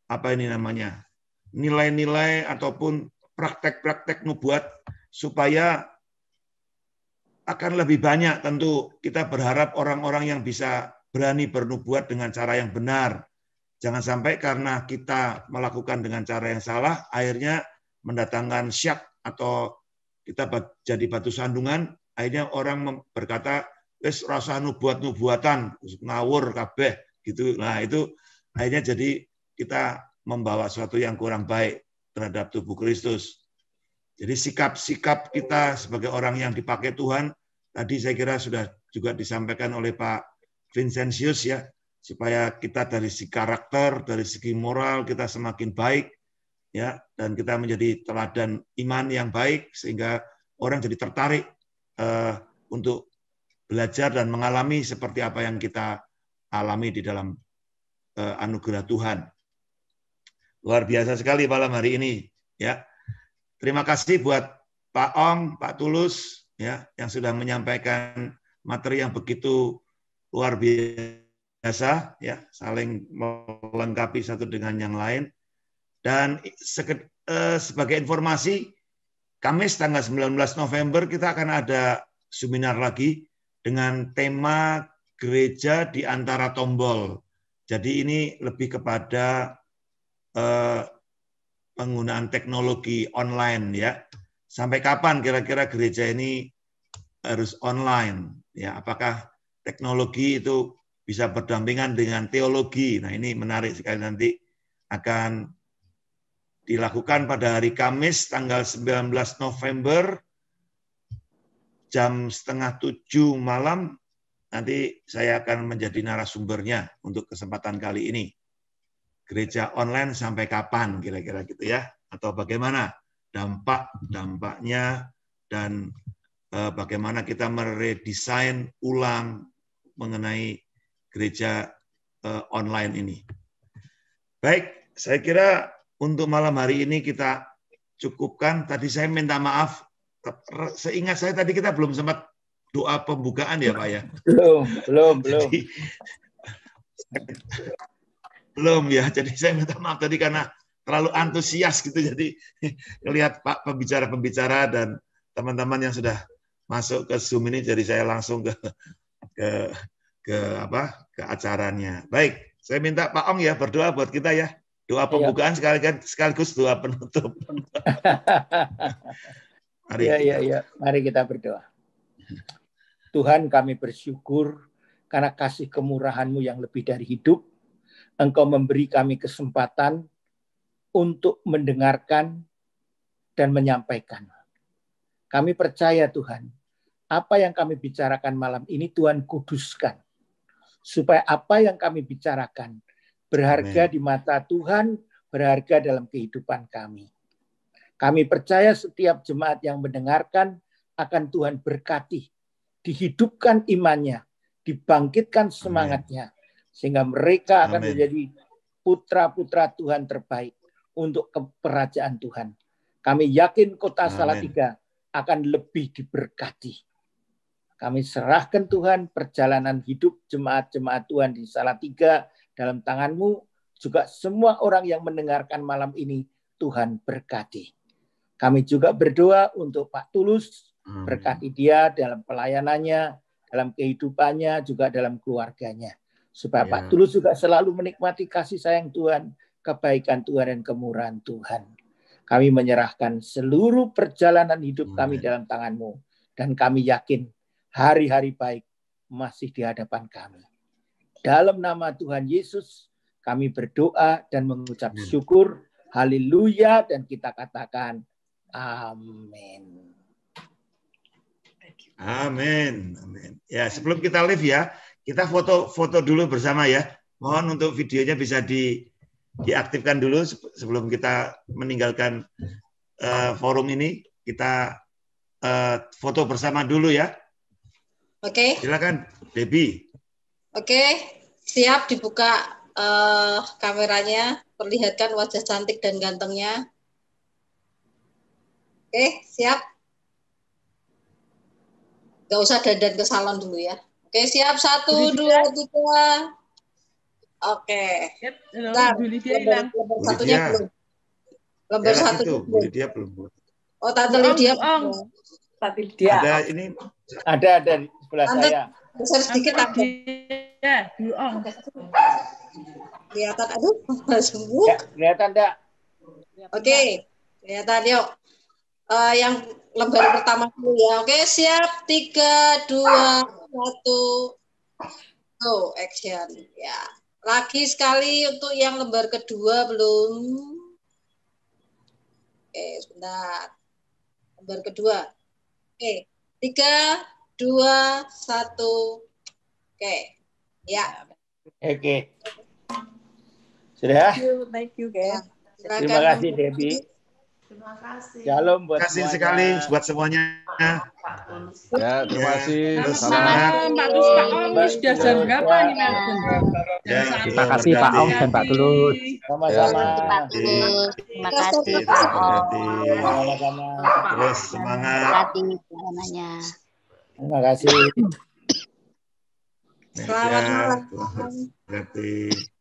apa ini namanya nilai-nilai ataupun praktek-praktek nubuat supaya akan lebih banyak tentu kita berharap orang-orang yang bisa berani bernubuat dengan cara yang benar. Jangan sampai karena kita melakukan dengan cara yang salah, akhirnya mendatangkan syak atau kita jadi batu sandungan, akhirnya orang berkata, wis rasa nubuat-nubuatan ngawur kabeh gitu. Nah, itu akhirnya jadi kita membawa sesuatu yang kurang baik terhadap tubuh Kristus. Jadi sikap-sikap kita sebagai orang yang dipakai Tuhan tadi saya kira sudah juga disampaikan oleh Pak Vincentius ya supaya kita dari segi karakter, dari segi moral kita semakin baik ya dan kita menjadi teladan iman yang baik sehingga orang jadi tertarik uh, untuk belajar dan mengalami seperti apa yang kita alami di dalam eh, anugerah Tuhan. Luar biasa sekali malam hari ini ya. Terima kasih buat Pak Ong, Pak Tulus ya yang sudah menyampaikan materi yang begitu luar biasa ya, saling melengkapi satu dengan yang lain. Dan eh, sebagai informasi Kamis tanggal 19 November kita akan ada seminar lagi dengan tema gereja di antara tombol. Jadi ini lebih kepada eh, penggunaan teknologi online ya. Sampai kapan kira-kira gereja ini harus online ya? Apakah teknologi itu bisa berdampingan dengan teologi? Nah, ini menarik sekali nanti akan dilakukan pada hari Kamis tanggal 19 November jam setengah tujuh malam nanti saya akan menjadi narasumbernya untuk kesempatan kali ini. Gereja online sampai kapan kira-kira gitu ya? Atau bagaimana dampak-dampaknya dan eh, bagaimana kita meredesain ulang mengenai gereja eh, online ini. Baik, saya kira untuk malam hari ini kita cukupkan. Tadi saya minta maaf seingat saya tadi kita belum sempat doa pembukaan ya Pak ya? Belum, belum, belum. Jadi, belum ya, jadi saya minta maaf tadi karena terlalu antusias gitu. Jadi lihat Pak pembicara-pembicara dan teman-teman yang sudah masuk ke Zoom ini, jadi saya langsung ke ke ke apa ke acaranya. Baik, saya minta Pak Ong ya berdoa buat kita ya. Doa iya. pembukaan sekaligus, sekaligus doa penutup. Mari. Ya, ya, ya. Mari kita berdoa. Tuhan kami bersyukur karena kasih kemurahan-Mu yang lebih dari hidup. Engkau memberi kami kesempatan untuk mendengarkan dan menyampaikan. Kami percaya Tuhan, apa yang kami bicarakan malam ini Tuhan kuduskan. Supaya apa yang kami bicarakan berharga Amen. di mata Tuhan, berharga dalam kehidupan kami. Kami percaya setiap jemaat yang mendengarkan akan Tuhan berkati, dihidupkan imannya, dibangkitkan semangatnya, Amen. sehingga mereka akan Amen. menjadi putra-putra Tuhan terbaik untuk keperajaan Tuhan. Kami yakin kota Salatiga akan lebih diberkati. Kami serahkan Tuhan perjalanan hidup jemaat-jemaat Tuhan di Salatiga dalam tanganmu, juga semua orang yang mendengarkan malam ini, Tuhan berkati. Kami juga berdoa untuk Pak Tulus, hmm. berkati dia dalam pelayanannya, dalam kehidupannya, juga dalam keluarganya. Supaya ya. Pak Tulus juga selalu menikmati kasih sayang Tuhan, kebaikan Tuhan, dan kemurahan Tuhan. Kami menyerahkan seluruh perjalanan hidup kami hmm. kami dalam tanganmu. Dan kami yakin hari-hari baik masih di hadapan kami. Dalam nama Tuhan Yesus, kami berdoa dan mengucap syukur. Haleluya, dan kita katakan Amin. Amin. Amin. Ya, sebelum kita live ya, kita foto-foto dulu bersama ya. Mohon untuk videonya bisa di diaktifkan dulu sebelum kita meninggalkan uh, forum ini. Kita uh, foto bersama dulu ya. Oke. Okay. Silakan, Debbie. Oke, okay. siap dibuka uh, kameranya. Perlihatkan wajah cantik dan gantengnya. Oke, siap. Gak usah dandan ke salon dulu ya. Oke, siap. Satu, dua, tiga. Oke. Bentar, lembar, satunya belum. Lembar satu Lydia belum. Oh, Tante Lydia. Oh, Tante Lydia. Ada ini. Ada, ada di sebelah Tante, saya. Besar sedikit, Tante. Ya, Bu Ong. Kelihatan, aduh, langsung. Ya, kelihatan, enggak? Oke, kelihatan, yuk uh, yang lembar pertama dulu ya. Oke, siap. Tiga, dua, satu. Go, action. Ya. Lagi sekali untuk yang lembar kedua belum. Oke, sebentar. Lembar kedua. Oke, tiga, dua, satu. Oke, ya. Oke. Sudah? Ya? Thank you, thank you, guys. Ya. Terima kasih, Debbie. Terima kasih. Shalom buat Terima kasih semuanya. sekali buat semuanya. Ya, terima ya, kasih. Ya, Salam. Pak Tulus, Pak Om, sudah jam ya, berapa nih, Ya, terima kasih Pak Om dan ya, Pak Tulus. Sama-sama. Terima kasih Pak Om. Sama-sama. Terus semangat. Terima kasih. Selamat malam. Terima kasih.